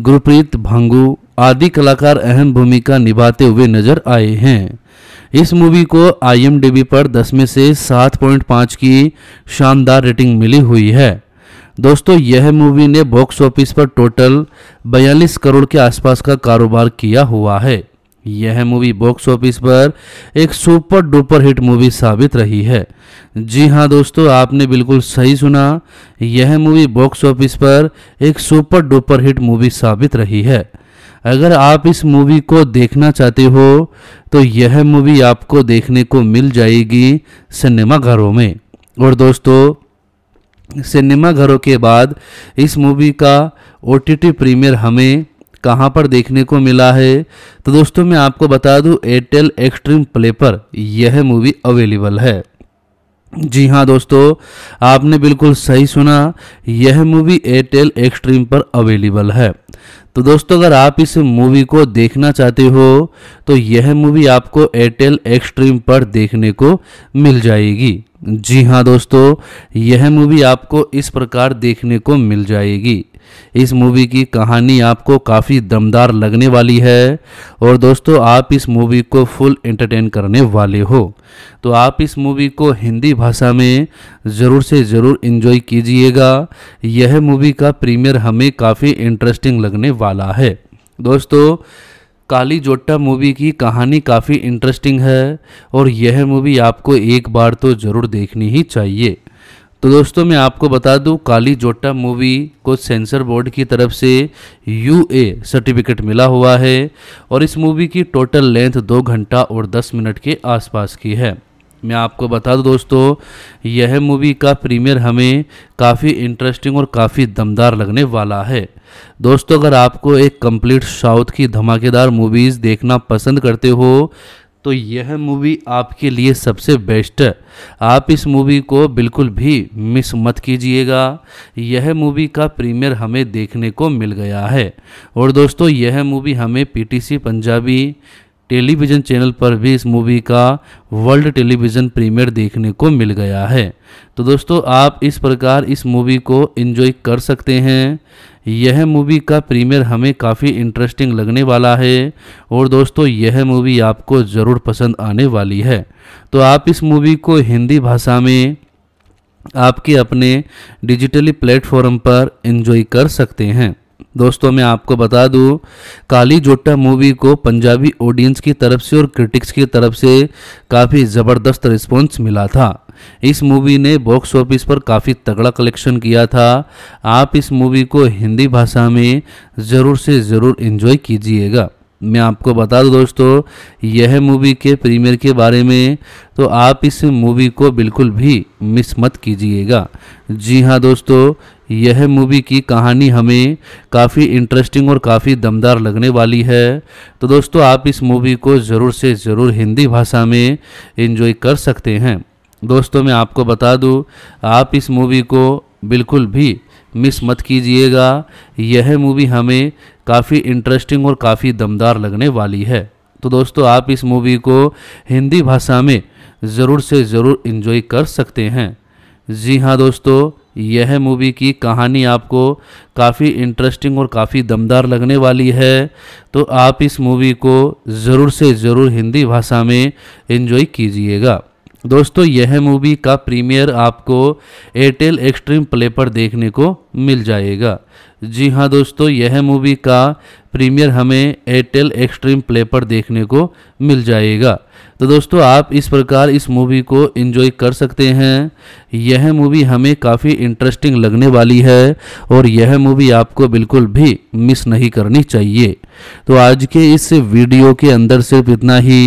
गुरप्रीत भांगू आदि कलाकार अहम भूमिका निभाते हुए नजर आए हैं इस मूवी को आईएमडीबी पर 10 में से 7.5 की शानदार रेटिंग मिली हुई है दोस्तों यह मूवी ने बॉक्स ऑफिस पर टोटल 42 करोड़ के आसपास का कारोबार किया हुआ है यह मूवी बॉक्स ऑफिस पर एक सुपर डुपर हिट मूवी साबित रही है जी हाँ दोस्तों आपने बिल्कुल सही सुना यह मूवी बॉक्स ऑफिस पर एक सुपर डुपर हिट मूवी साबित रही है अगर आप इस मूवी को देखना चाहते हो तो यह मूवी आपको देखने को मिल जाएगी सिनेमाघरों में और दोस्तों सिनेमा घरों के बाद इस मूवी का ओ प्रीमियर हमें कहाँ पर देखने को मिला है तो दोस्तों मैं आपको बता दूं एयरटेल एक्सट्रीम प्ले पर यह मूवी अवेलेबल है जी हाँ दोस्तों आपने बिल्कुल सही सुना यह मूवी एयरटेल एक्सट्रीम पर अवेलेबल है तो दोस्तों अगर आप इस मूवी को देखना चाहते हो तो यह मूवी आपको एयरटेल एक्सट्रीम पर देखने को मिल जाएगी जी हाँ दोस्तों यह मूवी आपको इस प्रकार देखने को मिल जाएगी इस मूवी की कहानी आपको काफ़ी दमदार लगने वाली है और दोस्तों आप इस मूवी को फुल एंटरटेन करने वाले हो तो आप इस मूवी को हिंदी भाषा में ज़रूर से ज़रूर इन्जॉय कीजिएगा यह मूवी का प्रीमियर हमें काफ़ी इंटरेस्टिंग लगने वाला है दोस्तों काली जोट्टा मूवी की कहानी काफ़ी इंटरेस्टिंग है और यह मूवी आपको एक बार तो ज़रूर देखनी ही चाहिए तो दोस्तों मैं आपको बता दूं काली जोटा मूवी को सेंसर बोर्ड की तरफ से यू ए सर्टिफिकेट मिला हुआ है और इस मूवी की टोटल लेंथ दो घंटा और दस मिनट के आसपास की है मैं आपको बता दूं दोस्तों यह मूवी का प्रीमियर हमें काफ़ी इंटरेस्टिंग और काफ़ी दमदार लगने वाला है दोस्तों अगर आपको एक कंप्लीट साउथ की धमाकेदार मूवीज़ देखना पसंद करते हो तो यह मूवी आपके लिए सबसे बेस्ट है आप इस मूवी को बिल्कुल भी मिस मत कीजिएगा यह मूवी का प्रीमियर हमें देखने को मिल गया है और दोस्तों यह मूवी हमें पीटीसी पंजाबी टेलीविज़न चैनल पर भी इस मूवी का वर्ल्ड टेलीविज़न प्रीमियर देखने को मिल गया है तो दोस्तों आप इस प्रकार इस मूवी को इन्जॉय कर सकते हैं यह मूवी का प्रीमियर हमें काफ़ी इंटरेस्टिंग लगने वाला है और दोस्तों यह मूवी आपको ज़रूर पसंद आने वाली है तो आप इस मूवी को हिंदी भाषा में आपके अपने डिजिटली प्लेटफॉर्म पर इन्जॉय कर सकते हैं दोस्तों मैं आपको बता दूं काली जोटा मूवी को पंजाबी ऑडियंस की तरफ से और क्रिटिक्स की तरफ से काफ़ी ज़बरदस्त रिस्पॉन्स मिला था इस मूवी ने बॉक्स ऑफिस पर काफ़ी तगड़ा कलेक्शन किया था आप इस मूवी को हिंदी भाषा में ज़रूर से ज़रूर इन्जॉय कीजिएगा मैं आपको बता दूं दोस्तों यह मूवी के प्रीमियर के बारे में तो आप इस मूवी को बिल्कुल भी मिस मत कीजिएगा जी हाँ दोस्तों यह मूवी की कहानी हमें काफ़ी इंटरेस्टिंग और काफ़ी दमदार लगने वाली है तो दोस्तों आप इस मूवी को ज़रूर से ज़रूर हिंदी भाषा में इन्जॉय कर सकते हैं दोस्तों मैं आपको बता दूं आप इस मूवी को बिल्कुल भी मिस मत कीजिएगा यह मूवी हमें काफ़ी इंटरेस्टिंग और काफ़ी दमदार लगने वाली है तो दोस्तों आप इस मूवी को हिंदी भाषा में ज़रूर से ज़रूर इन्जॉय कर सकते हैं जी हाँ दोस्तों यह मूवी की कहानी आपको काफ़ी इंटरेस्टिंग और काफ़ी दमदार लगने वाली है तो आप इस मूवी को ज़रूर से ज़रूर हिंदी भाषा में इन्जॉय कीजिएगा दोस्तों यह मूवी का प्रीमियर आपको एयरटेल एक्सट्रीम प्ले पर देखने को मिल जाएगा जी हाँ दोस्तों यह मूवी का प्रीमियर हमें एयरटेल एक्सट्रीम प्ले पर देखने को मिल जाएगा तो दोस्तों आप इस प्रकार इस मूवी को इन्जॉय कर सकते हैं यह मूवी हमें काफ़ी इंटरेस्टिंग लगने वाली है और यह मूवी आपको बिल्कुल भी मिस नहीं करनी चाहिए तो आज के इस वीडियो के अंदर सिर्फ इतना ही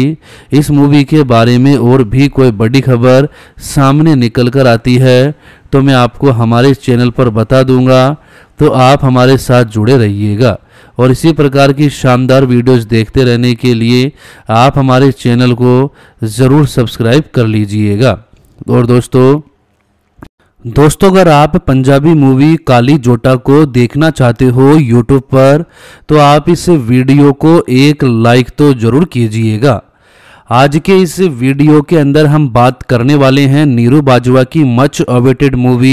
इस मूवी के बारे में और भी कोई बड़ी खबर सामने निकल कर आती है तो मैं आपको हमारे चैनल पर बता दूंगा तो आप हमारे साथ जुड़े रहिएगा और इसी प्रकार की शानदार वीडियोस देखते रहने के लिए आप हमारे चैनल को ज़रूर सब्सक्राइब कर लीजिएगा और दोस्तों दोस्तों अगर आप पंजाबी मूवी काली जोटा को देखना चाहते हो यूट्यूब पर तो आप इस वीडियो को एक लाइक तो ज़रूर कीजिएगा आज के इस वीडियो के अंदर हम बात करने वाले हैं नीरू बाजवा की much awaited movie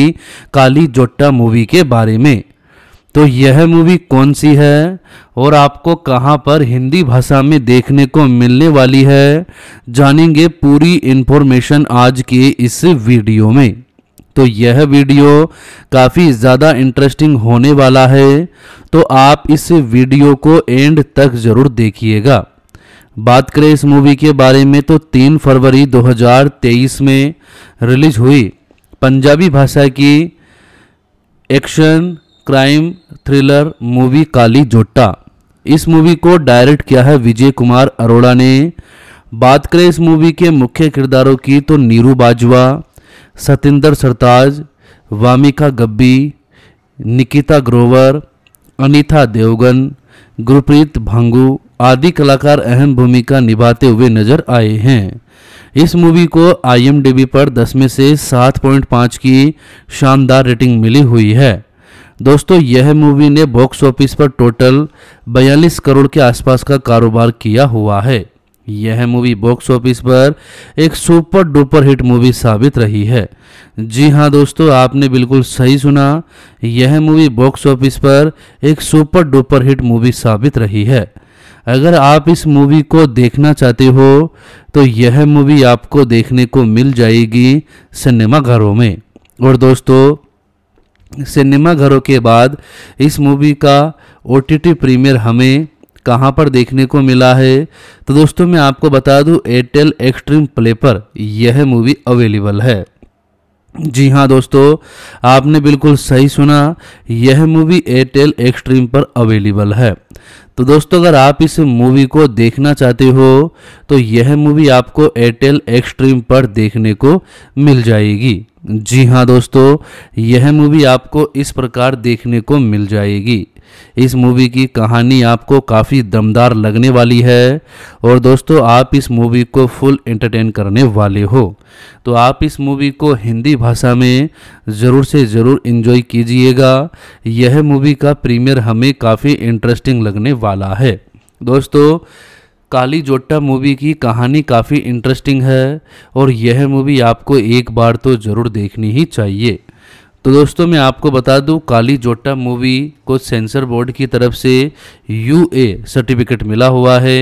Kali Jotta movie के बारे में तो यह मूवी कौन सी है और आपको कहां पर हिंदी भाषा में देखने को मिलने वाली है जानेंगे पूरी इन्फॉर्मेशन आज के इस वीडियो में तो यह वीडियो काफ़ी ज़्यादा इंटरेस्टिंग होने वाला है तो आप इस वीडियो को एंड तक ज़रूर देखिएगा बात करें इस मूवी के बारे में तो 3 फरवरी 2023 में रिलीज हुई पंजाबी भाषा की action crime thriller movie Kali Jotta इस मूवी को डायरेक्ट किया है विजय कुमार अरोड़ा ने बात करें इस मूवी के मुख्य किरदारों की तो नीरू बाजवा सतेंद्र सरताज वामिका गब्बी निकिता ग्रोवर अनीता देवगन गुरप्रीत भांगू आदि कलाकार अहम भूमिका निभाते हुए नजर आए हैं इस मूवी को आई पर 10 में से 7.5 की शानदार रेटिंग मिली हुई है दोस्तों यह मूवी ने बॉक्स ऑफिस पर टोटल 42 करोड़ के आसपास का कारोबार किया हुआ है यह मूवी बॉक्स ऑफिस पर एक सुपर डुपर हिट मूवी साबित रही है जी हाँ दोस्तों आपने बिल्कुल सही सुना यह मूवी बॉक्स ऑफिस पर एक सुपर डुपर हिट मूवी साबित रही है अगर आप इस मूवी को देखना चाहते हो तो यह मूवी आपको देखने को मिल जाएगी सिनेमाघरों में और दोस्तों सिनेमाघरों के बाद इस मूवी का ओ टी प्रीमियर हमें कहाँ पर देखने को मिला है तो दोस्तों मैं आपको बता दूं एयरटेल एक्सट्रीम प्ले पर यह मूवी अवेलेबल है जी हाँ दोस्तों आपने बिल्कुल सही सुना यह मूवी एयरटेल एक्सट्रीम पर अवेलेबल है तो दोस्तों अगर आप इस मूवी को देखना चाहते हो तो यह मूवी आपको एयरटेल एक्सट्रीम पर देखने को मिल जाएगी जी हाँ दोस्तों यह मूवी आपको इस प्रकार देखने को मिल जाएगी इस मूवी की कहानी आपको काफ़ी दमदार लगने वाली है और दोस्तों आप इस मूवी को फुल एंटरटेन करने वाले हो तो आप इस मूवी को हिंदी भाषा में ज़रूर से ज़रूर इन्जॉय कीजिएगा यह मूवी का प्रीमियर हमें काफ़ी इंटरेस्टिंग लगने वाला है दोस्तों काली जोट्टा मूवी की कहानी काफ़ी इंटरेस्टिंग है और यह मूवी आपको एक बार तो ज़रूर देखनी ही चाहिए तो दोस्तों मैं आपको बता दूं काली जोटा मूवी को सेंसर बोर्ड की तरफ से यू ए सर्टिफिकेट मिला हुआ है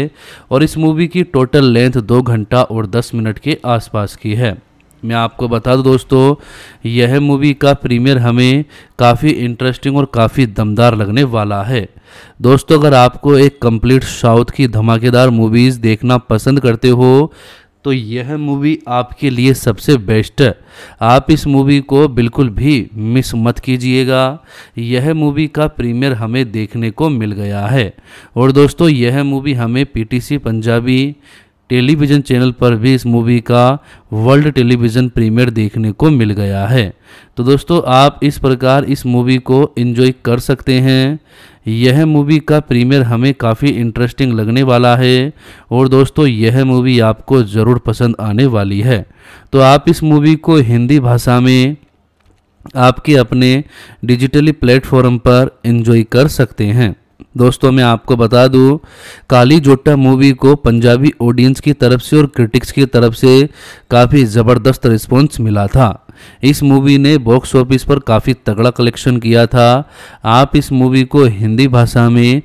और इस मूवी की टोटल लेंथ दो घंटा और दस मिनट के आसपास की है मैं आपको बता दूं दोस्तों यह मूवी का प्रीमियर हमें काफ़ी इंटरेस्टिंग और काफ़ी दमदार लगने वाला है दोस्तों अगर आपको एक कंप्लीट साउथ की धमाकेदार मूवीज़ देखना पसंद करते हो तो यह मूवी आपके लिए सबसे बेस्ट है आप इस मूवी को बिल्कुल भी मिस मत कीजिएगा यह मूवी का प्रीमियर हमें देखने को मिल गया है और दोस्तों यह मूवी हमें पीटीसी पंजाबी टेलीविज़न चैनल पर भी इस मूवी का वर्ल्ड टेलीविज़न प्रीमियर देखने को मिल गया है तो दोस्तों आप इस प्रकार इस मूवी को एंजॉय कर सकते हैं यह मूवी का प्रीमियर हमें काफ़ी इंटरेस्टिंग लगने वाला है और दोस्तों यह मूवी आपको ज़रूर पसंद आने वाली है तो आप इस मूवी को हिंदी भाषा में आपके अपने डिजिटली प्लेटफॉर्म पर इंजॉय कर सकते हैं दोस्तों मैं आपको बता दूं काली जोटा मूवी को पंजाबी ऑडियंस की तरफ से और क्रिटिक्स की तरफ से काफ़ी ज़बरदस्त रिस्पॉन्स मिला था इस मूवी ने बॉक्स ऑफिस पर काफ़ी तगड़ा कलेक्शन किया था आप इस मूवी को हिंदी भाषा में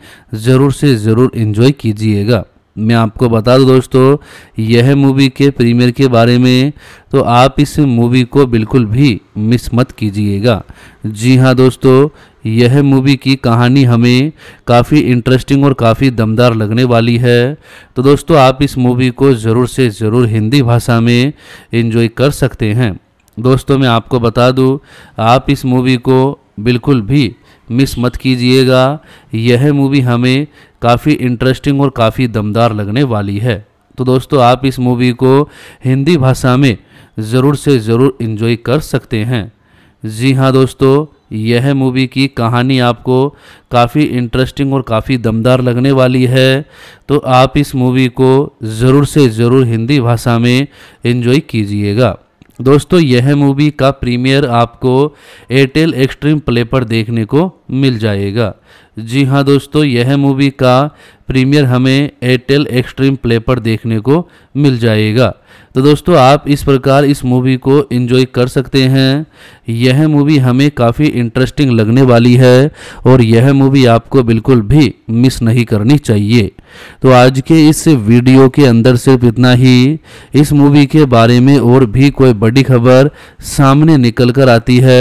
ज़रूर से ज़रूर इन्जॉय कीजिएगा मैं आपको बता दूं दोस्तों यह मूवी के प्रीमियर के बारे में तो आप इस मूवी को बिल्कुल भी मिस मत कीजिएगा जी हाँ दोस्तों यह मूवी की कहानी हमें काफ़ी इंटरेस्टिंग और काफ़ी दमदार लगने वाली है तो दोस्तों आप इस मूवी को ज़रूर से ज़रूर हिंदी भाषा में इन्जॉय कर सकते हैं दोस्तों मैं आपको बता दूं आप इस मूवी को बिल्कुल भी मिस मत कीजिएगा यह मूवी हमें काफ़ी इंटरेस्टिंग और काफ़ी दमदार लगने वाली है तो दोस्तों आप इस मूवी को हिंदी भाषा में ज़रूर से ज़रूर इन्जॉय कर सकते हैं जी हाँ दोस्तों यह मूवी की कहानी आपको काफ़ी इंटरेस्टिंग और काफ़ी दमदार लगने वाली है तो आप इस मूवी को ज़रूर से ज़रूर हिंदी भाषा में इन्जॉय कीजिएगा दोस्तों यह मूवी का प्रीमियर आपको एयरटेल एक्सट्रीम प्ले पर देखने को मिल जाएगा जी हाँ दोस्तों यह मूवी का प्रीमियर हमें एयरटेल एक्सट्रीम प्ले पर देखने को मिल जाएगा तो दोस्तों आप इस प्रकार इस मूवी को एंजॉय कर सकते हैं यह मूवी हमें काफ़ी इंटरेस्टिंग लगने वाली है और यह मूवी आपको बिल्कुल भी मिस नहीं करनी चाहिए तो आज के इस वीडियो के अंदर सिर्फ इतना ही इस मूवी के बारे में और भी कोई बड़ी खबर सामने निकल कर आती है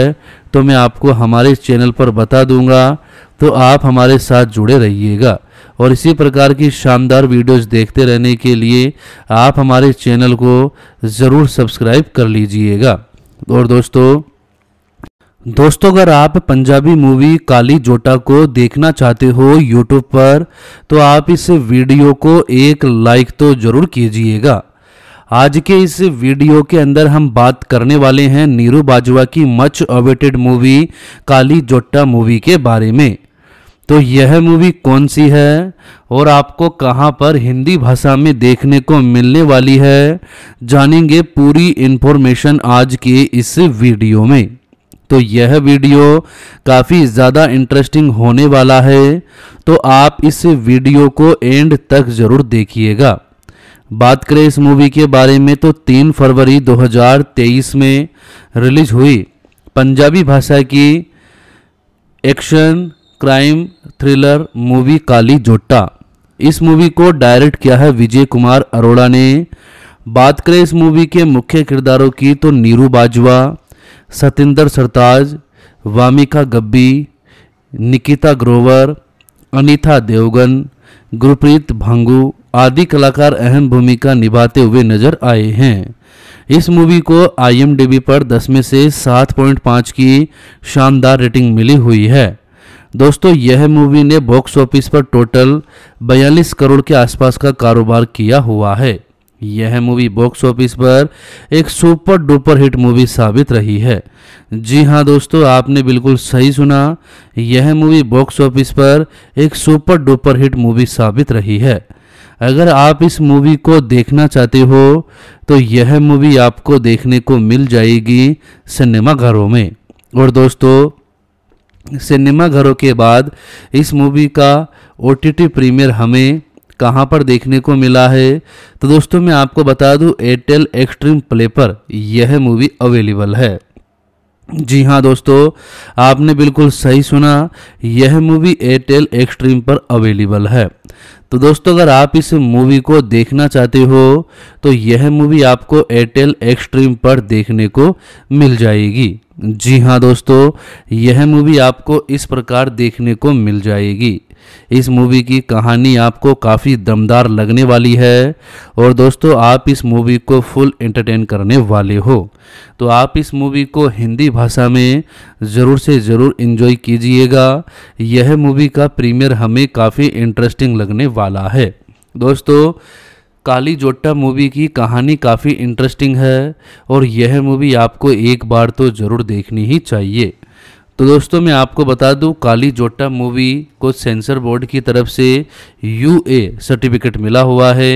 तो मैं आपको हमारे चैनल पर बता दूंगा तो आप हमारे साथ जुड़े रहिएगा और इसी प्रकार की शानदार वीडियोस देखते रहने के लिए आप हमारे चैनल को ज़रूर सब्सक्राइब कर लीजिएगा और दोस्तों दोस्तों अगर आप पंजाबी मूवी काली जोटा को देखना चाहते हो यूट्यूब पर तो आप इस वीडियो को एक लाइक तो ज़रूर कीजिएगा आज के इस वीडियो के अंदर हम बात करने वाले हैं नीरू बाजवा की मच अवेटेड मूवी काली जोटा मूवी के बारे में तो यह मूवी कौन सी है और आपको कहां पर हिंदी भाषा में देखने को मिलने वाली है जानेंगे पूरी इन्फॉर्मेशन आज के इस वीडियो में तो यह वीडियो काफ़ी ज़्यादा इंटरेस्टिंग होने वाला है तो आप इस वीडियो को एंड तक ज़रूर देखिएगा बात करें इस मूवी के बारे में तो 3 फरवरी 2023 में रिलीज हुई पंजाबी भाषा की action crime thriller movie Kali Jotta इस मूवी को डायरेक्ट किया है विजय कुमार अरोड़ा ने बात करें इस मूवी के मुख्य किरदारों की तो नीरू बाजवा सतेंद्र सरताज वामिका गब्बी निकिता ग्रोवर अनीता देवगन गुरप्रीत भांगू आदि कलाकार अहम भूमिका निभाते हुए नजर आए हैं इस मूवी को आईएमडीबी पर 10 में से 7.5 की शानदार रेटिंग मिली हुई है दोस्तों यह मूवी ने बॉक्स ऑफिस पर टोटल 42 करोड़ के आसपास का कारोबार किया हुआ है यह मूवी बॉक्स ऑफिस पर एक सुपर डुपर हिट मूवी साबित रही है जी हाँ दोस्तों आपने बिल्कुल सही सुना यह मूवी बॉक्स ऑफिस पर एक सुपर डुपर हिट मूवी साबित रही है अगर आप इस मूवी को देखना चाहते हो तो यह मूवी आपको देखने को मिल जाएगी सिनेमाघरों में और दोस्तों सिनेमा घरों के बाद इस मूवी का ओ प्रीमियर हमें कहाँ पर देखने को मिला है तो दोस्तों मैं आपको बता दूं एयरटेल एक्सट्रीम प्ले पर यह मूवी अवेलेबल है जी हाँ दोस्तों आपने बिल्कुल सही सुना यह मूवी एयरटेल एक्सट्रीम पर अवेलेबल है तो दोस्तों अगर आप इस मूवी को देखना चाहते हो तो यह मूवी आपको एयरटेल एक्सट्रीम पर देखने को मिल जाएगी जी हाँ दोस्तों यह मूवी आपको इस प्रकार देखने को मिल जाएगी इस मूवी की कहानी आपको काफ़ी दमदार लगने वाली है और दोस्तों आप इस मूवी को फुल एंटरटेन करने वाले हो तो आप इस मूवी को हिंदी भाषा में ज़रूर से ज़रूर इन्जॉय कीजिएगा यह मूवी का प्रीमियर हमें काफ़ी इंटरेस्टिंग लगने वाला है दोस्तों काली जोट्टा मूवी की कहानी काफ़ी इंटरेस्टिंग है और यह मूवी आपको एक बार तो ज़रूर देखनी ही चाहिए तो दोस्तों मैं आपको बता दूं काली जोटा मूवी को सेंसर बोर्ड की तरफ से यू ए सर्टिफिकेट मिला हुआ है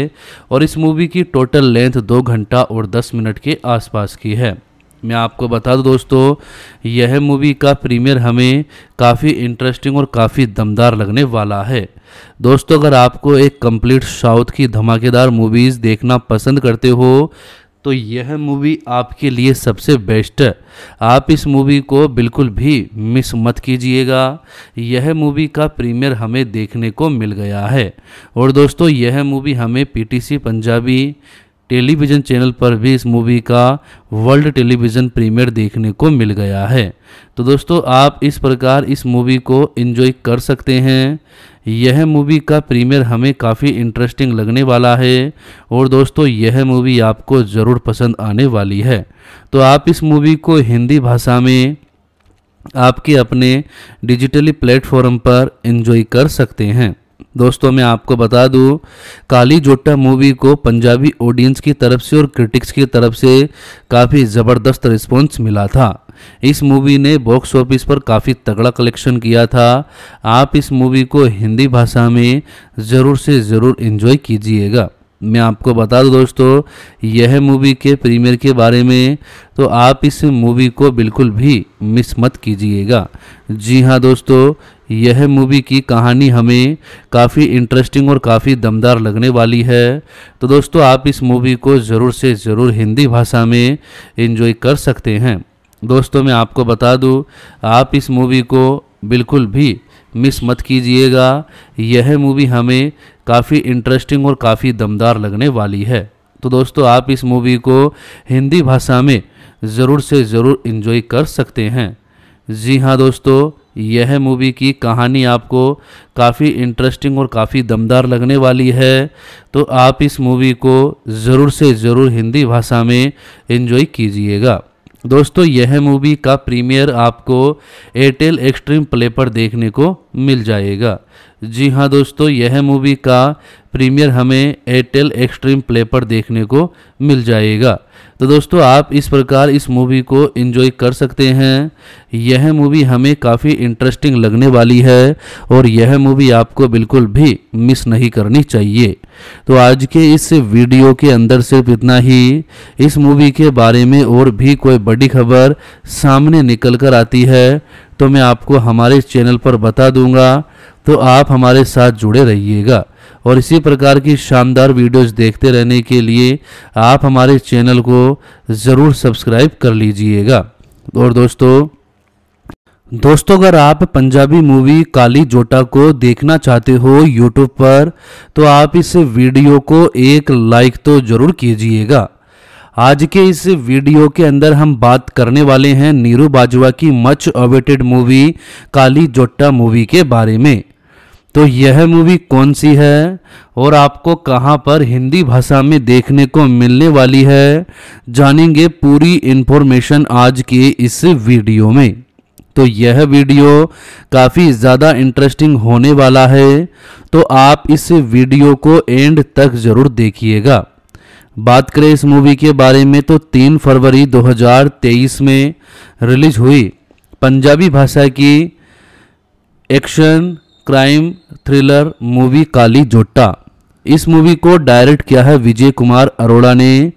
और इस मूवी की टोटल लेंथ दो घंटा और दस मिनट के आसपास की है मैं आपको बता दूं दोस्तों यह मूवी का प्रीमियर हमें काफ़ी इंटरेस्टिंग और काफ़ी दमदार लगने वाला है दोस्तों अगर आपको एक कंप्लीट साउथ की धमाकेदार मूवीज़ देखना पसंद करते हो तो यह मूवी आपके लिए सबसे बेस्ट है आप इस मूवी को बिल्कुल भी मिस मत कीजिएगा यह मूवी का प्रीमियर हमें देखने को मिल गया है और दोस्तों यह मूवी हमें पीटीसी पंजाबी टेलीविज़न चैनल पर भी इस मूवी का वर्ल्ड टेलीविज़न प्रीमियर देखने को मिल गया है तो दोस्तों आप इस प्रकार इस मूवी को इन्जॉय कर सकते हैं यह मूवी का प्रीमियर हमें काफ़ी इंटरेस्टिंग लगने वाला है और दोस्तों यह मूवी आपको ज़रूर पसंद आने वाली है तो आप इस मूवी को हिंदी भाषा में आपके अपने डिजिटली प्लेटफॉर्म पर इन्जॉय कर सकते हैं दोस्तों मैं आपको बता दूं काली जोटा मूवी को पंजाबी ऑडियंस की तरफ से और क्रिटिक्स की तरफ से काफ़ी ज़बरदस्त रिस्पॉन्स मिला था इस मूवी ने बॉक्स ऑफिस पर काफ़ी तगड़ा कलेक्शन किया था आप इस मूवी को हिंदी भाषा में ज़रूर से ज़रूर इन्जॉय कीजिएगा मैं आपको बता दूं दोस्तों यह मूवी के प्रीमियर के बारे में तो आप इस मूवी को बिल्कुल भी मिस मत कीजिएगा जी हाँ दोस्तों यह मूवी की कहानी हमें काफ़ी इंटरेस्टिंग और काफ़ी दमदार लगने वाली है तो दोस्तों आप इस मूवी को ज़रूर से ज़रूर हिंदी भाषा में इन्जॉय कर सकते हैं दोस्तों मैं आपको बता दूं आप इस मूवी को बिल्कुल भी मिस मत कीजिएगा यह मूवी हमें काफ़ी इंटरेस्टिंग और काफ़ी दमदार लगने वाली है तो दोस्तों आप इस मूवी को हिंदी भाषा में ज़रूर से ज़रूर इन्जॉय कर सकते हैं जी हाँ दोस्तों यह मूवी की कहानी आपको काफ़ी इंटरेस्टिंग और काफ़ी दमदार लगने वाली है तो आप इस मूवी को ज़रूर से ज़रूर हिंदी भाषा में इन्जॉय कीजिएगा दोस्तों यह मूवी का प्रीमियर आपको एयरटेल एक्सट्रीम प्ले पर देखने को मिल जाएगा जी हाँ दोस्तों यह मूवी का प्रीमियर हमें एयरटेल एक्सट्रीम प्ले पर देखने को मिल जाएगा तो दोस्तों आप इस प्रकार इस मूवी को एंजॉय कर सकते हैं यह मूवी हमें काफ़ी इंटरेस्टिंग लगने वाली है और यह मूवी आपको बिल्कुल भी मिस नहीं करनी चाहिए तो आज के इस वीडियो के अंदर सिर्फ इतना ही इस मूवी के बारे में और भी कोई बड़ी खबर सामने निकल कर आती है तो मैं आपको हमारे चैनल पर बता दूंगा तो आप हमारे साथ जुड़े रहिएगा और इसी प्रकार की शानदार वीडियोस देखते रहने के लिए आप हमारे चैनल को ज़रूर सब्सक्राइब कर लीजिएगा और दोस्तों दोस्तों अगर आप पंजाबी मूवी काली जोटा को देखना चाहते हो यूट्यूब पर तो आप इस वीडियो को एक लाइक तो ज़रूर कीजिएगा आज के इस वीडियो के अंदर हम बात करने वाले हैं नीरू बाजवा की much awaited movie Kali Jotta movie के बारे में तो यह मूवी कौन सी है और आपको कहां पर हिंदी भाषा में देखने को मिलने वाली है जानेंगे पूरी इन्फॉर्मेशन आज के इस वीडियो में तो यह वीडियो काफ़ी ज़्यादा इंटरेस्टिंग होने वाला है तो आप इस वीडियो को एंड तक ज़रूर देखिएगा बात करें इस मूवी के बारे में तो 3 फरवरी 2023 में रिलीज हुई पंजाबी भाषा की action crime thriller movie Kali Jotta इस मूवी को डायरेक्ट किया है विजय कुमार अरोड़ा ने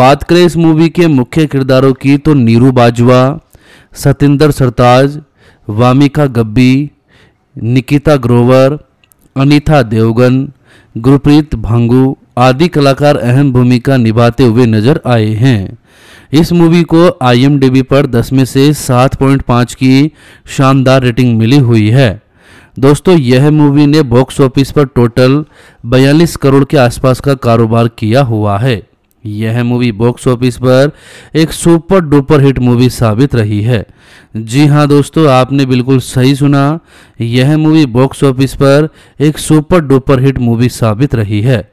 बात करें इस मूवी के मुख्य किरदारों की तो नीरू बाजवा सतेंद्र सरताज वामिका गब्बी निकिता ग्रोवर अनीता देवगन गुरप्रीत भांगू आदि कलाकार अहम भूमिका निभाते हुए नजर आए हैं इस मूवी को आई पर 10 में से 7.5 की शानदार रेटिंग मिली हुई है दोस्तों यह मूवी ने बॉक्स ऑफिस पर टोटल 42 करोड़ के आसपास का कारोबार किया हुआ है यह मूवी बॉक्स ऑफिस पर एक सुपर डुपर हिट मूवी साबित रही है जी हाँ दोस्तों आपने बिल्कुल सही सुना यह मूवी बॉक्स ऑफिस पर एक सुपर डुपर हिट मूवी साबित रही है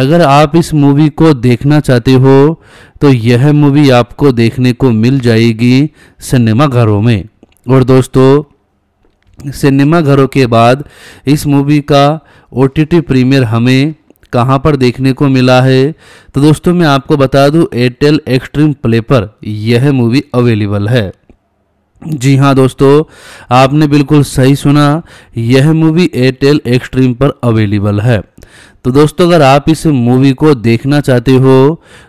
अगर आप इस मूवी को देखना चाहते हो तो यह मूवी आपको देखने को मिल जाएगी सिनेमाघरों में और दोस्तों सिनेमाघरों के बाद इस मूवी का ओ टी प्रीमियर हमें कहाँ पर देखने को मिला है तो दोस्तों मैं आपको बता दूं एयरटेल एक्सट्रीम प्ले पर यह मूवी अवेलेबल है जी हाँ दोस्तों आपने बिल्कुल सही सुना यह मूवी एयरटेल एक्सट्रीम पर अवेलेबल है तो दोस्तों अगर आप इस मूवी को देखना चाहते हो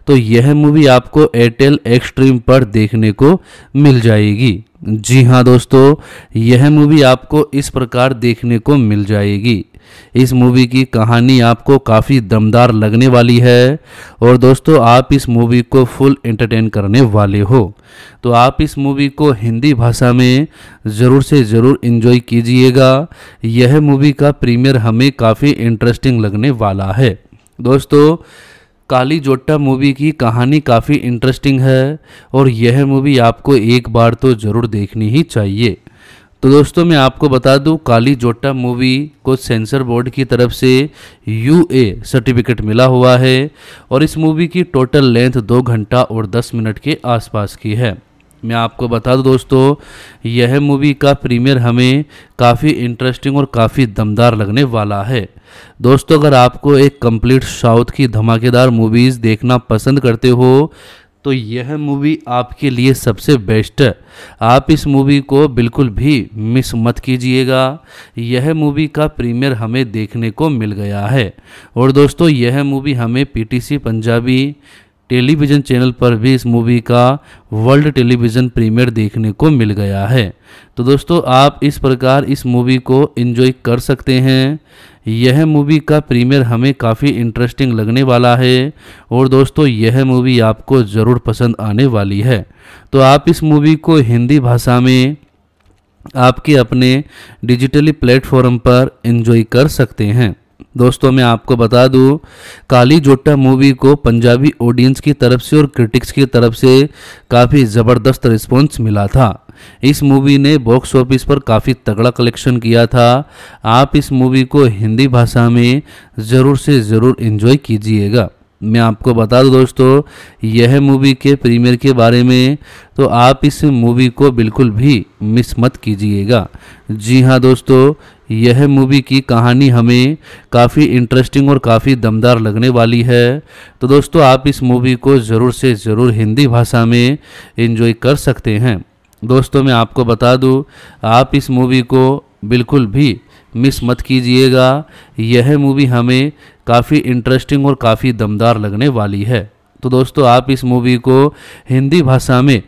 तो यह मूवी आपको एयरटेल एक्सट्रीम पर देखने को मिल जाएगी जी हाँ दोस्तों यह मूवी आपको इस प्रकार देखने को मिल जाएगी इस मूवी की कहानी आपको काफ़ी दमदार लगने वाली है और दोस्तों आप इस मूवी को फुल एंटरटेन करने वाले हो तो आप इस मूवी को हिंदी भाषा में ज़रूर से ज़रूर इन्जॉय कीजिएगा यह मूवी का प्रीमियर हमें काफ़ी इंटरेस्टिंग लगने वाला है दोस्तों काली जोट्टा मूवी की कहानी काफ़ी इंटरेस्टिंग है और यह मूवी आपको एक बार तो ज़रूर देखनी ही चाहिए तो दोस्तों मैं आपको बता दूं काली जोटा मूवी को सेंसर बोर्ड की तरफ से यू ए सर्टिफिकेट मिला हुआ है और इस मूवी की टोटल लेंथ दो घंटा और दस मिनट के आसपास की है मैं आपको बता दूं दोस्तों यह मूवी का प्रीमियर हमें काफ़ी इंटरेस्टिंग और काफ़ी दमदार लगने वाला है दोस्तों अगर आपको एक कंप्लीट साउथ की धमाकेदार मूवीज़ देखना पसंद करते हो तो यह मूवी आपके लिए सबसे बेस्ट है आप इस मूवी को बिल्कुल भी मिस मत कीजिएगा यह मूवी का प्रीमियर हमें देखने को मिल गया है और दोस्तों यह मूवी हमें पीटीसी पंजाबी टेलीविज़न चैनल पर भी इस मूवी का वर्ल्ड टेलीविज़न प्रीमियर देखने को मिल गया है तो दोस्तों आप इस प्रकार इस मूवी को इन्जॉय कर सकते हैं यह मूवी का प्रीमियर हमें काफ़ी इंटरेस्टिंग लगने वाला है और दोस्तों यह मूवी आपको ज़रूर पसंद आने वाली है तो आप इस मूवी को हिंदी भाषा में आपके अपने डिजिटली प्लेटफॉर्म पर इन्जॉय कर सकते हैं दोस्तों मैं आपको बता दूं काली जोटा मूवी को पंजाबी ऑडियंस की तरफ से और क्रिटिक्स की तरफ से काफ़ी ज़बरदस्त रिस्पॉन्स मिला था इस मूवी ने बॉक्स ऑफिस पर काफ़ी तगड़ा कलेक्शन किया था आप इस मूवी को हिंदी भाषा में ज़रूर से ज़रूर इन्जॉय कीजिएगा मैं आपको बता दूं दोस्तों यह मूवी के प्रीमियर के बारे में तो आप इस मूवी को बिल्कुल भी मिस मत कीजिएगा जी हाँ दोस्तों यह मूवी की कहानी हमें काफ़ी इंटरेस्टिंग और काफ़ी दमदार लगने वाली है तो दोस्तों आप इस मूवी को ज़रूर से ज़रूर हिंदी भाषा में इन्जॉय कर सकते हैं दोस्तों मैं आपको बता दूं आप इस मूवी को बिल्कुल भी मिस मत कीजिएगा यह मूवी हमें काफ़ी इंटरेस्टिंग और काफ़ी दमदार लगने वाली है तो दोस्तों आप इस मूवी को हिंदी भाषा में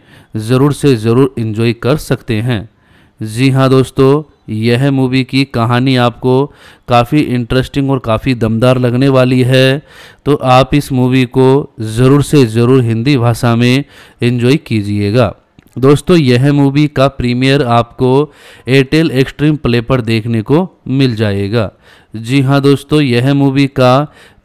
ज़रूर से ज़रूर इन्जॉय कर सकते हैं जी हाँ दोस्तों यह मूवी की कहानी आपको काफ़ी इंटरेस्टिंग और काफ़ी दमदार लगने वाली है तो आप इस मूवी को ज़रूर से ज़रूर हिंदी भाषा में इन्जॉय कीजिएगा दोस्तों यह मूवी का प्रीमियर आपको एयरटेल एक्सट्रीम प्ले पर देखने को मिल जाएगा जी हाँ दोस्तों यह मूवी का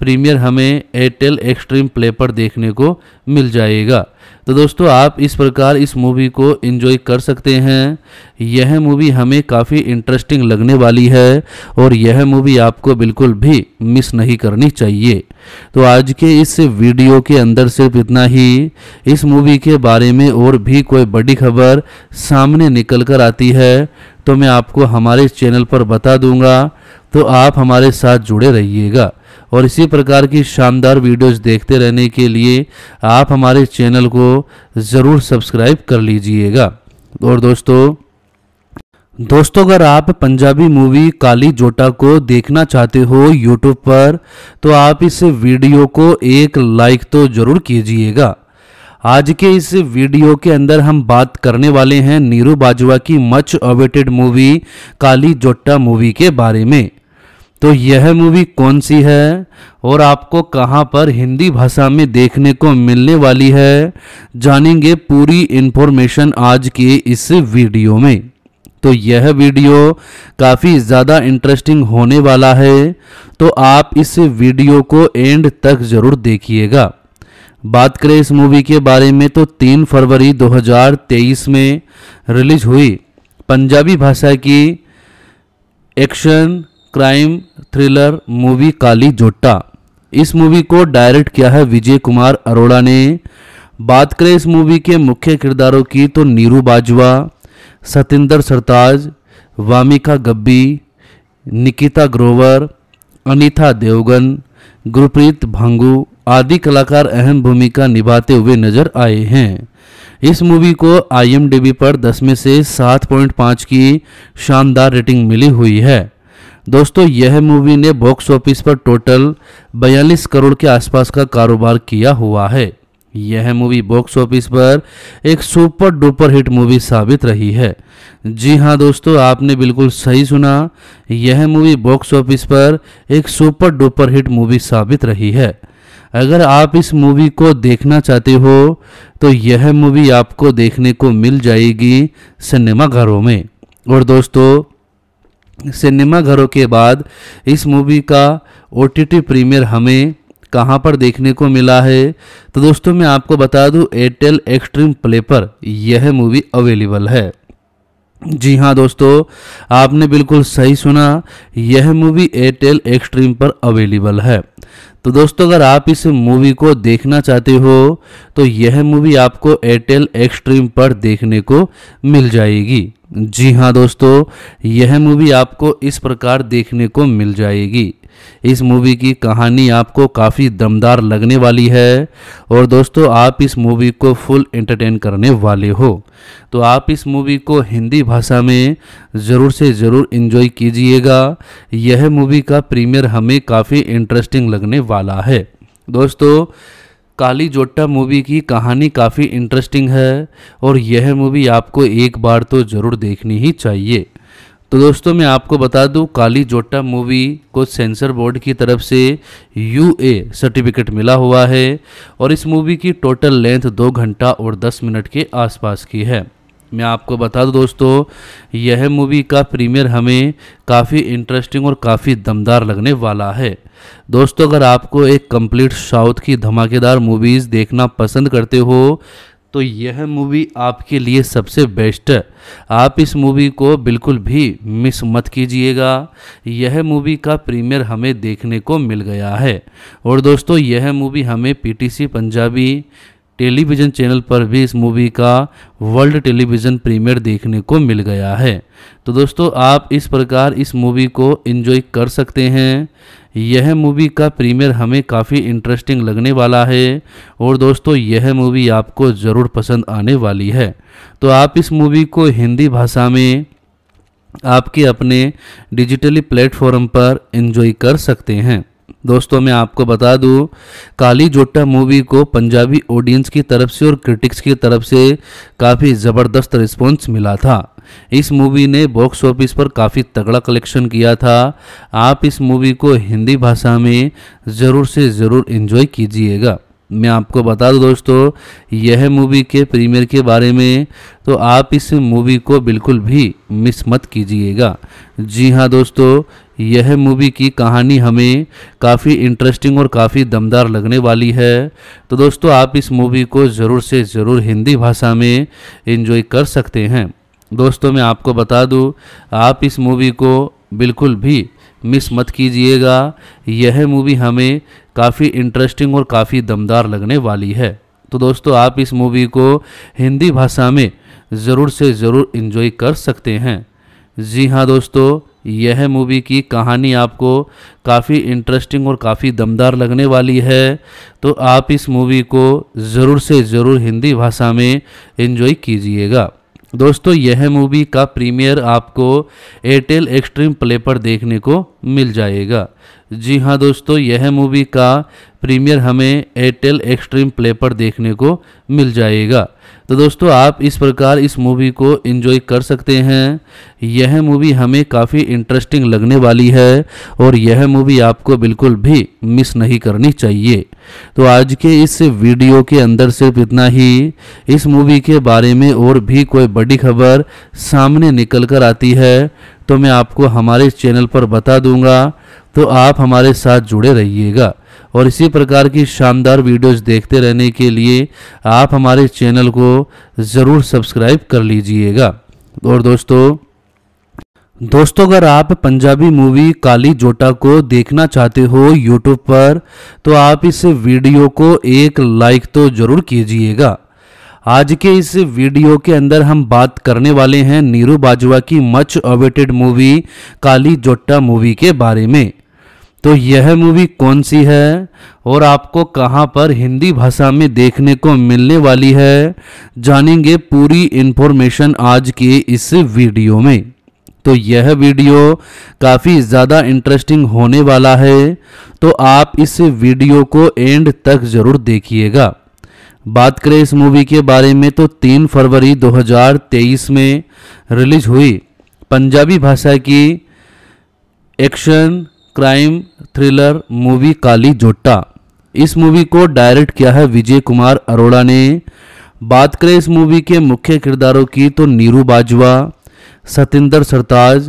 प्रीमियर हमें एयरटेल एक्सट्रीम प्ले पर देखने को मिल जाएगा तो दोस्तों आप इस प्रकार इस मूवी को इन्जॉय कर सकते हैं यह मूवी हमें काफ़ी इंटरेस्टिंग लगने वाली है और यह मूवी आपको बिल्कुल भी मिस नहीं करनी चाहिए तो आज के इस वीडियो के अंदर सिर्फ इतना ही इस मूवी के बारे में और भी कोई बड़ी खबर सामने निकल कर आती है तो मैं आपको हमारे चैनल पर बता दूंगा तो आप हमारे साथ जुड़े रहिएगा और इसी प्रकार की शानदार वीडियोस देखते रहने के लिए आप हमारे चैनल को ज़रूर सब्सक्राइब कर लीजिएगा और दोस्तों दोस्तों अगर आप पंजाबी मूवी काली जोटा को देखना चाहते हो यूट्यूब पर तो आप इस वीडियो को एक लाइक तो ज़रूर कीजिएगा आज के इस वीडियो के अंदर हम बात करने वाले हैं नीरू बाजवा की मच अवेटेड मूवी काली जोटा मूवी के बारे में तो यह मूवी कौन सी है और आपको कहाँ पर हिंदी भाषा में देखने को मिलने वाली है जानेंगे पूरी इन्फॉर्मेशन आज के इस वीडियो में तो यह वीडियो काफ़ी ज़्यादा इंटरेस्टिंग होने वाला है तो आप इस वीडियो को एंड तक ज़रूर देखिएगा बात करें इस मूवी के बारे में तो 3 फरवरी 2023 में रिलीज हुई पंजाबी भाषा की action crime thriller movie Kali Jotta इस मूवी को डायरेक्ट किया है विजय कुमार अरोड़ा ने बात करें इस मूवी के मुख्य किरदारों की तो नीरू बाजवा सतेंद्र सरताज वामिका गब्बी निकिता ग्रोवर अनीता देवगन गुरप्रीत भांगू आदि कलाकार अहम भूमिका निभाते हुए नजर आए हैं इस मूवी को आईएमडीबी पर 10 में से 7.5 की शानदार रेटिंग मिली हुई है दोस्तों यह मूवी ने बॉक्स ऑफिस पर टोटल 42 करोड़ के आसपास का कारोबार किया हुआ है यह मूवी बॉक्स ऑफिस पर एक सुपर डुपर हिट मूवी साबित रही है जी हाँ दोस्तों आपने बिल्कुल सही सुना यह मूवी बॉक्स ऑफिस पर एक सुपर डुपर हिट मूवी साबित रही है अगर आप इस मूवी को देखना चाहते हो तो यह मूवी आपको देखने को मिल जाएगी सिनेमाघरों में और दोस्तों सिनेमा घरों के बाद इस मूवी का ओ प्रीमियर हमें कहाँ पर देखने को मिला है तो दोस्तों मैं आपको बता दूँ एयरटेल एक्सट्रीम प्ले पर यह मूवी अवेलेबल है जी हाँ दोस्तों आपने बिल्कुल सही सुना यह मूवी एयरटेल एक्सट्रीम पर अवेलेबल है तो दोस्तों अगर आप इस मूवी को देखना चाहते हो तो यह मूवी आपको एयरटेल एक्सट्रीम पर देखने को मिल जाएगी जी हाँ दोस्तों यह मूवी आपको इस प्रकार देखने को मिल जाएगी इस मूवी की कहानी आपको काफ़ी दमदार लगने वाली है और दोस्तों आप इस मूवी को फुल एंटरटेन करने वाले हो तो आप इस मूवी को हिंदी भाषा में ज़रूर से ज़रूर इन्जॉय कीजिएगा यह मूवी का प्रीमियर हमें काफ़ी इंटरेस्टिंग लगने वाला है दोस्तों काली जोट्टा मूवी की कहानी काफ़ी इंटरेस्टिंग है और यह मूवी आपको एक बार तो ज़रूर देखनी ही चाहिए तो दोस्तों मैं आपको बता दूं काली जोट्टा मूवी को सेंसर बोर्ड की तरफ से यू ए सर्टिफिकेट मिला हुआ है और इस मूवी की टोटल लेंथ दो घंटा और दस मिनट के आसपास की है मैं आपको बता दूं दोस्तों यह मूवी का प्रीमियर हमें काफ़ी इंटरेस्टिंग और काफ़ी दमदार लगने वाला है दोस्तों अगर आपको एक कंप्लीट साउथ की धमाकेदार मूवीज़ देखना पसंद करते हो तो यह मूवी आपके लिए सबसे बेस्ट है आप इस मूवी को बिल्कुल भी मिस मत कीजिएगा यह मूवी का प्रीमियर हमें देखने को मिल गया है और दोस्तों यह मूवी हमें पीटीसी पंजाबी टेलीविज़न चैनल पर भी इस मूवी का वर्ल्ड टेलीविज़न प्रीमियर देखने को मिल गया है तो दोस्तों आप इस प्रकार इस मूवी को इन्जॉय कर सकते हैं यह मूवी का प्रीमियर हमें काफ़ी इंटरेस्टिंग लगने वाला है और दोस्तों यह मूवी आपको ज़रूर पसंद आने वाली है तो आप इस मूवी को हिंदी भाषा में आपके अपने डिजिटली प्लेटफॉर्म पर इन्जॉय कर सकते हैं दोस्तों मैं आपको बता दूं काली जोटा मूवी को पंजाबी ऑडियंस की तरफ से और क्रिटिक्स की तरफ से काफ़ी ज़बरदस्त रिस्पॉन्स मिला था इस मूवी ने बॉक्स ऑफिस पर काफ़ी तगड़ा कलेक्शन किया था आप इस मूवी को हिंदी भाषा में ज़रूर से ज़रूर इन्जॉय कीजिएगा मैं आपको बता दूं दोस्तों यह मूवी के प्रीमियर के बारे में तो आप इस मूवी को बिल्कुल भी मिस मत कीजिएगा जी हाँ दोस्तों यह मूवी की कहानी हमें काफ़ी इंटरेस्टिंग और काफ़ी दमदार लगने वाली है तो दोस्तों आप इस मूवी को ज़रूर से ज़रूर हिंदी भाषा में इन्जॉय कर सकते हैं दोस्तों मैं आपको बता दूँ आप इस मूवी को बिल्कुल भी मिस मत कीजिएगा यह मूवी हमें काफ़ी इंटरेस्टिंग और काफ़ी दमदार लगने वाली है तो दोस्तों आप इस मूवी को हिंदी भाषा में ज़रूर से ज़रूर इन्जॉय कर सकते हैं जी हाँ दोस्तों यह मूवी की कहानी आपको काफ़ी इंटरेस्टिंग और काफ़ी दमदार लगने वाली है तो आप इस मूवी को ज़रूर से ज़रूर हिंदी भाषा में इन्जॉय कीजिएगा दोस्तों यह मूवी का प्रीमियर आपको एयरटेल एक्सट्रीम प्ले पर देखने को मिल जाएगा जी हाँ दोस्तों यह मूवी का प्रीमियर हमें एयरटेल एक्सट्रीम प्ले पर देखने को मिल जाएगा तो दोस्तों आप इस प्रकार इस मूवी को इन्जॉय कर सकते हैं यह मूवी हमें काफ़ी इंटरेस्टिंग लगने वाली है और यह मूवी आपको बिल्कुल भी मिस नहीं करनी चाहिए तो आज के इस वीडियो के अंदर सिर्फ इतना ही इस मूवी के बारे में और भी कोई बड़ी खबर सामने निकल कर आती है तो मैं आपको हमारे चैनल पर बता दूंगा तो आप हमारे साथ जुड़े रहिएगा और इसी प्रकार की शानदार वीडियोस देखते रहने के लिए आप हमारे चैनल को ज़रूर सब्सक्राइब कर लीजिएगा और दोस्तों दोस्तों अगर आप पंजाबी मूवी काली जोटा को देखना चाहते हो यूट्यूब पर तो आप इस वीडियो को एक लाइक तो ज़रूर कीजिएगा आज के इस वीडियो के अंदर हम बात करने वाले हैं नीरू बाजवा की मच अवेटेड मूवी काली जोटा मूवी के बारे में तो यह मूवी कौन सी है और आपको कहां पर हिंदी भाषा में देखने को मिलने वाली है जानेंगे पूरी इन्फॉर्मेशन आज के इस वीडियो में तो यह वीडियो काफ़ी ज़्यादा इंटरेस्टिंग होने वाला है तो आप इस वीडियो को एंड तक ज़रूर देखिएगा बात करें इस मूवी के बारे में तो 3 फरवरी 2023 में रिलीज हुई पंजाबी भाषा की action crime thriller movie Kali Jotta इस मूवी को डायरेक्ट किया है विजय कुमार अरोड़ा ने बात करें इस मूवी के मुख्य किरदारों की तो नीरू बाजवा सतेंद्र सरताज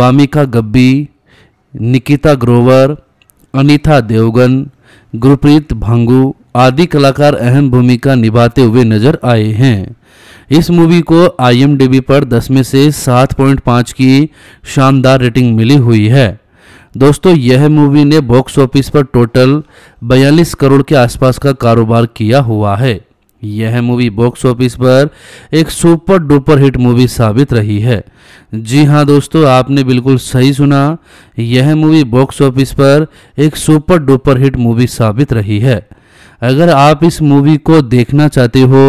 वामिका गब्बी निकिता ग्रोवर अनीता देवगन गुरप्रीत भांगू आदि कलाकार अहम भूमिका निभाते हुए नजर आए हैं इस मूवी को आईएमडीबी पर 10 में से 7.5 की शानदार रेटिंग मिली हुई है दोस्तों यह मूवी ने बॉक्स ऑफिस पर टोटल 42 करोड़ के आसपास का कारोबार किया हुआ है यह मूवी बॉक्स ऑफिस पर एक सुपर डुपर हिट मूवी साबित रही है जी हाँ दोस्तों आपने बिल्कुल सही सुना यह मूवी बॉक्स ऑफिस पर एक सुपर डुपर हिट मूवी साबित रही है अगर आप इस मूवी को देखना चाहते हो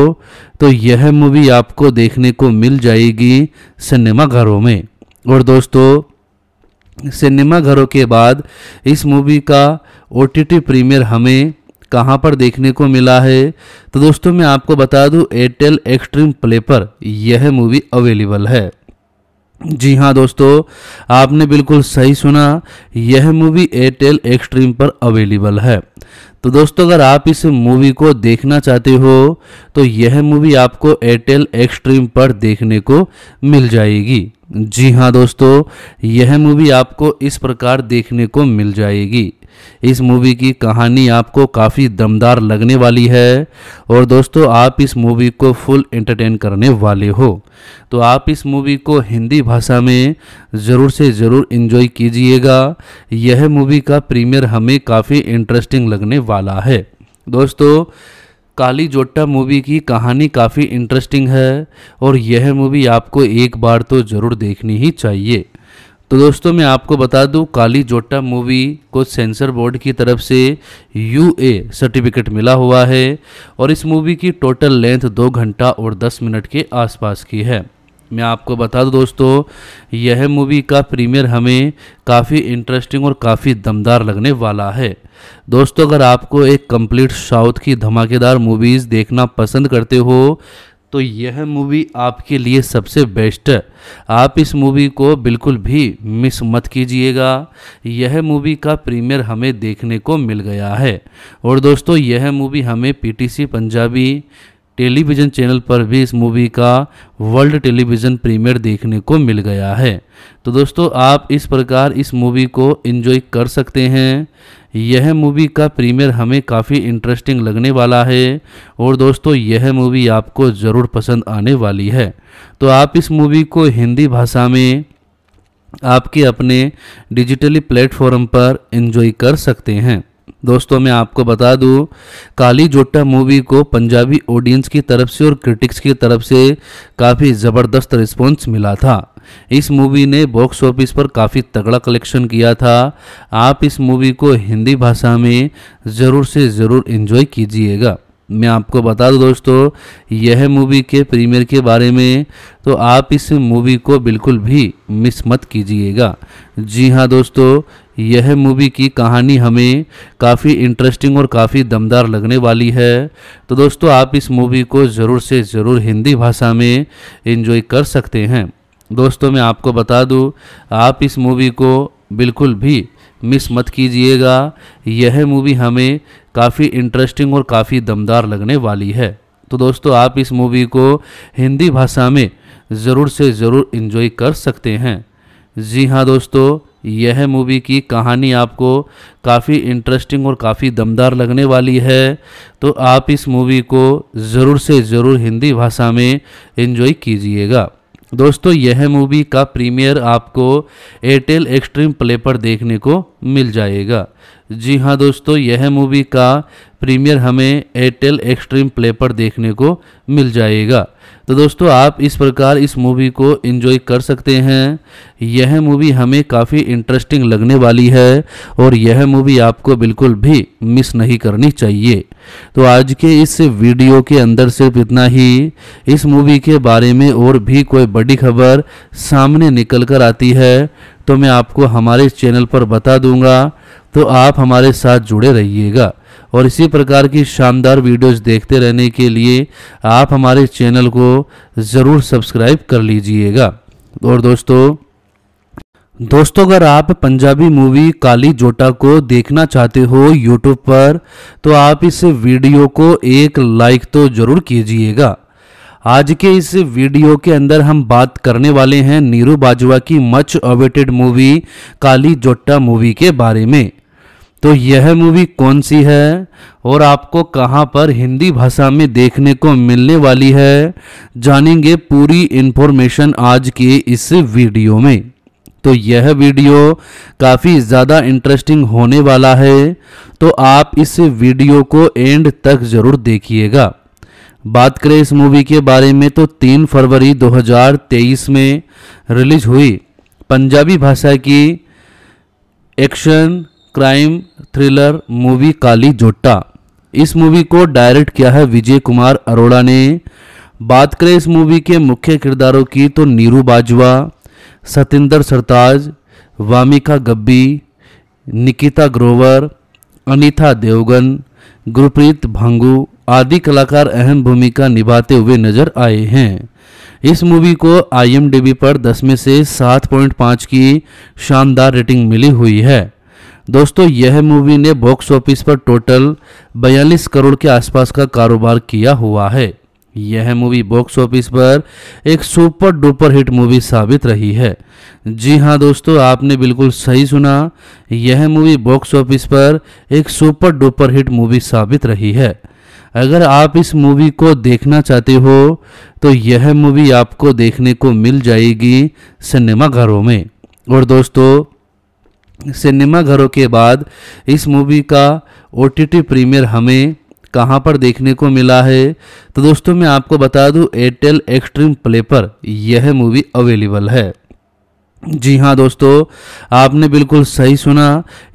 तो यह मूवी आपको देखने को मिल जाएगी सिनेमाघरों में और दोस्तों सिनेमा घरों के बाद इस मूवी का ओ प्रीमियर हमें कहाँ पर देखने को मिला है तो दोस्तों मैं आपको बता दूं एयरटेल एक्सट्रीम प्ले पर यह मूवी अवेलेबल है जी हाँ दोस्तों आपने बिल्कुल सही सुना यह मूवी एयरटेल एक्सट्रीम पर अवेलेबल है तो दोस्तों अगर आप इस मूवी को देखना चाहते हो तो यह मूवी आपको एयरटेल एक्सट्रीम पर देखने को मिल जाएगी जी हाँ दोस्तों यह मूवी आपको इस प्रकार देखने को मिल जाएगी इस मूवी की कहानी आपको काफ़ी दमदार लगने वाली है और दोस्तों आप इस मूवी को फुल एंटरटेन करने वाले हो तो आप इस मूवी को हिंदी भाषा में ज़रूर से ज़रूर इन्जॉय कीजिएगा यह मूवी का प्रीमियर हमें काफ़ी इंटरेस्टिंग लगने वाला है दोस्तों काली जोट्टा मूवी की कहानी काफ़ी इंटरेस्टिंग है और यह मूवी आपको एक बार तो ज़रूर देखनी ही चाहिए तो दोस्तों मैं आपको बता दूं काली जोट्टा मूवी को सेंसर बोर्ड की तरफ से यू ए सर्टिफिकेट मिला हुआ है और इस मूवी की टोटल लेंथ दो घंटा और दस मिनट के आसपास की है मैं आपको बता दूं दोस्तों यह मूवी का प्रीमियर हमें काफ़ी इंटरेस्टिंग और काफ़ी दमदार लगने वाला है दोस्तों अगर आपको एक कंप्लीट साउथ की धमाकेदार मूवीज़ देखना पसंद करते हो तो यह मूवी आपके लिए सबसे बेस्ट है आप इस मूवी को बिल्कुल भी मिस मत कीजिएगा यह मूवी का प्रीमियर हमें देखने को मिल गया है और दोस्तों यह मूवी हमें पीटीसी पंजाबी टेलीविज़न चैनल पर भी इस मूवी का वर्ल्ड टेलीविज़न प्रीमियर देखने को मिल गया है तो दोस्तों आप इस प्रकार इस मूवी को इन्जॉय कर सकते हैं यह मूवी का प्रीमियर हमें काफ़ी इंटरेस्टिंग लगने वाला है और दोस्तों यह मूवी आपको ज़रूर पसंद आने वाली है तो आप इस मूवी को हिंदी भाषा में आपके अपने डिजिटली प्लेटफॉर्म पर इन्जॉय कर सकते हैं दोस्तों मैं आपको बता दूं काली जोटा मूवी को पंजाबी ऑडियंस की तरफ से और क्रिटिक्स की तरफ से काफ़ी ज़बरदस्त रिस्पॉन्स मिला था इस मूवी ने बॉक्स ऑफिस पर काफ़ी तगड़ा कलेक्शन किया था आप इस मूवी को हिंदी भाषा में ज़रूर से ज़रूर इन्जॉय कीजिएगा मैं आपको बता दूं दोस्तों यह मूवी के प्रीमियर के बारे में तो आप इस मूवी को बिल्कुल भी मिस मत कीजिएगा जी हाँ दोस्तों यह मूवी की कहानी हमें काफ़ी इंटरेस्टिंग और काफ़ी दमदार लगने वाली है तो दोस्तों आप इस मूवी को ज़रूर से ज़रूर हिंदी भाषा में इन्जॉय कर सकते हैं दोस्तों मैं आपको बता दूँ आप इस मूवी को बिल्कुल भी मिस मत कीजिएगा यह मूवी हमें काफ़ी इंटरेस्टिंग और काफ़ी दमदार लगने वाली है तो दोस्तों आप इस मूवी को हिंदी भाषा में ज़रूर से ज़रूर इन्जॉय कर सकते हैं जी हाँ दोस्तों यह मूवी की कहानी आपको काफ़ी इंटरेस्टिंग और काफ़ी दमदार लगने वाली है तो आप इस मूवी को ज़रूर से ज़रूर हिंदी भाषा में इन्जॉय कीजिएगा दोस्तों यह मूवी का प्रीमियर आपको एयरटेल एक्सट्रीम प्ले पर देखने को मिल जाएगा जी हाँ दोस्तों यह मूवी का प्रीमियर हमें एयरटेल एक्सट्रीम प्ले पर देखने को मिल जाएगा तो दोस्तों आप इस प्रकार इस मूवी को एंजॉय कर सकते हैं यह मूवी हमें काफ़ी इंटरेस्टिंग लगने वाली है और यह मूवी आपको बिल्कुल भी मिस नहीं करनी चाहिए तो आज के इस वीडियो के अंदर सिर्फ इतना ही इस मूवी के बारे में और भी कोई बड़ी खबर सामने निकल कर आती है तो मैं आपको हमारे चैनल पर बता दूंगा तो आप हमारे साथ जुड़े रहिएगा और इसी प्रकार की शानदार वीडियोस देखते रहने के लिए आप हमारे चैनल को ज़रूर सब्सक्राइब कर लीजिएगा और दोस्तों दोस्तों अगर आप पंजाबी मूवी काली जोटा को देखना चाहते हो यूट्यूब पर तो आप इस वीडियो को एक लाइक तो ज़रूर कीजिएगा आज के इस वीडियो के अंदर हम बात करने वाले हैं नीरू बाजवा की much awaited movie Kali Jotta movie के बारे में तो यह मूवी कौन सी है और आपको कहां पर हिंदी भाषा में देखने को मिलने वाली है जानेंगे पूरी इन्फॉर्मेशन आज के इस वीडियो में तो यह वीडियो काफ़ी ज़्यादा इंटरेस्टिंग होने वाला है तो आप इस वीडियो को एंड तक ज़रूर देखिएगा बात करें इस मूवी के बारे में तो 3 फरवरी 2023 में रिलीज हुई पंजाबी भाषा की action crime thriller movie Kali Jotta इस मूवी को डायरेक्ट किया है विजय कुमार अरोड़ा ने बात करें इस मूवी के मुख्य किरदारों की तो नीरू बाजवा सतेंद्र सरताज वामिका गब्बी निकिता ग्रोवर अनीता देवगन गुरप्रीत भांगू आदि कलाकार अहम भूमिका निभाते हुए नजर आए हैं इस मूवी को आई पर 10 में से 7.5 की शानदार रेटिंग मिली हुई है दोस्तों यह मूवी ने बॉक्स ऑफिस पर टोटल 42 करोड़ के आसपास का कारोबार किया हुआ है यह मूवी बॉक्स ऑफिस पर एक सुपर डुपर हिट मूवी साबित रही है जी हाँ दोस्तों आपने बिल्कुल सही सुना यह मूवी बॉक्स ऑफिस पर एक सुपर डुपर हिट मूवी साबित रही है अगर आप इस मूवी को देखना चाहते हो तो यह मूवी आपको देखने को मिल जाएगी सिनेमाघरों में और दोस्तों सिनेमाघरों के बाद इस मूवी का ओ टी प्रीमियर हमें कहाँ पर देखने को मिला है तो दोस्तों मैं आपको बता दूं एयरटेल एक्सट्रीम प्ले पर यह मूवी अवेलेबल है जी हाँ दोस्तों आपने बिल्कुल सही सुना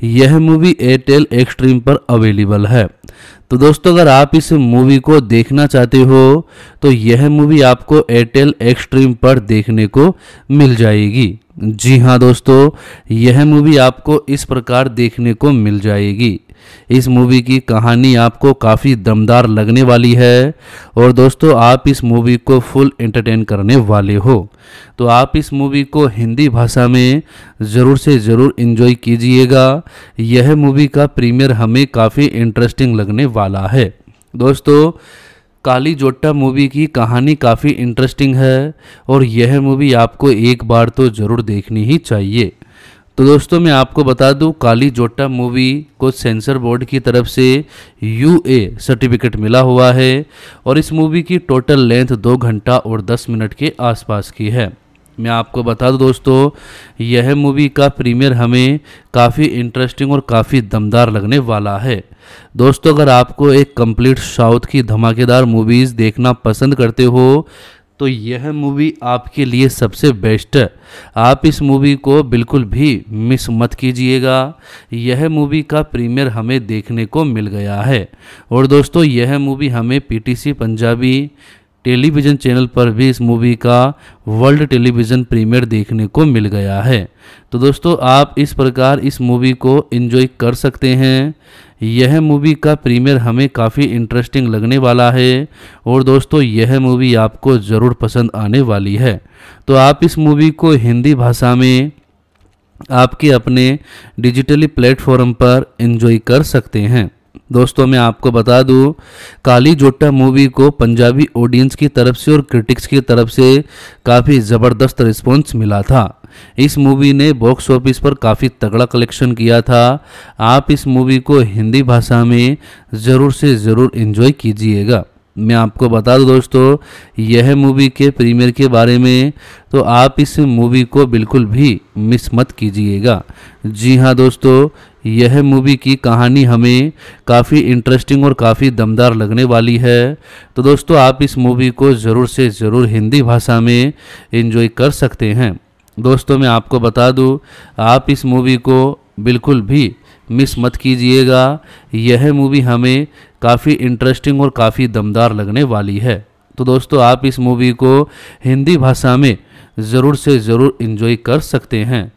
यह मूवी एयरटेल एक्सट्रीम पर अवेलेबल है तो दोस्तों अगर आप इस मूवी को देखना चाहते हो तो यह मूवी आपको एयरटेल एक्सट्रीम पर देखने को मिल जाएगी जी हाँ दोस्तों यह मूवी आपको इस प्रकार देखने को मिल जाएगी इस मूवी की कहानी आपको काफ़ी दमदार लगने वाली है और दोस्तों आप इस मूवी को फुल एंटरटेन करने वाले हो तो आप इस मूवी को हिंदी भाषा में ज़रूर से ज़रूर इन्जॉय कीजिएगा यह मूवी का प्रीमियर हमें काफ़ी इंटरेस्टिंग लगने वाला है दोस्तों काली जोट्टा मूवी की कहानी काफ़ी इंटरेस्टिंग है और यह मूवी आपको एक बार तो ज़रूर देखनी ही चाहिए तो दोस्तों मैं आपको बता दूं काली जोटा मूवी को सेंसर बोर्ड की तरफ से यू ए सर्टिफिकेट मिला हुआ है और इस मूवी की टोटल लेंथ दो घंटा और दस मिनट के आसपास की है मैं आपको बता दूं दोस्तों यह मूवी का प्रीमियर हमें काफ़ी इंटरेस्टिंग और काफ़ी दमदार लगने वाला है दोस्तों अगर आपको एक कंप्लीट साउथ की धमाकेदार मूवीज़ देखना पसंद करते हो तो यह मूवी आपके लिए सबसे बेस्ट है आप इस मूवी को बिल्कुल भी मिस मत कीजिएगा यह मूवी का प्रीमियर हमें देखने को मिल गया है और दोस्तों यह मूवी हमें पीटीसी पंजाबी टेलीविज़न चैनल पर भी इस मूवी का वर्ल्ड टेलीविज़न प्रीमियर देखने को मिल गया है तो दोस्तों आप इस प्रकार इस मूवी को इन्जॉय कर सकते हैं यह मूवी का प्रीमियर हमें काफ़ी इंटरेस्टिंग लगने वाला है और दोस्तों यह मूवी आपको ज़रूर पसंद आने वाली है तो आप इस मूवी को हिंदी भाषा में आपके अपने डिजिटली प्लेटफॉर्म पर इन्जॉय कर सकते हैं दोस्तों मैं आपको बता दूं काली जोटा मूवी को पंजाबी ऑडियंस की तरफ से और क्रिटिक्स की तरफ से काफ़ी ज़बरदस्त रिस्पॉन्स मिला था इस मूवी ने बॉक्स ऑफिस पर काफ़ी तगड़ा कलेक्शन किया था आप इस मूवी को हिंदी भाषा में ज़रूर से ज़रूर इन्जॉय कीजिएगा मैं आपको बता दूं दोस्तों यह मूवी के प्रीमियर के बारे में तो आप इस मूवी को बिल्कुल भी मिस मत कीजिएगा जी हाँ दोस्तों यह मूवी की कहानी हमें काफ़ी इंटरेस्टिंग और काफ़ी दमदार लगने वाली है तो दोस्तों आप इस मूवी को ज़रूर से ज़रूर हिंदी भाषा में इन्जॉय कर सकते हैं दोस्तों मैं आपको बता दूं आप इस मूवी को बिल्कुल भी मिस मत कीजिएगा यह मूवी हमें काफ़ी इंटरेस्टिंग और काफ़ी दमदार लगने वाली है तो दोस्तों आप इस मूवी को हिंदी भाषा में ज़रूर से ज़रूर इन्जॉय कर सकते हैं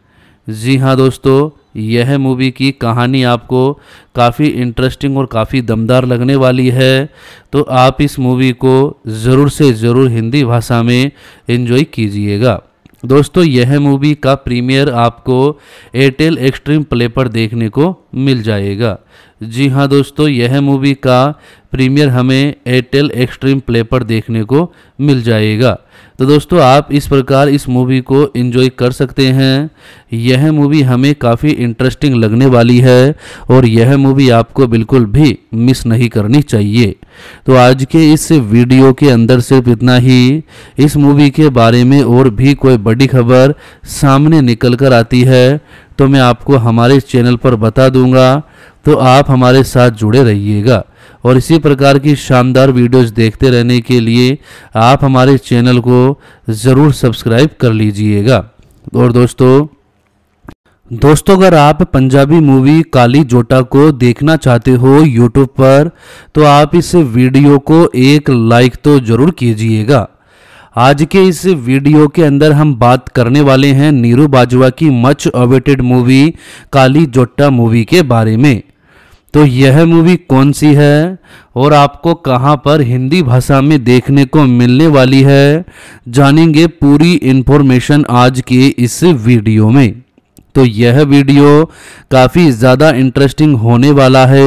जी हाँ दोस्तों यह मूवी की कहानी आपको काफ़ी इंटरेस्टिंग और काफ़ी दमदार लगने वाली है तो आप इस मूवी को ज़रूर से ज़रूर हिंदी भाषा में इन्जॉय कीजिएगा दोस्तों यह मूवी का प्रीमियर आपको एयरटेल एक्सट्रीम प्ले पर देखने को मिल जाएगा जी हाँ दोस्तों यह मूवी का प्रीमियर हमें एयरटेल एक्सट्रीम प्ले पर देखने को मिल जाएगा तो दोस्तों आप इस प्रकार इस मूवी को एंजॉय कर सकते हैं यह मूवी हमें काफ़ी इंटरेस्टिंग लगने वाली है और यह मूवी आपको बिल्कुल भी मिस नहीं करनी चाहिए तो आज के इस वीडियो के अंदर सिर्फ इतना ही इस मूवी के बारे में और भी कोई बड़ी खबर सामने निकल कर आती है तो मैं आपको हमारे चैनल पर बता दूंगा तो आप हमारे साथ जुड़े रहिएगा और इसी प्रकार की शानदार वीडियोस देखते रहने के लिए आप हमारे चैनल को ज़रूर सब्सक्राइब कर लीजिएगा और दोस्तों दोस्तों अगर आप पंजाबी मूवी काली जोटा को देखना चाहते हो यूट्यूब पर तो आप इस वीडियो को एक लाइक तो ज़रूर कीजिएगा आज के इस वीडियो के अंदर हम बात करने वाले हैं नीरू बाजवा की मच अवेटेड मूवी काली जोटा मूवी के बारे में तो यह मूवी कौन सी है और आपको कहां पर हिंदी भाषा में देखने को मिलने वाली है जानेंगे पूरी इन्फॉर्मेशन आज के इस वीडियो में तो यह वीडियो काफ़ी ज़्यादा इंटरेस्टिंग होने वाला है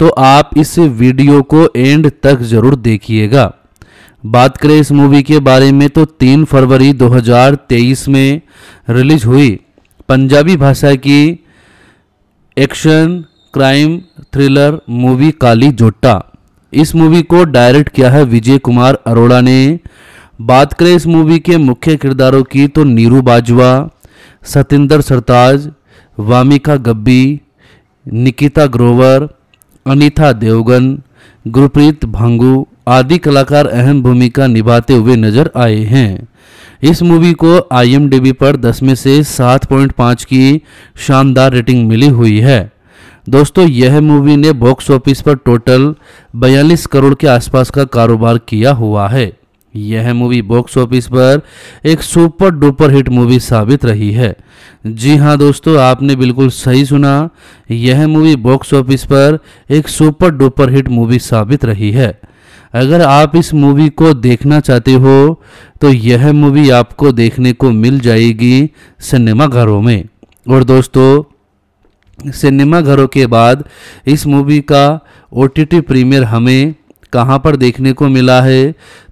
तो आप इस वीडियो को एंड तक ज़रूर देखिएगा बात करें इस मूवी के बारे में तो 3 फरवरी 2023 में रिलीज हुई पंजाबी भाषा की action crime thriller movie Kali Jotta इस मूवी को डायरेक्ट किया है विजय कुमार अरोड़ा ने बात करें इस मूवी के मुख्य किरदारों की तो नीरू बाजवा सतेंद्र सरताज वामिका गब्बी निकिता ग्रोवर अनीता देवगन गुरप्रीत भांगू आदि कलाकार अहम भूमिका निभाते हुए नजर आए हैं इस मूवी को आईएमडीबी पर 10 में से 7.5 की शानदार रेटिंग मिली हुई है दोस्तों यह मूवी ने बॉक्स ऑफिस पर टोटल 42 करोड़ के आसपास का कारोबार किया हुआ है यह मूवी बॉक्स ऑफिस पर एक सुपर डुपर हिट मूवी साबित रही है जी हाँ दोस्तों आपने बिल्कुल सही सुना यह मूवी बॉक्स ऑफिस पर एक सुपर डुपर हिट मूवी साबित रही है अगर आप इस मूवी को देखना चाहते हो तो यह मूवी आपको देखने को मिल जाएगी सिनेमाघरों में और दोस्तों सिनेमा घरों के बाद इस मूवी का ओ प्रीमियर हमें कहाँ पर देखने को मिला है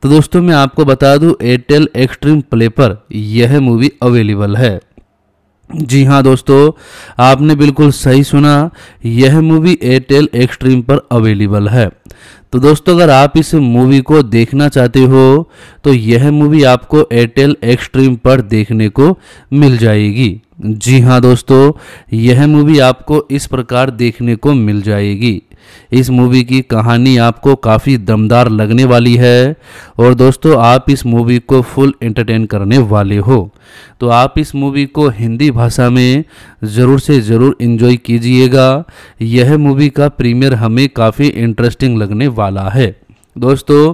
तो दोस्तों मैं आपको बता दूं एयरटेल एक्सट्रीम प्ले पर यह मूवी अवेलेबल है जी हाँ दोस्तों आपने बिल्कुल सही सुना यह मूवी एयरटेल एक्सट्रीम पर अवेलेबल है तो दोस्तों अगर आप इस मूवी को देखना चाहते हो तो यह मूवी आपको एयरटेल एक्सट्रीम पर देखने को मिल जाएगी जी हाँ दोस्तों यह मूवी आपको इस प्रकार देखने को मिल जाएगी इस मूवी की कहानी आपको काफ़ी दमदार लगने वाली है और दोस्तों आप इस मूवी को फुल एंटरटेन करने वाले हो तो आप इस मूवी को हिंदी भाषा में ज़रूर से ज़रूर इन्जॉय कीजिएगा यह मूवी का प्रीमियर हमें काफ़ी इंटरेस्टिंग लगने वाला है दोस्तों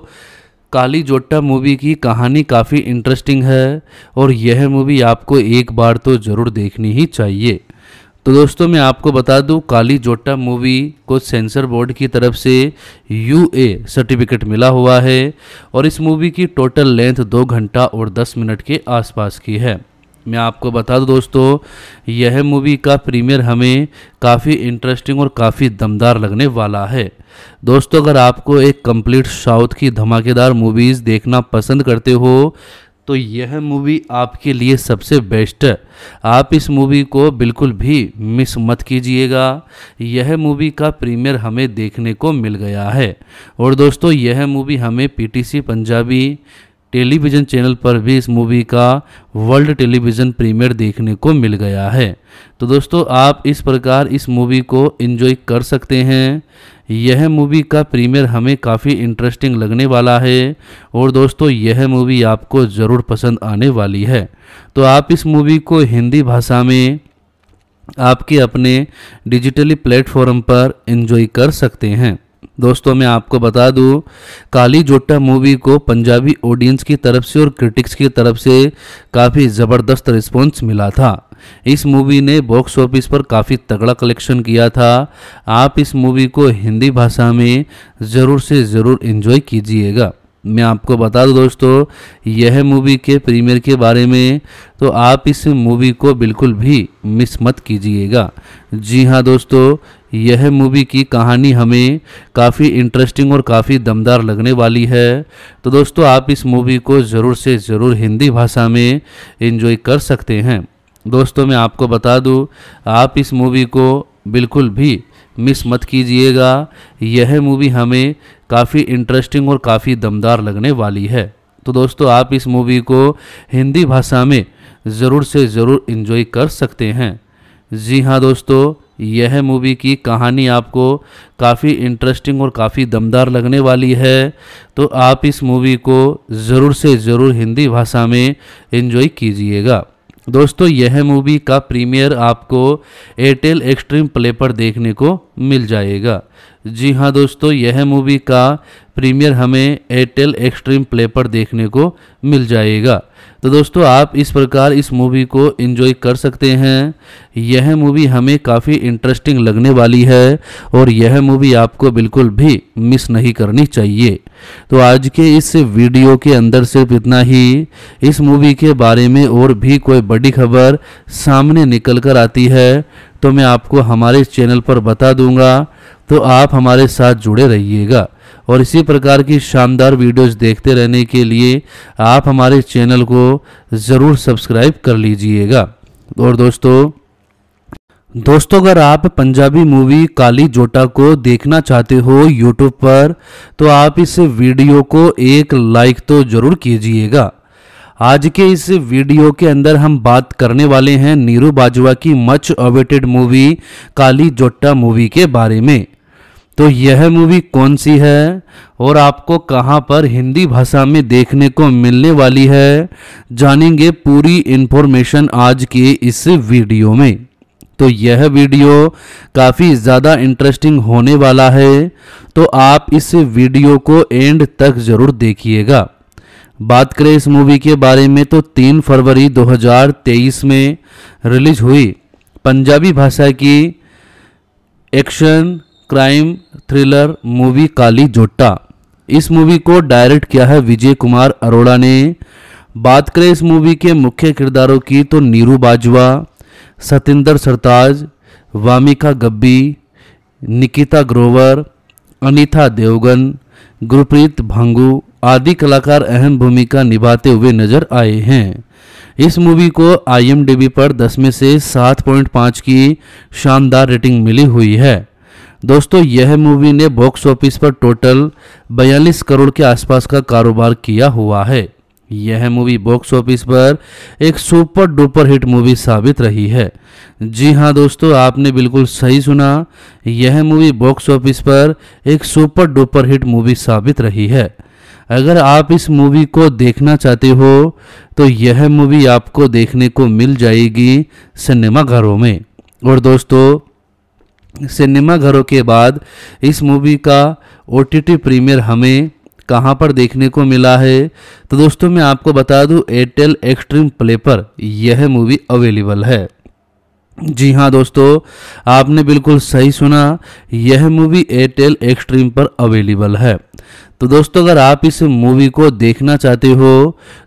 काली जोट्टा मूवी की कहानी काफ़ी इंटरेस्टिंग है और यह मूवी आपको एक बार तो ज़रूर देखनी ही चाहिए तो दोस्तों मैं आपको बता दूं काली जोटा मूवी को सेंसर बोर्ड की तरफ से यू ए सर्टिफिकेट मिला हुआ है और इस मूवी की टोटल लेंथ दो घंटा और दस मिनट के आसपास की है मैं आपको बता दूं दोस्तों यह मूवी का प्रीमियर हमें काफ़ी इंटरेस्टिंग और काफ़ी दमदार लगने वाला है दोस्तों अगर आपको एक कंप्लीट साउथ की धमाकेदार मूवीज़ देखना पसंद करते हो तो यह मूवी आपके लिए सबसे बेस्ट है आप इस मूवी को बिल्कुल भी मिस मत कीजिएगा यह मूवी का प्रीमियर हमें देखने को मिल गया है और दोस्तों यह मूवी हमें पीटीसी पंजाबी टेलीविज़न चैनल पर भी इस मूवी का वर्ल्ड टेलीविज़न प्रीमियर देखने को मिल गया है तो दोस्तों आप इस प्रकार इस मूवी को इन्जॉय कर सकते हैं यह मूवी का प्रीमियर हमें काफ़ी इंटरेस्टिंग लगने वाला है और दोस्तों यह मूवी आपको ज़रूर पसंद आने वाली है तो आप इस मूवी को हिंदी भाषा में आपके अपने डिजिटली प्लेटफॉर्म पर इन्जॉय कर सकते हैं दोस्तों मैं आपको बता दूं काली जोटा मूवी को पंजाबी ऑडियंस की तरफ से और क्रिटिक्स की तरफ से काफ़ी ज़बरदस्त रिस्पॉन्स मिला था इस मूवी ने बॉक्स ऑफिस पर काफ़ी तगड़ा कलेक्शन किया था आप इस मूवी को हिंदी भाषा में ज़रूर से ज़रूर इन्जॉय कीजिएगा मैं आपको बता दूं दोस्तों यह मूवी के प्रीमियर के बारे में तो आप इस मूवी को बिल्कुल भी मिस मत कीजिएगा जी हाँ दोस्तों यह मूवी की कहानी हमें काफ़ी इंटरेस्टिंग और काफ़ी दमदार लगने वाली है तो दोस्तों आप इस मूवी को ज़रूर से ज़रूर हिंदी भाषा में इन्जॉय कर सकते हैं दोस्तों मैं आपको बता दूँ आप इस मूवी को बिल्कुल भी मिस मत कीजिएगा यह मूवी हमें काफ़ी इंटरेस्टिंग और काफ़ी दमदार लगने वाली है तो दोस्तों आप इस मूवी को हिंदी भाषा में ज़रूर से ज़रूर इन्जॉय कर सकते हैं जी हाँ दोस्तों यह मूवी की कहानी आपको काफ़ी इंटरेस्टिंग और काफ़ी दमदार लगने वाली है तो आप इस मूवी को ज़रूर से ज़रूर हिंदी भाषा में इन्जॉय कीजिएगा दोस्तों यह मूवी का प्रीमियर आपको एयरटेल एक्सट्रीम प्ले पर देखने को मिल जाएगा जी हाँ दोस्तों यह मूवी का प्रीमियर हमें एयरटेल एक्सट्रीम प्ले पर देखने को मिल जाएगा तो दोस्तों आप इस प्रकार इस मूवी को इन्जॉय कर सकते हैं यह मूवी हमें काफ़ी इंटरेस्टिंग लगने वाली है और यह मूवी आपको बिल्कुल भी मिस नहीं करनी चाहिए तो आज के इस वीडियो के अंदर सिर्फ इतना ही इस मूवी के बारे में और भी कोई बड़ी खबर सामने निकल कर आती है तो मैं आपको हमारे चैनल पर बता दूंगा तो आप हमारे साथ जुड़े रहिएगा और इसी प्रकार की शानदार वीडियोस देखते रहने के लिए आप हमारे चैनल को ज़रूर सब्सक्राइब कर लीजिएगा और दोस्तों दोस्तों अगर आप पंजाबी मूवी काली जोटा को देखना चाहते हो यूट्यूब पर तो आप इस वीडियो को एक लाइक तो ज़रूर कीजिएगा आज के इस वीडियो के अंदर हम बात करने वाले हैं नीरू बाजवा की मच अवेटेड मूवी काली जोटा मूवी के बारे में तो यह मूवी कौन सी है और आपको कहां पर हिंदी भाषा में देखने को मिलने वाली है जानेंगे पूरी इन्फॉर्मेशन आज के इस वीडियो में तो यह वीडियो काफ़ी ज़्यादा इंटरेस्टिंग होने वाला है तो आप इस वीडियो को एंड तक ज़रूर देखिएगा बात करें इस मूवी के बारे में तो 3 फरवरी 2023 में रिलीज हुई पंजाबी भाषा की action crime thriller movie Kali Jotta इस मूवी को डायरेक्ट किया है विजय कुमार अरोड़ा ने बात करें इस मूवी के मुख्य किरदारों की तो नीरू बाजवा सतेंद्र सरताज वामिका गब्बी निकिता ग्रोवर अनीता देवगन गुरप्रीत भांगू आदि कलाकार अहम भूमिका निभाते हुए नजर आए हैं इस मूवी को आईएमडीबी पर 10 में से 7.5 की शानदार रेटिंग मिली हुई है दोस्तों यह मूवी ने बॉक्स ऑफिस पर टोटल बयालीस करोड़ के आसपास का कारोबार किया हुआ है यह मूवी बॉक्स ऑफिस पर एक सुपर डुपर हिट मूवी साबित रही है जी हाँ दोस्तों आपने बिल्कुल सही सुना यह मूवी बॉक्स ऑफिस पर एक सुपर डुपर हिट मूवी साबित रही है अगर आप इस मूवी को देखना चाहते हो तो यह मूवी आपको देखने को मिल जाएगी सिनेमाघरों में और दोस्तों सिनेमा घरों के बाद इस मूवी का ओ प्रीमियर हमें कहाँ पर देखने को मिला है तो दोस्तों मैं आपको बता दूं एयरटेल एक्सट्रीम प्ले पर यह मूवी अवेलेबल है जी हाँ दोस्तों आपने बिल्कुल सही सुना यह मूवी एयरटेल एक्सट्रीम पर अवेलेबल है तो दोस्तों अगर आप इस मूवी को देखना चाहते हो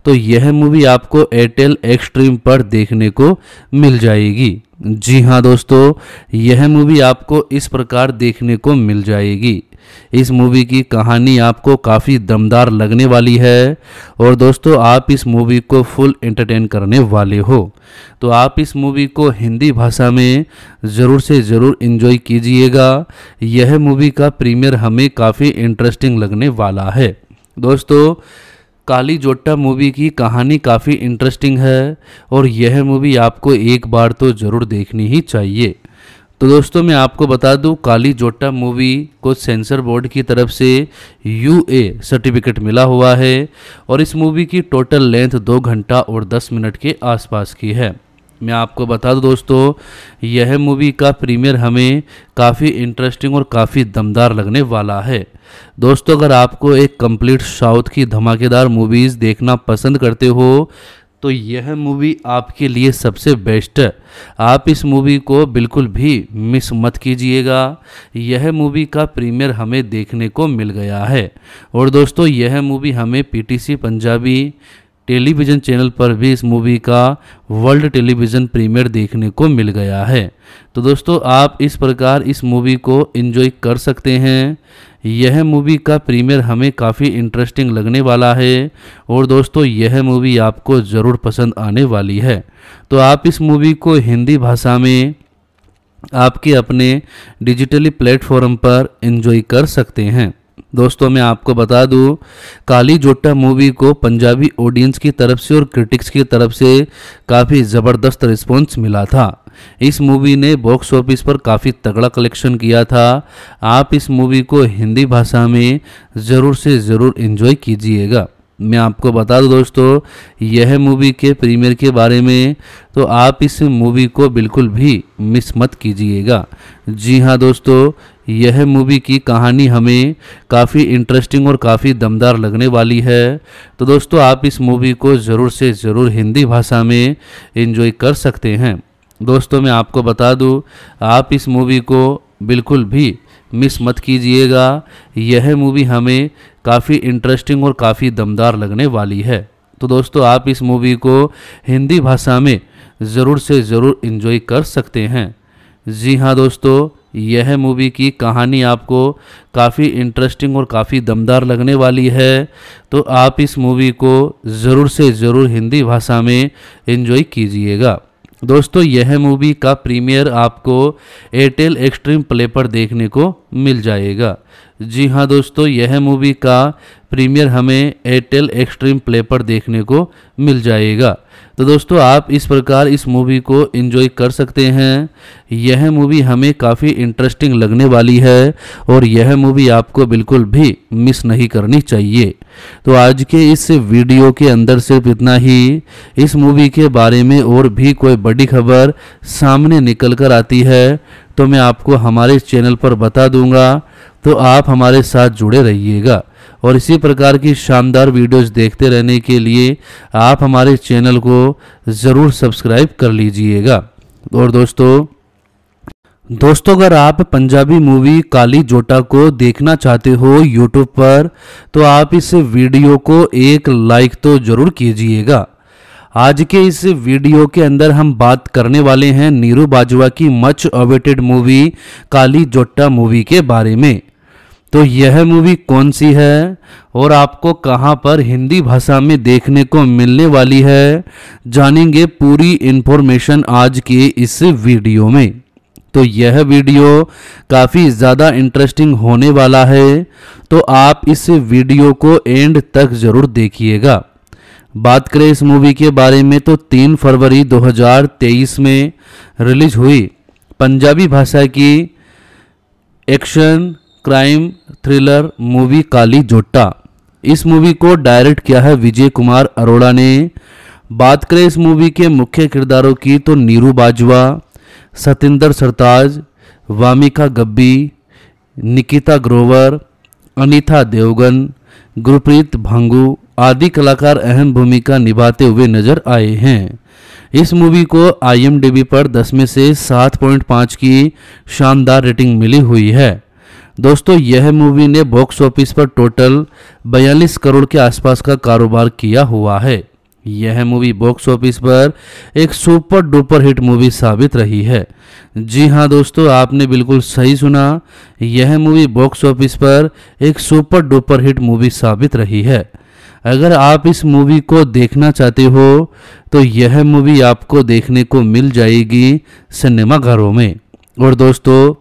तो यह मूवी आपको एयरटेल एक्सट्रीम पर देखने को मिल जाएगी जी हाँ दोस्तों यह मूवी आपको इस प्रकार देखने को मिल जाएगी इस मूवी की कहानी आपको काफ़ी दमदार लगने वाली है और दोस्तों आप इस मूवी को फुल एंटरटेन करने वाले हो तो आप इस मूवी को हिंदी भाषा में ज़रूर से ज़रूर इन्जॉय कीजिएगा यह मूवी का प्रीमियर हमें काफ़ी इंटरेस्टिंग लगने वाला है दोस्तों काली जोट्टा मूवी की कहानी काफ़ी इंटरेस्टिंग है और यह मूवी आपको एक बार तो ज़रूर देखनी ही चाहिए तो दोस्तों मैं आपको बता दूं काली जोटा मूवी को सेंसर बोर्ड की तरफ से यू ए सर्टिफिकेट मिला हुआ है और इस मूवी की टोटल लेंथ दो घंटा और दस मिनट के आसपास की है मैं आपको बता दूं दोस्तों यह मूवी का प्रीमियर हमें काफ़ी इंटरेस्टिंग और काफ़ी दमदार लगने वाला है दोस्तों अगर आपको एक कंप्लीट साउथ की धमाकेदार मूवीज़ देखना पसंद करते हो तो यह मूवी आपके लिए सबसे बेस्ट है आप इस मूवी को बिल्कुल भी मिस मत कीजिएगा यह मूवी का प्रीमियर हमें देखने को मिल गया है और दोस्तों यह मूवी हमें पीटीसी पंजाबी टेलीविज़न चैनल पर भी इस मूवी का वर्ल्ड टेलीविज़न प्रीमियर देखने को मिल गया है तो दोस्तों आप इस प्रकार इस मूवी को इन्जॉय कर सकते हैं यह मूवी का प्रीमियर हमें काफ़ी इंटरेस्टिंग लगने वाला है और दोस्तों यह मूवी आपको ज़रूर पसंद आने वाली है तो आप इस मूवी को हिंदी भाषा में आपके अपने डिजिटली प्लेटफॉर्म पर इन्जॉय कर सकते हैं दोस्तों मैं आपको बता दूं काली जोटा मूवी को पंजाबी ऑडियंस की तरफ से और क्रिटिक्स की तरफ से काफ़ी ज़बरदस्त रिस्पॉन्स मिला था इस मूवी ने बॉक्स ऑफिस पर काफ़ी तगड़ा कलेक्शन किया था आप इस मूवी को हिंदी भाषा में ज़रूर से ज़रूर इन्जॉय कीजिएगा मैं आपको बता दूं दोस्तों यह मूवी के प्रीमियर के बारे में तो आप इस मूवी को बिल्कुल भी मिस मत कीजिएगा जी हाँ दोस्तों यह मूवी की कहानी हमें काफ़ी इंटरेस्टिंग और काफ़ी दमदार लगने वाली है तो दोस्तों आप इस मूवी को ज़रूर से ज़रूर हिंदी भाषा में इन्जॉय कर सकते हैं दोस्तों मैं आपको बता दूं आप इस मूवी को बिल्कुल भी मिस मत कीजिएगा यह मूवी हमें काफ़ी इंटरेस्टिंग और काफ़ी दमदार लगने वाली है तो दोस्तों आप इस मूवी को हिंदी भाषा में ज़रूर से ज़रूर इन्जॉय कर सकते हैं जी हाँ दोस्तों यह मूवी की कहानी आपको काफ़ी इंटरेस्टिंग और काफ़ी दमदार लगने वाली है तो आप इस मूवी को ज़रूर से ज़रूर हिंदी भाषा में इन्जॉय कीजिएगा दोस्तों यह मूवी का प्रीमियर आपको एयरटेल एक्सट्रीम प्ले पर देखने को मिल जाएगा जी हाँ दोस्तों यह मूवी का प्रीमियर हमें एयरटेल एक्सट्रीम प्ले पर देखने को मिल जाएगा तो दोस्तों आप इस प्रकार इस मूवी को इन्जॉय कर सकते हैं यह मूवी हमें काफ़ी इंटरेस्टिंग लगने वाली है और यह मूवी आपको बिल्कुल भी मिस नहीं करनी चाहिए तो आज के इस वीडियो के अंदर सिर्फ इतना ही इस मूवी के बारे में और भी कोई बड़ी खबर सामने निकल कर आती है तो मैं आपको हमारे इस चैनल पर बता दूंगा तो आप हमारे साथ जुड़े रहिएगा और इसी प्रकार की शानदार वीडियोस देखते रहने के लिए आप हमारे चैनल को ज़रूर सब्सक्राइब कर लीजिएगा और दोस्तों दोस्तों अगर आप पंजाबी मूवी काली जोटा को देखना चाहते हो यूट्यूब पर तो आप इस वीडियो को एक लाइक तो ज़रूर कीजिएगा आज के इस वीडियो के अंदर हम बात करने वाले हैं नीरू बाजवा की much awaited movie Kali Jotta movie के बारे में तो यह मूवी कौन सी है और आपको कहां पर हिंदी भाषा में देखने को मिलने वाली है जानेंगे पूरी इन्फॉर्मेशन आज के इस वीडियो में तो यह वीडियो काफ़ी ज़्यादा इंटरेस्टिंग होने वाला है तो आप इस वीडियो को एंड तक ज़रूर देखिएगा बात करें इस मूवी के बारे में तो 3 फरवरी 2023 में रिलीज हुई पंजाबी भाषा की action crime thriller movie Kali Jotta इस मूवी को डायरेक्ट किया है विजय कुमार अरोड़ा ने बात करें इस मूवी के मुख्य किरदारों की तो नीरू बाजवा सतेंद्र सरताज वामिका गब्बी निकिता ग्रोवर अनीता देवगन गुरप्रीत भांगू आदि कलाकार अहम भूमिका निभाते हुए नजर आए हैं इस मूवी को आई पर 10 में से 7.5 की शानदार रेटिंग मिली हुई है दोस्तों यह मूवी ने बॉक्स ऑफिस पर टोटल 42 करोड़ के आसपास का कारोबार किया हुआ है यह मूवी बॉक्स ऑफिस पर एक सुपर डुपर हिट मूवी साबित रही है जी हाँ दोस्तों आपने बिल्कुल सही सुना यह मूवी बॉक्स ऑफिस पर एक सुपर डुपर हिट मूवी साबित रही है अगर आप इस मूवी को देखना चाहते हो तो यह मूवी आपको देखने को मिल जाएगी सिनेमाघरों में और दोस्तों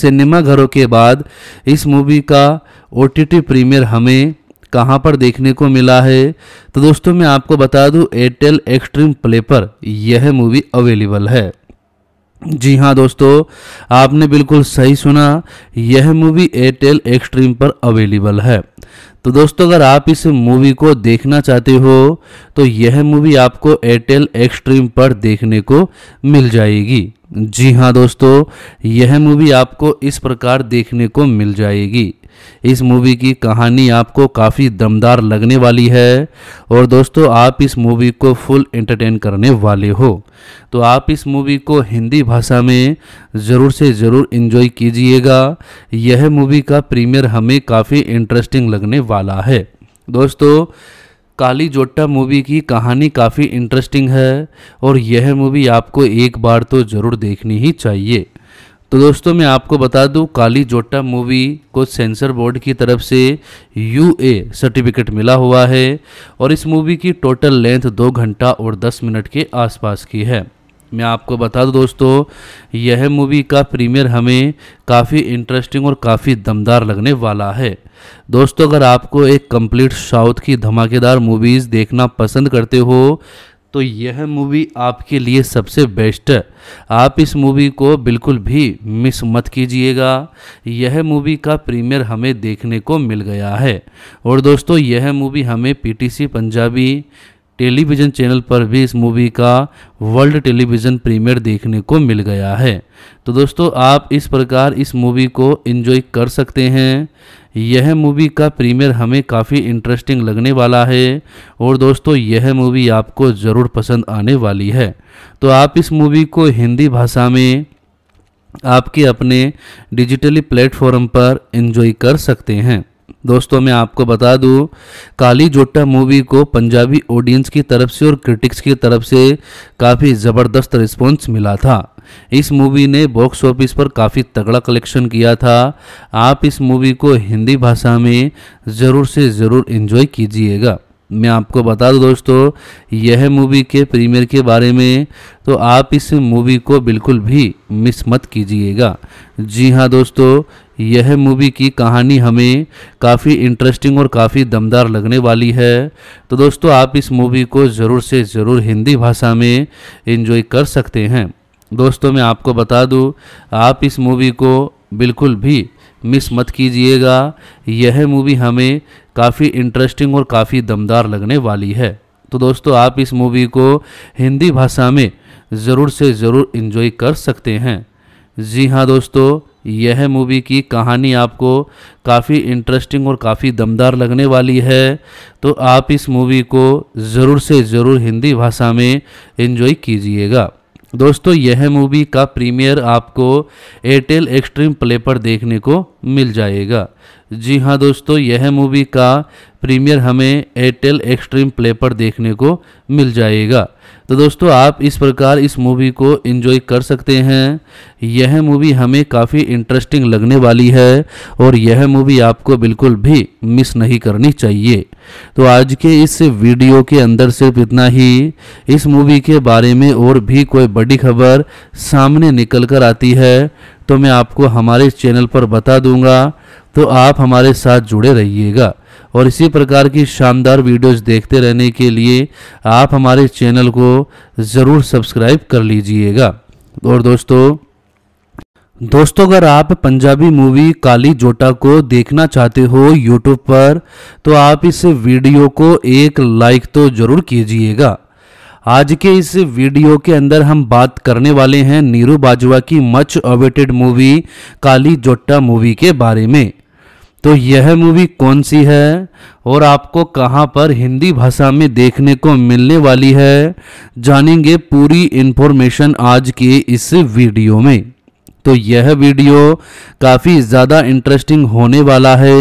सिनेमाघरों के बाद इस मूवी का ओ टी प्रीमियर हमें कहाँ पर देखने को मिला है तो दोस्तों मैं आपको बता दूं एयरटेल एक्सट्रीम प्ले पर यह मूवी अवेलेबल है जी हाँ दोस्तों आपने बिल्कुल सही सुना यह मूवी एयरटेल एक्सट्रीम पर अवेलेबल है तो दोस्तों अगर आप इस मूवी को देखना चाहते हो तो यह मूवी आपको एयरटेल एक्सट्रीम पर देखने को मिल जाएगी जी हाँ दोस्तों यह मूवी आपको इस प्रकार देखने को मिल जाएगी इस मूवी की कहानी आपको काफ़ी दमदार लगने वाली है और दोस्तों आप इस मूवी को फुल एंटरटेन करने वाले हो तो आप इस मूवी को हिंदी भाषा में ज़रूर से ज़रूर इन्जॉय कीजिएगा यह मूवी का प्रीमियर हमें काफ़ी इंटरेस्टिंग लगने वाला है दोस्तों काली जोट्टा मूवी की कहानी काफ़ी इंटरेस्टिंग है और यह मूवी आपको एक बार तो ज़रूर देखनी ही चाहिए तो दोस्तों मैं आपको बता दूं काली जोटा मूवी को सेंसर बोर्ड की तरफ से यू ए सर्टिफिकेट मिला हुआ है और इस मूवी की टोटल लेंथ दो घंटा और दस मिनट के आसपास की है मैं आपको बता दूं दोस्तों यह मूवी का प्रीमियर हमें काफ़ी इंटरेस्टिंग और काफ़ी दमदार लगने वाला है दोस्तों अगर आपको एक कंप्लीट साउथ की धमाकेदार मूवीज़ देखना पसंद करते हो तो यह मूवी आपके लिए सबसे बेस्ट है आप इस मूवी को बिल्कुल भी मिस मत कीजिएगा यह मूवी का प्रीमियर हमें देखने को मिल गया है और दोस्तों यह मूवी हमें पीटीसी पंजाबी टेलीविज़न चैनल पर भी इस मूवी का वर्ल्ड टेलीविज़न प्रीमियर देखने को मिल गया है तो दोस्तों आप इस प्रकार इस मूवी को इन्जॉय कर सकते हैं यह मूवी का प्रीमियर हमें काफ़ी इंटरेस्टिंग लगने वाला है और दोस्तों यह मूवी आपको ज़रूर पसंद आने वाली है तो आप इस मूवी को हिंदी भाषा में आपके अपने डिजिटली प्लेटफॉर्म पर इंजॉय कर सकते हैं दोस्तों मैं आपको बता दूं काली जोटा मूवी को पंजाबी ऑडियंस की तरफ से और क्रिटिक्स की तरफ से काफ़ी ज़बरदस्त रिस्पॉन्स मिला था इस मूवी ने बॉक्स ऑफिस पर काफ़ी तगड़ा कलेक्शन किया था आप इस मूवी को हिंदी भाषा में ज़रूर से ज़रूर इन्जॉय कीजिएगा मैं आपको बता दूं दोस्तों यह मूवी के प्रीमियर के बारे में तो आप इस मूवी को बिल्कुल भी मिस मत कीजिएगा जी हाँ दोस्तों यह मूवी की कहानी हमें काफ़ी इंटरेस्टिंग और काफ़ी दमदार लगने वाली है तो दोस्तों आप इस मूवी को ज़रूर से ज़रूर हिंदी भाषा में इन्जॉय कर सकते हैं दोस्तों मैं आपको बता दूं आप इस मूवी को बिल्कुल भी मिस मत कीजिएगा यह मूवी हमें काफ़ी इंटरेस्टिंग और काफ़ी दमदार लगने वाली है तो दोस्तों आप इस मूवी को हिंदी भाषा में ज़रूर से ज़रूर इन्जॉय कर सकते हैं जी हाँ दोस्तों यह मूवी की कहानी आपको काफ़ी इंटरेस्टिंग और काफ़ी दमदार लगने वाली है तो आप इस मूवी को ज़रूर से ज़रूर हिंदी भाषा में इन्जॉय कीजिएगा दोस्तों यह मूवी का प्रीमियर आपको एयरटेल एक्सट्रीम प्ले पर देखने को मिल जाएगा जी हाँ दोस्तों यह मूवी का प्रीमियर हमें एयरटेल एक्सट्रीम प्ले पर देखने को मिल जाएगा तो दोस्तों आप इस प्रकार इस मूवी को इन्जॉय कर सकते हैं यह मूवी हमें काफ़ी इंटरेस्टिंग लगने वाली है और यह मूवी आपको बिल्कुल भी मिस नहीं करनी चाहिए तो आज के इस वीडियो के अंदर सिर्फ इतना ही इस मूवी के बारे में और भी कोई बड़ी खबर सामने निकल कर आती है तो मैं आपको हमारे चैनल पर बता दूंगा तो आप हमारे साथ जुड़े रहिएगा और इसी प्रकार की शानदार वीडियोस देखते रहने के लिए आप हमारे चैनल को ज़रूर सब्सक्राइब कर लीजिएगा और दोस्तों दोस्तों अगर आप पंजाबी मूवी काली जोटा को देखना चाहते हो यूट्यूब पर तो आप इस वीडियो को एक लाइक तो ज़रूर कीजिएगा आज के इस वीडियो के अंदर हम बात करने वाले हैं नीरू बाजवा की मच अवेटेड मूवी काली जोटा मूवी के बारे में तो यह मूवी कौन सी है और आपको कहां पर हिंदी भाषा में देखने को मिलने वाली है जानेंगे पूरी इन्फॉर्मेशन आज के इस वीडियो में तो यह वीडियो काफ़ी ज़्यादा इंटरेस्टिंग होने वाला है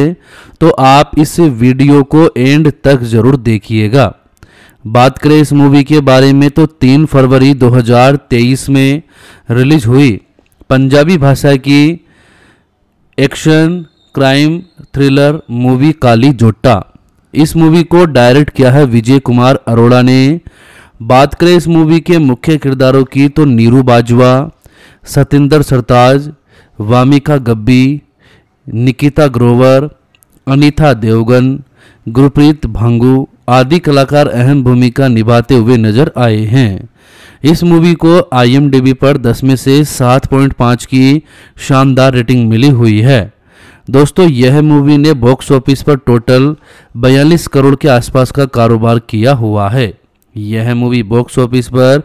तो आप इस वीडियो को एंड तक ज़रूर देखिएगा बात करें इस मूवी के बारे में तो 3 फरवरी 2023 में रिलीज हुई पंजाबी भाषा की action crime thriller movie Kali Jotta इस मूवी को डायरेक्ट किया है विजय कुमार अरोड़ा ने बात करें इस मूवी के मुख्य किरदारों की तो नीरू बाजवा सतेंद्र सरताज वामिका गब्बी निकिता ग्रोवर अनीता देवगन गुरप्रीत भांगू आदि कलाकार अहम भूमिका निभाते हुए नजर आए हैं इस मूवी को आईएमडीबी पर 10 में से 7.5 की शानदार रेटिंग मिली हुई है दोस्तों यह मूवी ने बॉक्स ऑफिस पर टोटल 42 करोड़ के आसपास का कारोबार किया हुआ है यह मूवी बॉक्स ऑफिस पर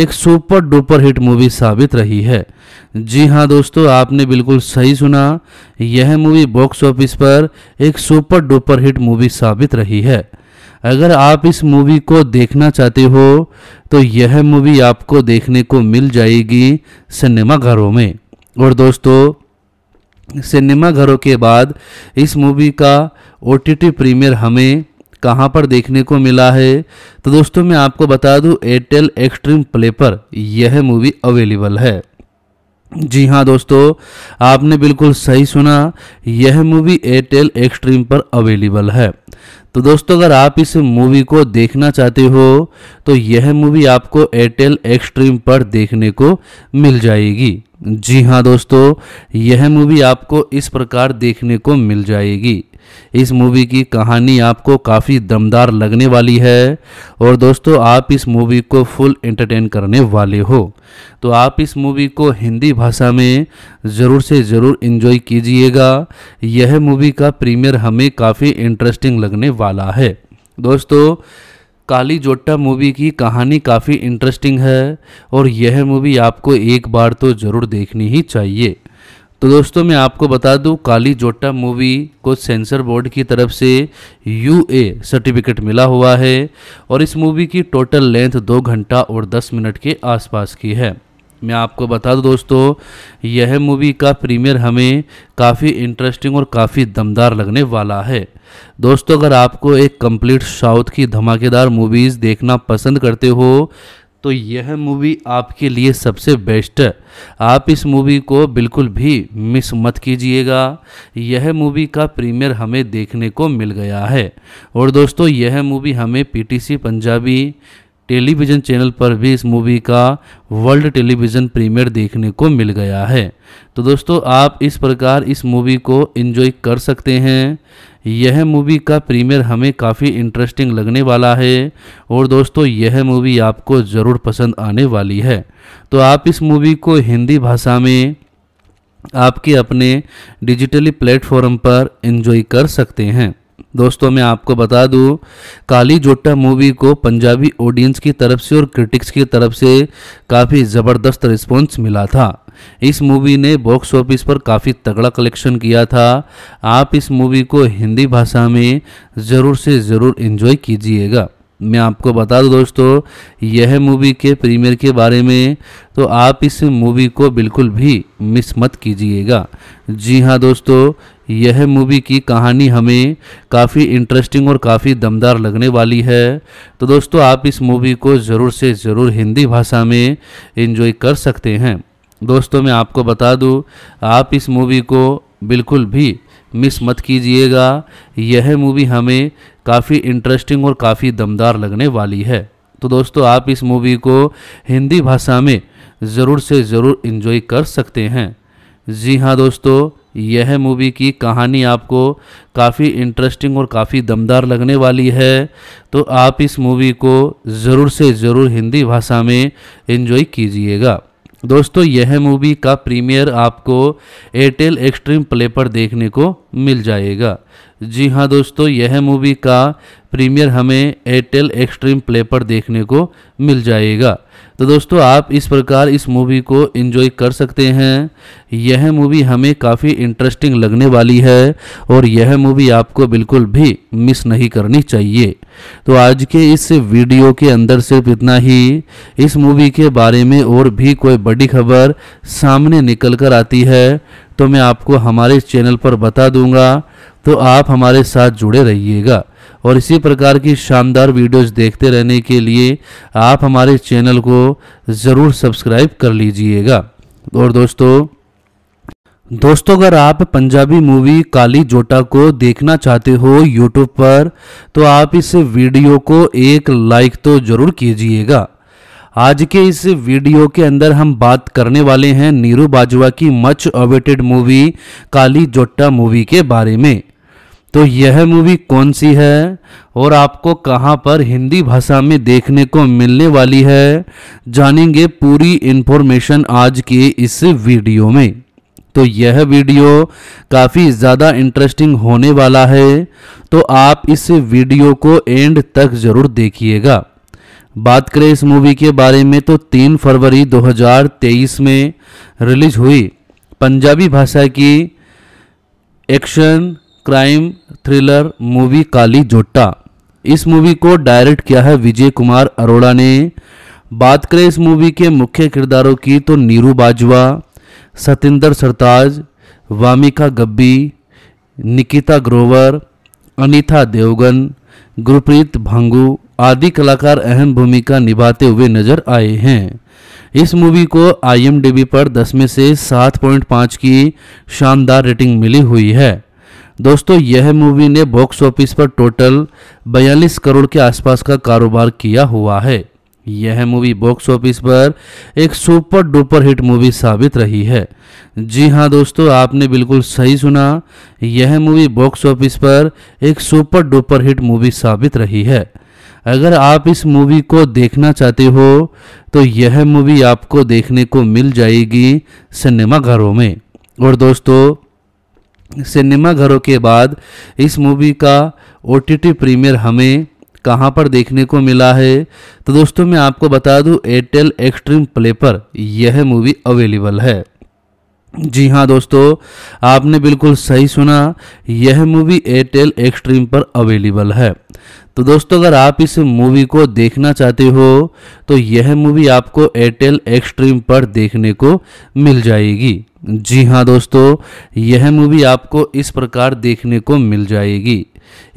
एक सुपर डुपर हिट मूवी साबित रही है जी हाँ दोस्तों आपने बिल्कुल सही सुना यह मूवी बॉक्स ऑफिस पर एक सुपर डुपर हिट मूवी साबित रही है अगर आप इस मूवी को देखना चाहते हो तो यह मूवी आपको देखने को मिल जाएगी सिनेमाघरों में और दोस्तों सिनेमा घरों के बाद इस मूवी का ओ प्रीमियर हमें कहाँ पर देखने को मिला है तो दोस्तों मैं आपको बता दूं एयरटेल एक्सट्रीम प्ले पर यह मूवी अवेलेबल है जी हाँ दोस्तों आपने बिल्कुल सही सुना यह मूवी एयरटेल एक्सट्रीम पर अवेलेबल है तो दोस्तों अगर आप इस मूवी को देखना चाहते हो तो यह मूवी आपको एयरटेल एक्सट्रीम पर देखने को मिल जाएगी जी हाँ दोस्तों यह मूवी आपको इस प्रकार देखने को मिल जाएगी इस मूवी की कहानी आपको काफ़ी दमदार लगने वाली है और दोस्तों आप इस मूवी को फुल एंटरटेन करने वाले हो तो आप इस मूवी को हिंदी भाषा में ज़रूर से ज़रूर इन्जॉय कीजिएगा यह मूवी का प्रीमियर हमें काफ़ी इंटरेस्टिंग लगने वाला है दोस्तों काली जोट्टा मूवी की कहानी काफ़ी इंटरेस्टिंग है और यह मूवी आपको एक बार तो ज़रूर देखनी ही चाहिए तो दोस्तों मैं आपको बता दूं काली जोट्टा मूवी को सेंसर बोर्ड की तरफ से यू ए सर्टिफिकेट मिला हुआ है और इस मूवी की टोटल लेंथ दो घंटा और दस मिनट के आसपास की है मैं आपको बता दूं दोस्तों यह मूवी का प्रीमियर हमें काफ़ी इंटरेस्टिंग और काफ़ी दमदार लगने वाला है दोस्तों अगर आपको एक कंप्लीट साउथ की धमाकेदार मूवीज़ देखना पसंद करते हो तो यह मूवी आपके लिए सबसे बेस्ट है आप इस मूवी को बिल्कुल भी मिस मत कीजिएगा यह मूवी का प्रीमियर हमें देखने को मिल गया है और दोस्तों यह मूवी हमें पीटीसी पंजाबी टेलीविज़न चैनल पर भी इस मूवी का वर्ल्ड टेलीविज़न प्रीमियर देखने को मिल गया है तो दोस्तों आप इस प्रकार इस मूवी को इन्जॉय कर सकते हैं यह मूवी का प्रीमियर हमें काफ़ी इंटरेस्टिंग लगने वाला है और दोस्तों यह मूवी आपको ज़रूर पसंद आने वाली है तो आप इस मूवी को हिंदी भाषा में आपके अपने डिजिटली प्लेटफॉर्म पर इन्जॉय कर सकते हैं दोस्तों मैं आपको बता दूं काली जोटा मूवी को पंजाबी ऑडियंस की तरफ से और क्रिटिक्स की तरफ से काफ़ी ज़बरदस्त रिस्पॉन्स मिला था इस मूवी ने बॉक्स ऑफिस पर काफ़ी तगड़ा कलेक्शन किया था आप इस मूवी को हिंदी भाषा में ज़रूर से ज़रूर इन्जॉय कीजिएगा मैं आपको बता दूं दोस्तों यह मूवी के प्रीमियर के बारे में तो आप इस मूवी को बिल्कुल भी मिस मत कीजिएगा जी हाँ दोस्तों यह मूवी की कहानी हमें काफ़ी इंटरेस्टिंग और काफ़ी दमदार लगने वाली है तो दोस्तों आप इस मूवी को ज़रूर से ज़रूर हिंदी भाषा में इन्जॉय कर सकते हैं दोस्तों मैं आपको बता दूँ आप इस मूवी को बिल्कुल भी मिस मत कीजिएगा यह मूवी हमें काफ़ी इंटरेस्टिंग और काफ़ी दमदार लगने वाली है तो दोस्तों आप इस मूवी को हिंदी भाषा में ज़रूर से ज़रूर इन्जॉय कर सकते हैं जी हाँ दोस्तों यह मूवी की कहानी आपको काफ़ी इंटरेस्टिंग और काफ़ी दमदार लगने वाली है तो आप इस मूवी को ज़रूर से ज़रूर हिंदी भाषा में इन्जॉय कीजिएगा दोस्तों यह मूवी का प्रीमियर आपको एयरटेल एक्सट्रीम प्ले पर देखने को मिल जाएगा जी हाँ दोस्तों यह मूवी का प्रीमियर हमें एयरटेल एक्सट्रीम प्ले पर देखने को मिल जाएगा तो दोस्तों आप इस प्रकार इस मूवी को एंजॉय कर सकते हैं यह मूवी हमें काफ़ी इंटरेस्टिंग लगने वाली है और यह मूवी आपको बिल्कुल भी मिस नहीं करनी चाहिए तो आज के इस वीडियो के अंदर सिर्फ इतना ही इस मूवी के बारे में और भी कोई बड़ी खबर सामने निकल कर आती है तो मैं आपको हमारे चैनल पर बता दूंगा तो आप हमारे साथ जुड़े रहिएगा और इसी प्रकार की शानदार वीडियोस देखते रहने के लिए आप हमारे चैनल को ज़रूर सब्सक्राइब कर लीजिएगा और दोस्तों दोस्तों अगर आप पंजाबी मूवी काली जोटा को देखना चाहते हो यूट्यूब पर तो आप इस वीडियो को एक लाइक तो ज़रूर कीजिएगा आज के इस वीडियो के अंदर हम बात करने वाले हैं नीरू बाजवा की much awaited movie Kali Jotta movie के बारे में तो यह मूवी कौन सी है और आपको कहां पर हिंदी भाषा में देखने को मिलने वाली है जानेंगे पूरी इन्फॉर्मेशन आज के इस वीडियो में तो यह वीडियो काफ़ी ज़्यादा इंटरेस्टिंग होने वाला है तो आप इस वीडियो को एंड तक ज़रूर देखिएगा बात करें इस मूवी के बारे में तो 3 फरवरी 2023 में रिलीज हुई पंजाबी भाषा की action crime thriller movie Kali Jotta इस मूवी को डायरेक्ट किया है विजय कुमार अरोड़ा ने बात करें इस मूवी के मुख्य किरदारों की तो नीरू बाजवा सतेंद्र सरताज वामिका गब्बी निकिता ग्रोवर अनीता देवगन गुरप्रीत भांगू आदि कलाकार अहम भूमिका निभाते हुए नजर आए हैं इस मूवी को आई पर 10 में से 7.5 की शानदार रेटिंग मिली हुई है दोस्तों यह मूवी ने बॉक्स ऑफिस पर टोटल 42 करोड़ के आसपास का कारोबार किया हुआ है यह मूवी बॉक्स ऑफिस पर एक सुपर डुपर हिट मूवी साबित रही है जी हाँ दोस्तों आपने बिल्कुल सही सुना यह मूवी बॉक्स ऑफिस पर एक सुपर डुपर हिट मूवी साबित रही है अगर आप इस मूवी को देखना चाहते हो तो यह मूवी आपको देखने को मिल जाएगी सिनेमाघरों में और दोस्तों सिनेमाघरों के बाद इस मूवी का ओ टी प्रीमियर हमें कहाँ पर देखने को मिला है तो दोस्तों मैं आपको बता दूं एयरटेल एक्सट्रीम प्ले पर यह मूवी अवेलेबल है जी हाँ दोस्तों आपने बिल्कुल सही सुना यह मूवी एयरटेल एक्सट्रीम पर अवेलेबल है तो दोस्तों अगर आप इस मूवी को देखना चाहते हो तो यह मूवी आपको एयरटेल एक्सट्रीम पर देखने को मिल जाएगी जी हाँ दोस्तों यह मूवी आपको इस प्रकार देखने को मिल जाएगी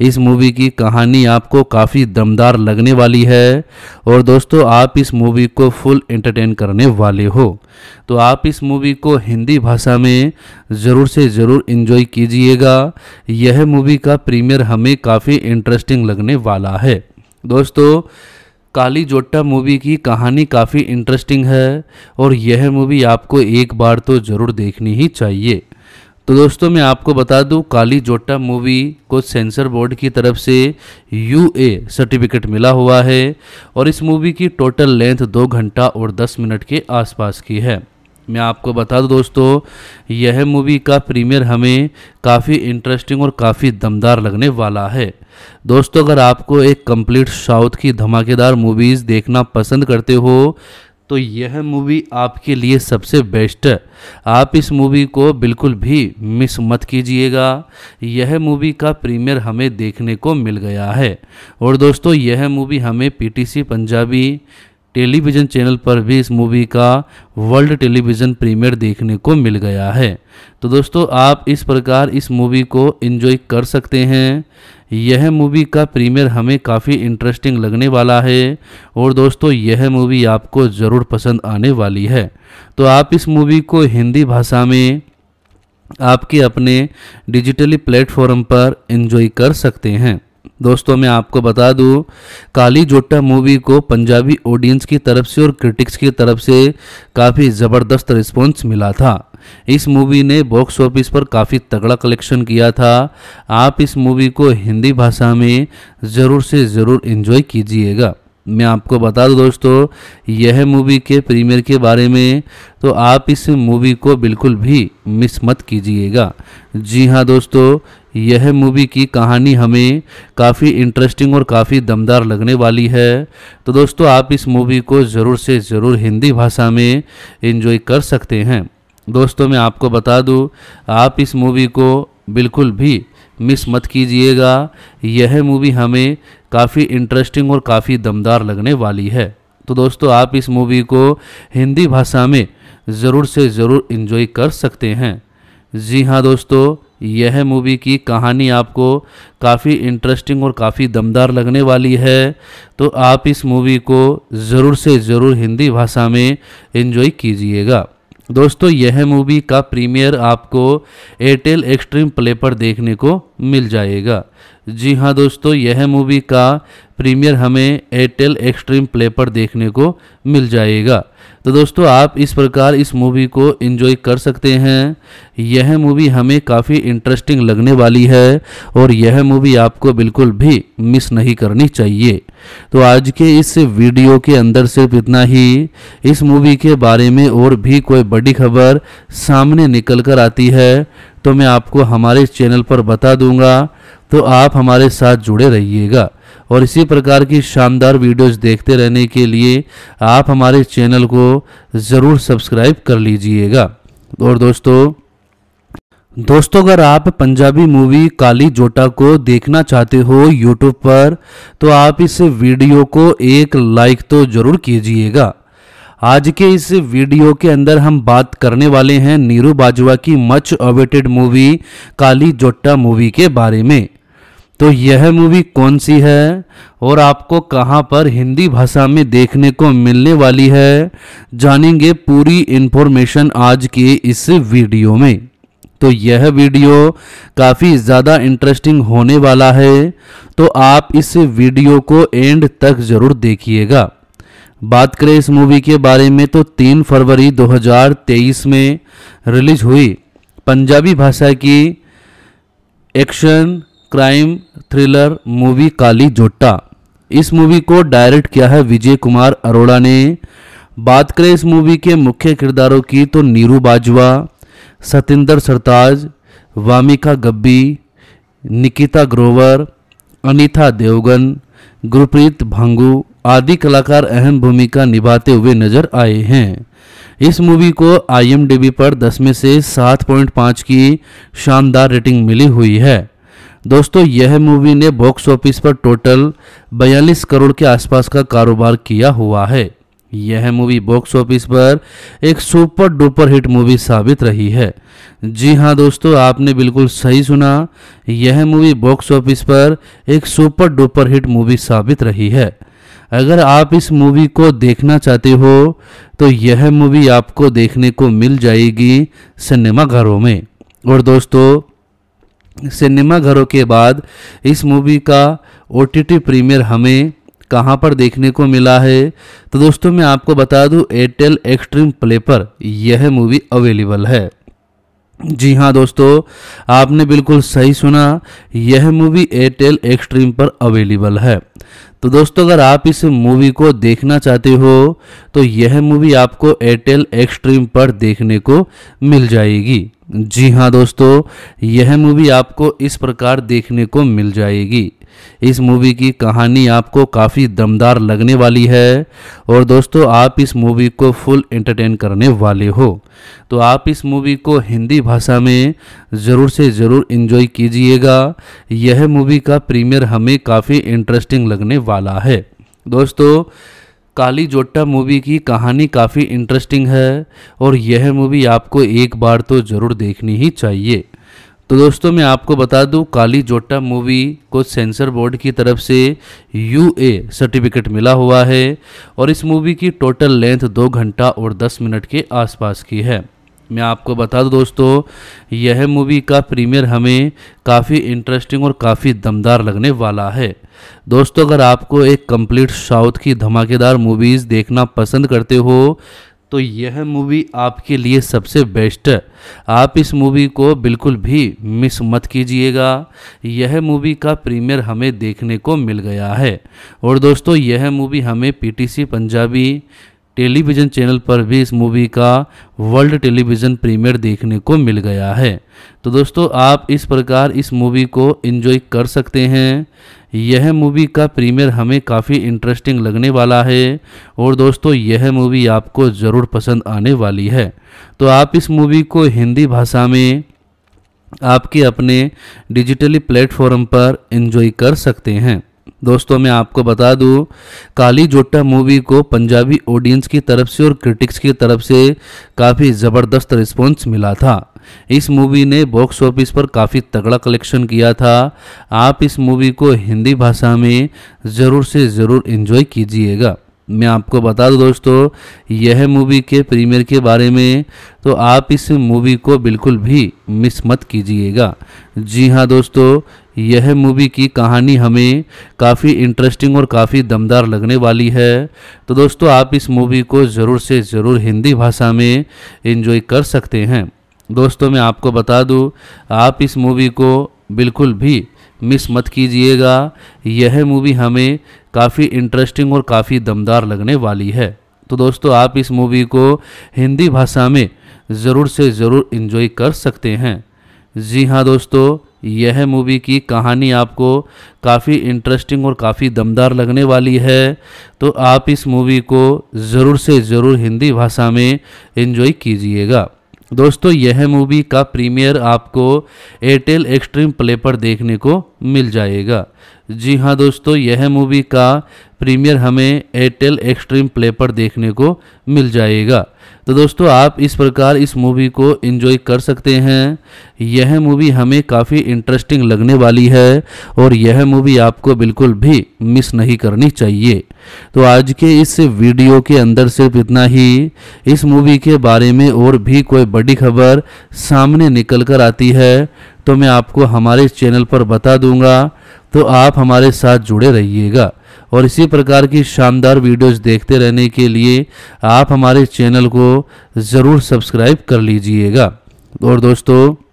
इस मूवी की कहानी आपको काफ़ी दमदार लगने वाली है और दोस्तों आप इस मूवी को फुल एंटरटेन करने वाले हो तो आप इस मूवी को हिंदी भाषा में ज़रूर से ज़रूर इन्जॉय कीजिएगा यह मूवी का प्रीमियर हमें काफ़ी इंटरेस्टिंग लगने वाला है दोस्तों काली जोट्टा मूवी की कहानी काफ़ी इंटरेस्टिंग है और यह मूवी आपको एक बार तो ज़रूर देखनी ही चाहिए तो दोस्तों मैं आपको बता दूं काली जोटा मूवी को सेंसर बोर्ड की तरफ से यू ए सर्टिफिकेट मिला हुआ है और इस मूवी की टोटल लेंथ दो घंटा और दस मिनट के आसपास की है मैं आपको बता दूं दोस्तों यह मूवी का प्रीमियर हमें काफ़ी इंटरेस्टिंग और काफ़ी दमदार लगने वाला है दोस्तों अगर आपको एक कंप्लीट साउथ की धमाकेदार मूवीज़ देखना पसंद करते हो तो यह मूवी आपके लिए सबसे बेस्ट है आप इस मूवी को बिल्कुल भी मिस मत कीजिएगा यह मूवी का प्रीमियर हमें देखने को मिल गया है और दोस्तों यह मूवी हमें पीटीसी पंजाबी टेलीविज़न चैनल पर भी इस मूवी का वर्ल्ड टेलीविज़न प्रीमियर देखने को मिल गया है तो दोस्तों आप इस प्रकार इस मूवी को इन्जॉय कर सकते हैं यह मूवी का प्रीमियर हमें काफ़ी इंटरेस्टिंग लगने वाला है और दोस्तों यह मूवी आपको ज़रूर पसंद आने वाली है तो आप इस मूवी को हिंदी भाषा में आपके अपने डिजिटली प्लेटफॉर्म पर इन्जॉय कर सकते हैं दोस्तों मैं आपको बता दूं काली जोटा मूवी को पंजाबी ऑडियंस की तरफ से और क्रिटिक्स की तरफ से काफ़ी ज़बरदस्त रिस्पॉन्स मिला था इस मूवी ने बॉक्स ऑफिस पर काफ़ी तगड़ा कलेक्शन किया था आप इस मूवी को हिंदी भाषा में ज़रूर से ज़रूर इन्जॉय कीजिएगा मैं आपको बता दूं दोस्तों यह मूवी के प्रीमियर के बारे में तो आप इस मूवी को बिल्कुल भी मिस मत कीजिएगा जी हाँ दोस्तों यह मूवी की कहानी हमें काफ़ी इंटरेस्टिंग और काफ़ी दमदार लगने वाली है तो दोस्तों आप इस मूवी को ज़रूर से ज़रूर हिंदी भाषा में इन्जॉय कर सकते हैं दोस्तों मैं आपको बता दूं आप इस मूवी को बिल्कुल भी मिस मत कीजिएगा यह मूवी हमें काफ़ी इंटरेस्टिंग और काफ़ी दमदार लगने वाली है तो दोस्तों आप इस मूवी को हिंदी भाषा में ज़रूर से ज़रूर इन्जॉय कर सकते हैं जी हाँ दोस्तों यह मूवी की कहानी आपको काफ़ी इंटरेस्टिंग और काफ़ी दमदार लगने वाली है तो आप इस मूवी को ज़रूर से ज़रूर हिंदी भाषा में इन्जॉय कीजिएगा दोस्तों यह मूवी का प्रीमियर आपको एयरटेल एक्सट्रीम प्ले पर देखने को मिल जाएगा जी हाँ दोस्तों यह मूवी का प्रीमियर हमें एयरटेल एक्सट्रीम प्ले पर देखने को मिल जाएगा तो दोस्तों आप इस प्रकार इस मूवी को एंजॉय कर सकते हैं यह मूवी हमें काफ़ी इंटरेस्टिंग लगने वाली है और यह मूवी आपको बिल्कुल भी मिस नहीं करनी चाहिए तो आज के इस वीडियो के अंदर सिर्फ इतना ही इस मूवी के बारे में और भी कोई बड़ी खबर सामने निकल कर आती है तो मैं आपको हमारे चैनल पर बता दूंगा तो आप हमारे साथ जुड़े रहिएगा और इसी प्रकार की शानदार वीडियोस देखते रहने के लिए आप हमारे चैनल को ज़रूर सब्सक्राइब कर लीजिएगा और दोस्तों दोस्तों अगर आप पंजाबी मूवी काली जोटा को देखना चाहते हो यूट्यूब पर तो आप इस वीडियो को एक लाइक तो ज़रूर कीजिएगा आज के इस वीडियो के अंदर हम बात करने वाले हैं नीरू बाजवा की much awaited movie Kali Jotta movie के बारे में तो यह मूवी कौन सी है और आपको कहां पर हिंदी भाषा में देखने को मिलने वाली है जानेंगे पूरी इन्फॉर्मेशन आज के इस वीडियो में तो यह वीडियो काफ़ी ज़्यादा इंटरेस्टिंग होने वाला है तो आप इस वीडियो को एंड तक ज़रूर देखिएगा बात करें इस मूवी के बारे में तो 3 फरवरी 2023 में रिलीज हुई पंजाबी भाषा की action crime thriller movie Kali Jotta इस मूवी को डायरेक्ट किया है विजय कुमार अरोड़ा ने बात करें इस मूवी के मुख्य किरदारों की तो नीरू बाजवा सतेंद्र सरताज वामिका गब्बी निकिता ग्रोवर अनिता देवगन गुरप्रीत भांगू आदि कलाकार अहम भूमिका निभाते हुए नजर आए हैं इस मूवी को आईएमडीबी पर 10 में से 7.5 की शानदार रेटिंग मिली हुई है दोस्तों यह मूवी ने बॉक्स ऑफिस पर टोटल 42 करोड़ के आसपास का कारोबार किया हुआ है यह मूवी बॉक्स ऑफिस पर एक सुपर डुपर हिट मूवी साबित रही है जी हाँ दोस्तों आपने बिल्कुल सही सुना यह मूवी बॉक्स ऑफिस पर एक सुपर डुपर हिट मूवी साबित रही है अगर आप इस मूवी को देखना चाहते हो तो यह मूवी आपको देखने को मिल जाएगी सिनेमाघरों में और दोस्तों सिनेमा घरों के बाद इस मूवी का ओ प्रीमियर हमें कहाँ पर देखने को मिला है तो दोस्तों मैं आपको बता दूं एयरटेल एक्सट्रीम प्ले पर यह मूवी अवेलेबल है जी हाँ दोस्तों आपने बिल्कुल सही सुना यह मूवी एयरटेल एक्सट्रीम पर अवेलेबल है तो दोस्तों अगर आप इस मूवी को देखना चाहते हो तो यह मूवी आपको एयरटेल एक्सट्रीम पर देखने को मिल जाएगी जी हाँ दोस्तों यह मूवी आपको इस प्रकार देखने को मिल जाएगी इस मूवी की कहानी आपको काफ़ी दमदार लगने वाली है और दोस्तों आप इस मूवी को फुल एंटरटेन करने वाले हो तो आप इस मूवी को हिंदी भाषा में ज़रूर से ज़रूर इन्जॉय कीजिएगा यह मूवी का प्रीमियर हमें काफ़ी इंटरेस्टिंग लगने वाला है दोस्तों काली जोट्टा मूवी की कहानी काफ़ी इंटरेस्टिंग है और यह मूवी आपको एक बार तो ज़रूर देखनी ही चाहिए तो दोस्तों मैं आपको बता दूं काली जोटा मूवी को सेंसर बोर्ड की तरफ से यू ए सर्टिफिकेट मिला हुआ है और इस मूवी की टोटल लेंथ दो घंटा और दस मिनट के आसपास की है मैं आपको बता दूं दोस्तों यह मूवी का प्रीमियर हमें काफ़ी इंटरेस्टिंग और काफ़ी दमदार लगने वाला है दोस्तों अगर आपको एक कंप्लीट साउथ की धमाकेदार मूवीज़ देखना पसंद करते हो तो यह मूवी आपके लिए सबसे बेस्ट है आप इस मूवी को बिल्कुल भी मिस मत कीजिएगा यह मूवी का प्रीमियर हमें देखने को मिल गया है और दोस्तों यह मूवी हमें पीटीसी पंजाबी टेलीविज़न चैनल पर भी इस मूवी का वर्ल्ड टेलीविज़न प्रीमियर देखने को मिल गया है तो दोस्तों आप इस प्रकार इस मूवी को इन्जॉय कर सकते हैं यह मूवी का प्रीमियर हमें काफ़ी इंटरेस्टिंग लगने वाला है और दोस्तों यह मूवी आपको ज़रूर पसंद आने वाली है तो आप इस मूवी को हिंदी भाषा में आपके अपने डिजिटली प्लेटफॉर्म पर इन्जॉय कर सकते हैं दोस्तों मैं आपको बता दूं काली जोटा मूवी को पंजाबी ऑडियंस की तरफ से और क्रिटिक्स की तरफ से काफ़ी ज़बरदस्त रिस्पॉन्स मिला था इस मूवी ने बॉक्स ऑफिस पर काफ़ी तगड़ा कलेक्शन किया था आप इस मूवी को हिंदी भाषा में ज़रूर से ज़रूर इन्जॉय कीजिएगा मैं आपको बता दूं दोस्तों यह मूवी के प्रीमियर के बारे में तो आप इस मूवी को बिल्कुल भी मिस मत कीजिएगा जी हाँ दोस्तों यह मूवी की कहानी हमें काफ़ी इंटरेस्टिंग और काफ़ी दमदार लगने वाली है तो दोस्तों आप इस मूवी को ज़रूर से ज़रूर हिंदी भाषा में इन्जॉय कर सकते हैं दोस्तों मैं आपको बता दूं आप इस मूवी को बिल्कुल भी मिस मत कीजिएगा यह मूवी हमें काफ़ी इंटरेस्टिंग और काफ़ी दमदार लगने वाली है तो दोस्तों आप इस मूवी को हिंदी भाषा में ज़रूर से ज़रूर इन्जॉय कर सकते हैं जी हाँ दोस्तों यह मूवी की कहानी आपको काफ़ी इंटरेस्टिंग और काफ़ी दमदार लगने वाली है तो आप इस मूवी को ज़रूर से ज़रूर हिंदी भाषा में इन्जॉय कीजिएगा दोस्तों यह मूवी का प्रीमियर आपको एयरटेल एक्सट्रीम प्ले पर देखने को मिल जाएगा जी हाँ दोस्तों यह मूवी का प्रीमियर हमें एयरटेल एक्सट्रीम प्ले पर देखने को मिल जाएगा तो दोस्तों आप इस प्रकार इस मूवी को इन्जॉय कर सकते हैं यह मूवी हमें काफ़ी इंटरेस्टिंग लगने वाली है और यह मूवी आपको बिल्कुल भी मिस नहीं करनी चाहिए तो आज के इस वीडियो के अंदर सिर्फ इतना ही इस मूवी के बारे में और भी कोई बड़ी खबर सामने निकल कर आती है तो मैं आपको हमारे चैनल पर बता दूंगा तो आप हमारे साथ जुड़े रहिएगा और इसी प्रकार की शानदार वीडियोस देखते रहने के लिए आप हमारे चैनल को ज़रूर सब्सक्राइब कर लीजिएगा और दोस्तों